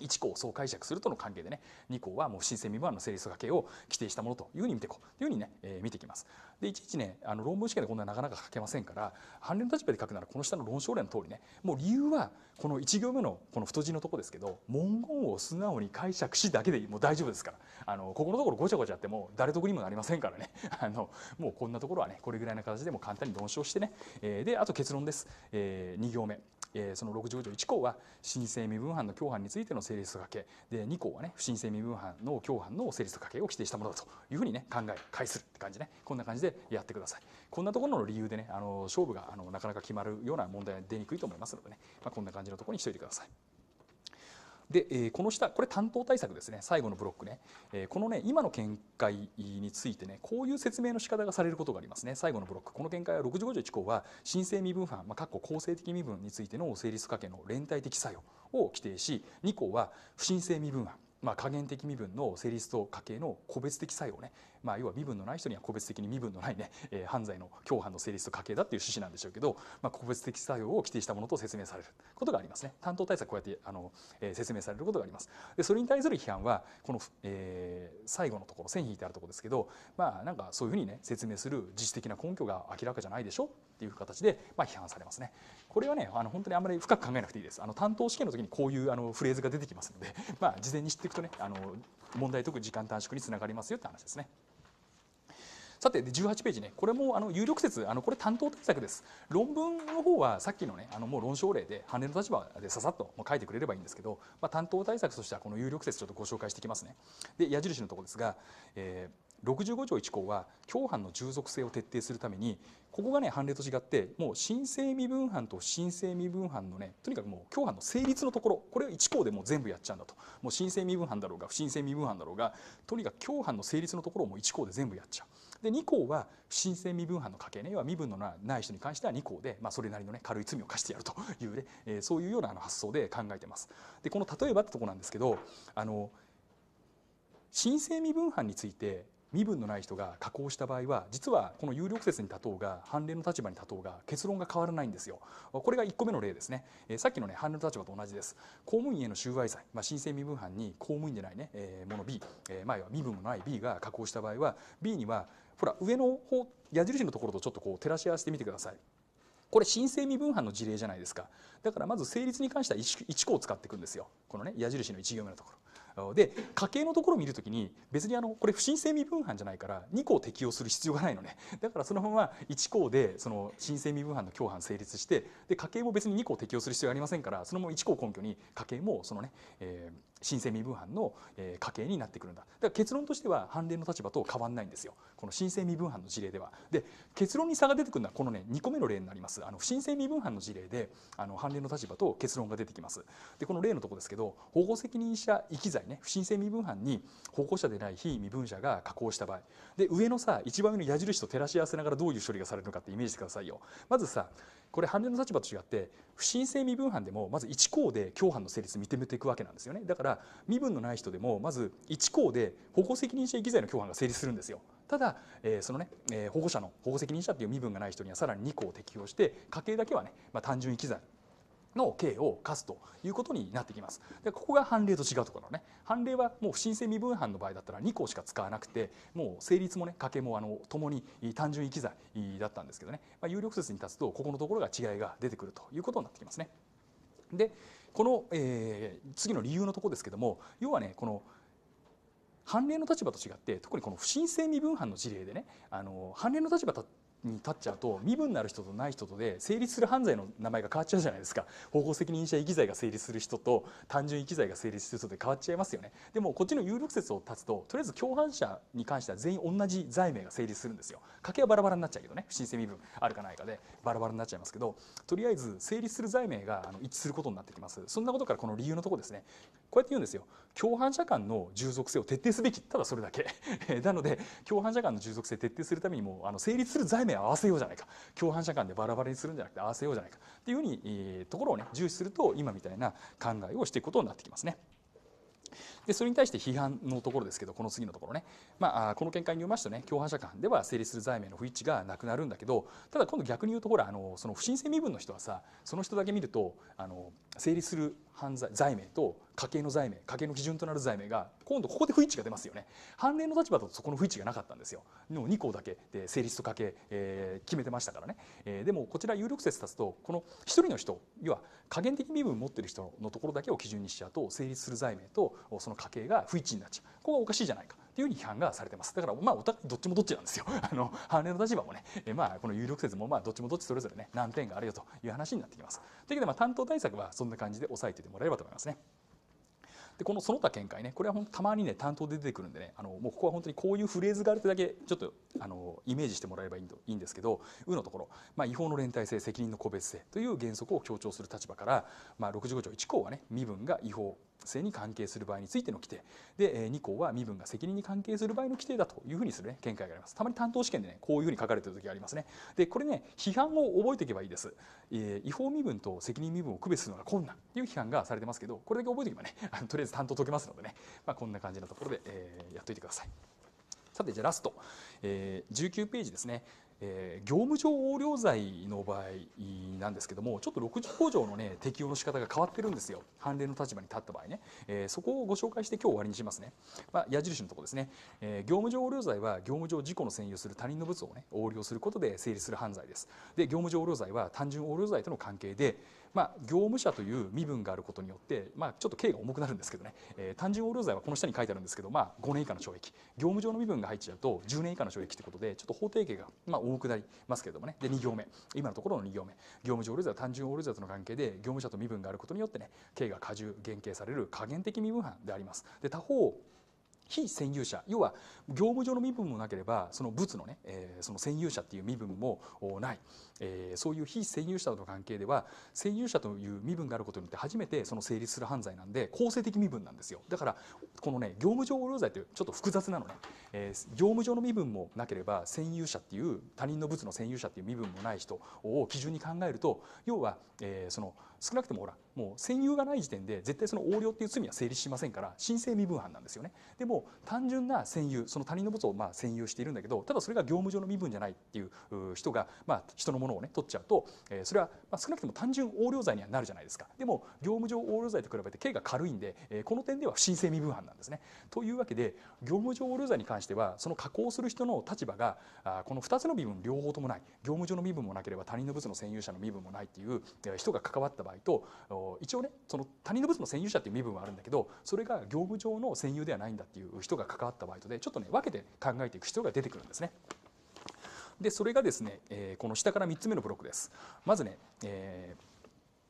Speaker 1: 1項をそう解釈するとの関係でね2項はもう新鮮未満の成立掛けを規定したものというふうに見ていこうというふうにね、えー、見ていきます。でいちいちねあの論文試験でこんななかなか書けませんから反の立場で書くならこの下の論証例の通りねもう理由はこの1行目のこの太字のとこですけど文言を素直に解釈しだけでもう大丈夫ですからあのここのところごちゃごちゃっても誰得にもなりませんからね あのもうこんなところはねこれぐらいの形でも簡単に論証してね、えー、であと結論です、えー、2行目えその65条1項は申請身分犯の共犯についての成立とかけで2項はね不申請身分犯の共犯の成立とかけを規定したものだというふうにね考え解するって感じねこんな感じでやってくださいこんなところの理由でねあの勝負があのなかなか決まるような問題は出にくいと思いますのでね、まあ、こんな感じのところにしておいてください。で、えー、この下これ担当対策ですね最後のブロックね、えー、このね今の見解についてねこういう説明の仕方がされることがありますね最後のブロックこの見解は65条1項は申請身分犯、まあ、構成的身分についての成立かけの連帯的作用を規定し2項は不申請身分犯まあ、加減的身分の成立と家計の個別的作用ね、まあ、要は身分のない人には個別的に身分のないね、えー、犯罪の共犯の成立と家計だっていう趣旨なんでしょうけど、まあ、個別的作用を規定したものと説明されることがありますね担当対策こうやってあの、えー、説明されることがありますでそれに対する批判はこの、えー、最後のところ線引いてあるところですけどまあなんかそういうふうにね説明する自主的な根拠が明らかじゃないでしょっていう形で、まあ、批判されますねこれはねあの本当にあんまり深く考えなくていいですあの担当試験の時にこういうあのフレーズが出てきますので、まあ、事前に知っていくとねあの問題解く時間短縮につながりますよって話ですね。さて18ページねこれもあの有力説あのこれ担当対策です論文の方はさっきのねあのもう論証例で羽の立場でささっと書いてくれればいいんですけど、まあ、担当対策としてはこの有力説ちょっとご紹介していきますねで矢印のところですが、えー65条1項は共犯の従属性を徹底するためにここがね判例と違ってもう申請未分犯と申請未分犯のねとにかくもう共犯の成立のところこれを1項でもう全部やっちゃうんだともう申請未分犯だろうが不申請未分犯だろうがとにかく共犯の成立のところをもう1項で全部やっちゃう。で2項は不申請未分犯の家計ねは身分のない人に関しては2項で、まあ、それなりの、ね、軽い罪を犯してやるというね、えー、そういうようなあの発想で考えてます。でこの例えばってとこなんですけどあの申請未分犯について身分のない人が加工した場合は実はこの有力説に立とうが判例の立場に立とうが結論が変わらないんですよこれが1個目の例ですね、えさっきのね判例の立場と同じです公務員への収賄罪、まあ、申請身分犯に公務員でないね、えー、もの B、えー、前は身分のない B が加工した場合は B にはほら上の方矢印のところとちょっとこう照らし合わせてみてくださいこれ申請未分犯の事例じゃないですかだからまず成立に関しては 1, 1個を使っていくんですよこのね矢印の1行目のところで家計のところを見るときに別にあのこれ不申請身分犯じゃないから2項適用する必要がないのねだからそのまま1項でその申請身分犯の共犯成立してで家計も別に2項適用する必要がありませんからそのまま1項根拠に家計もそのね、えー神聖身分犯の家系になってくるんだだから結論としては判例の立場と変わんないんですよこの申請身分犯の事例ではで結論に差が出てくるのはこのね2個目の例になりますあの不神聖身分犯の事例であの判例の立場と結論が出てきますでこの例のとこですけど保護責任者遺棄罪ね不審性身分犯に保護者でない非身分者が加工した場合で上のさ一番上の矢印と照らし合わせながらどういう処理がされるのかってイメージしてくださいよまずさこれ判例の立場と違って不審性身分犯でもまず一項で共犯の成立認めていくわけなんですよねだから身分のない人でもまず一項で保護責任者遺棄罪の共犯が成立するんですよただ、えー、そのね、えー、保護者の保護責任者っていう身分がない人にはさらに2項を適用して家計だけはね、まあ、単純遺棄罪の刑を課すということになってきます。でここが判例と違うところね判例はもう不申請身分犯の場合だったら2項しか使わなくてもう成立もね家計もあの共に単純域罪だったんですけどね、まあ、有力説に立つとここのところが違いが出てくるということになってきますね。でこの、えー、次の理由のとこですけども要はねこの判例の立場と違って特にこの不申請身分犯の事例でねあの判例の立場に立っちゃうと身分のある人とない人とで成立する犯罪の名前が変わっちゃうじゃないですか方向責任者遺棄罪が成立する人と単純遺棄罪が成立する人で変わっちゃいますよねでもこっちの有力説を立つととりあえず共犯者に関しては全員同じ罪名が成立するんですよ家計はバラバラになっちゃうけどね不審性身分あるかないかでバラバラになっちゃいますけどとりあえず成立する罪名が一致することになってきますそんなことからこの理由のところですねこうやって言うんですよ共犯者間の従属性を徹底すべきただそれだけ なので共犯者間の従属性を徹底するためにもあの成立する罪名を合わせようじゃないか共犯者間でバラバラにするんじゃなくて合わせようじゃないかっていうふうに、えー、ところをね重視すると今みたいな考えをしていくことになってきますね。でそれに対して批判のところですけどこの次のところね、まあ、この見解によりますとね共犯者間では成立する罪名の不一致がなくなるんだけどただ今度逆に言うとほらあのその不審性身分の人はさその人だけ見るとあの成立する犯罪罪名と家計の罪名家計の基準となる罪名が今度ここで不一致が出ますよね判例の立場だとそこの不一致がなかったんですよの2項だけで成立と家計、えー、決めてましたからね、えー、でもこちら有力説立つとこの1人の人要は加減的身分を持ってる人のところだけを基準にしちゃうと成立する罪名とその家計が不一致になっちゃうここがおかしいじゃないかっていうふうに批判がされてますだからまあお互いどっちもどっちなんですよ あの反例の立場もねえまあこの有力説もまあどっちもどっちそれぞれね難点があるよという話になってきますというわけでまあ担当対策はそんな感じで押さえててもらえればと思いますねでこのその他見解ねこれはほんたまにね担当で出てくるんでねあのもうここは本当にこういうフレーズがあるってだけちょっとあのイメージしてもらえればいいんですけど「う」のところ、まあ、違法の連帯性責任の個別性という原則を強調する立場から、まあ、65条1項はね身分が違法性に関係する場合についての規定で2項は身分が責任に関係する場合の規定だというふうにする、ね、見解がありますたまに担当試験でねこういうふうに書かれてる時がありますねでこれね批判を覚えていけばいいです、えー、違法身分と責任身分を区別するのが困難という批判がされてますけどこれだけ覚えておけばね とりあえず担当解けますのでね、まあ、こんな感じのところで、えー、やっといてくださいさてじゃあラスト、えー、19ページですねえー、業務上横領罪の場合なんですけどもちょっと65条の、ね、適用の仕方が変わってるんですよ判例の立場に立った場合ね、えー、そこをご紹介して今日終わりにしますね、まあ、矢印のとこですね、えー、業務上横領罪は業務上事故の占有する他人の物を、ね、横領することで成立する犯罪ですで業務上横領罪は単純横領罪との関係でまあ、業務者という身分があることによって、まあ、ちょっと刑が重くなるんですけどね、えー、単純横領罪はこの下に書いてあるんですけど、まあ、5年以下の懲役業務上の身分が入っちゃうと10年以下の懲役ということでちょっと法定刑が、まあ、重くなりますけれどもねで2行目今のところの2行目業務上横領罪は単純横領罪との関係で業務者と身分があることによってね刑が過重減刑される加減的身分犯であります。で他方非占有者要は業務上の身分もなければその物のね、えー、その占有者っていう身分もない、えー、そういう非占有者との関係では占有者という身分があることによって初めてその成立する犯罪なんで構成的身分なんですよだからこのね業務上横領罪ってちょっと複雑なのね、えー、業務上の身分もなければ占有者っていう他人の物の占有者っていう身分もない人を基準に考えると要は、えー、その少なくともほらもう占有がない時点で絶対その横領っていう罪は成立しませんから申請身分犯なんですよねでも単純な占有その他人の物をまあ占有しているんだけどただそれが業務上の身分じゃないっていう人がまあ人のものをね取っちゃうと、えそれはまあ少なくとも単純横領罪にはなるじゃないですかでも業務上横領罪と比べて刑が軽いんで、えこの点では不申請身分犯なんですねというわけで業務上横領罪に関してはその加工する人の立場があこの2つの身分両方ともない業務上の身分もなければ他人の物の占有者の身分もないっていう人が関わった場合と一応ねその他人の物の占有者っていう身分はあるんだけどそれが業務上の占有ではないんだっていう人が関わった場合とでちょっとね分けて考えていく必要が出てくるんですね。でそれがですね、えー、この下から3つ目のブロックです。まずね、えー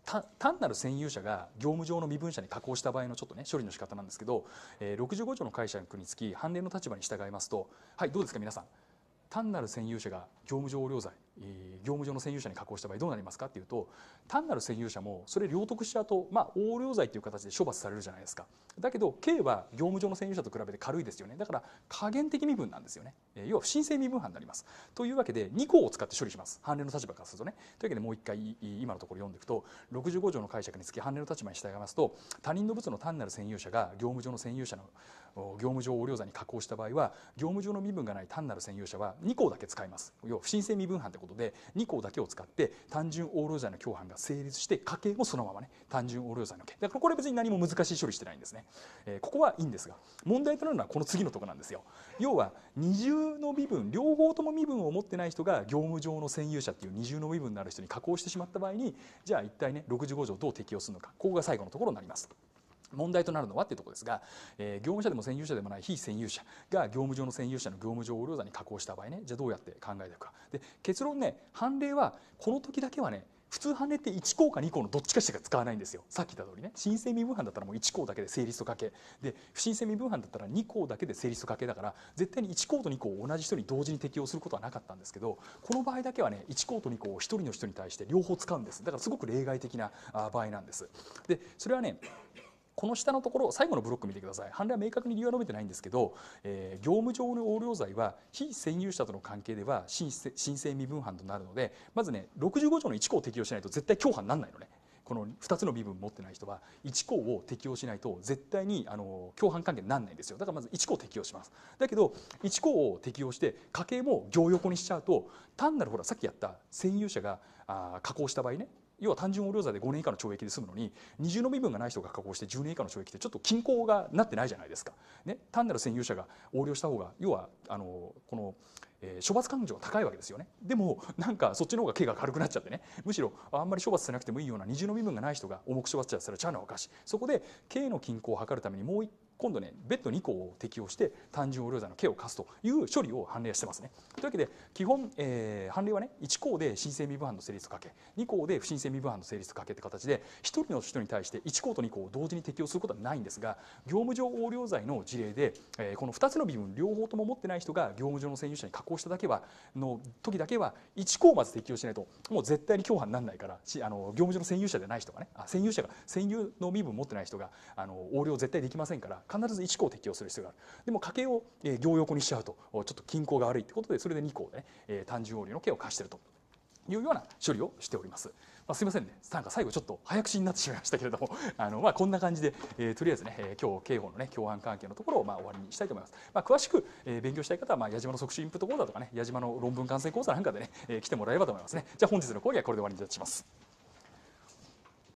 Speaker 1: 単なる占有者が業務上の身分者に加工した場合のちょっとね処理の仕方なんですけど、え65条の解釈につき判例の立場に従いますとはいどうですか皆さん単なる占有者が業務上横領罪業務上の占有者に加工した場合どうなりますかっていうと単なる占有者もそれ領得した後、まあ、横領罪という形で処罰されるじゃないですかだけど刑は業務上の占有者と比べて軽いですよねだから加減的身分なんですよね要は不申請身分犯になりますというわけで2項を使って処理します判例の立場からするとねというわけでもう一回今のところ読んでいくと65条の解釈につき判例の立場に従いますと他人の物の単なる占有者が業務上の占有者の業務上横領罪に加工した場合は業務上の身分がない単なる占有者は2項だけ使います要は不申請身分犯ということで2項だけを使って単純横領罪の共犯が成立して家計もそのままね単純横領罪の件だからこれ別に何も難しい処理してないんですね、えー、ここはいいんですが問題となるのはこの次のとこなんですよ要は二重の身分両方とも身分を持ってない人が業務上の占有者っていう二重の身分のある人に加工してしまった場合にじゃあ一体ね65条どう適用するのかここが最後のところになります。問題となるのはっていうところですが、えー、業務者でも占有者でもない非占有者が業務上の占有者の業務上横領罪に加工した場合ねじゃあどうやって考えていくかで結論ね判例はこの時だけはね普通判例って1項か2項のどっちかしか使わないんですよさっき言った通りね申請身分犯だったらもう1項だけで成立とかけで不申請身分犯だったら2項だけで成立とかけだから絶対に1項と2項を同じ人に同時に適用することはなかったんですけどこの場合だけはね1項と2項を1人の人に対して両方使うんですだからすごく例外的な場合なんですでそれはねこの下のところ最後のブロック見てください判例は明確に理由は述べてないんですけど、えー、業務上の横領罪は非占有者との関係では申請身分犯となるのでまずね65条の1項を適用しないと絶対共犯にならないのね。この2つの身分持ってない人は1項を適用しないと絶対にあの共犯関係にならないんですよだからまず1項適用しますだけど1項を適用して家計も行横にしちゃうと単なるほらさっきやった占有者があ加工した場合ね要は単純横領罪で5年以下の懲役で済むのに二重の身分がない人が加工して10年以下の懲役ってちょっと均衡がなってないじゃないですか。ね、単なる占有者が横領した方が要はあのこのえー、処罰感情が高いわけですよねでもなんかそっちの方が刑が軽くなっちゃってねむしろあんまり処罰せなくてもいいような二重の身分がない人が重く処罰されちゃうのはおかしいそこで刑の均衡を図るためにもう一今度ね別途2項を適用して単純横領罪の刑を科すという処理を判例してますね。というわけで基本、えー、判例はね1項で申請未分犯の成立をかけ2項で不申請未分犯の成立をかけって形で1人の人に対して1項と2項を同時に適用することはないんですが業務上横領罪の事例で、えー、この2つの身分両方とも持ってない人が業務上の占有者に加工しただけはの時だけは1項まず適用しないともう絶対に共犯にならないからあの業務上の占有者でない人がねあ占有者が占有の身分持ってない人があの横領絶対できませんから必ず1項適用する必要があるでも家計を行横にしちゃうとちょっと均衡が悪いってことでそれで2項ね、え単純応流の計を課してるというような処理をしております。まあ、すみませんね、なんか最後ちょっと早口になってしまいましたけれども、あのまあこんな感じで、えー、とりあえずね、えー、今日刑法のね共犯関係のところをまあ終わりにしたいと思います。まあ詳しく、えー、勉強したい方はまあ矢島の即死インプット講座とかね、矢島の論文完成講座なんかでね、えー、来てもらえればと思いますね。じゃあ本日の講義はこれで終わりにいたします。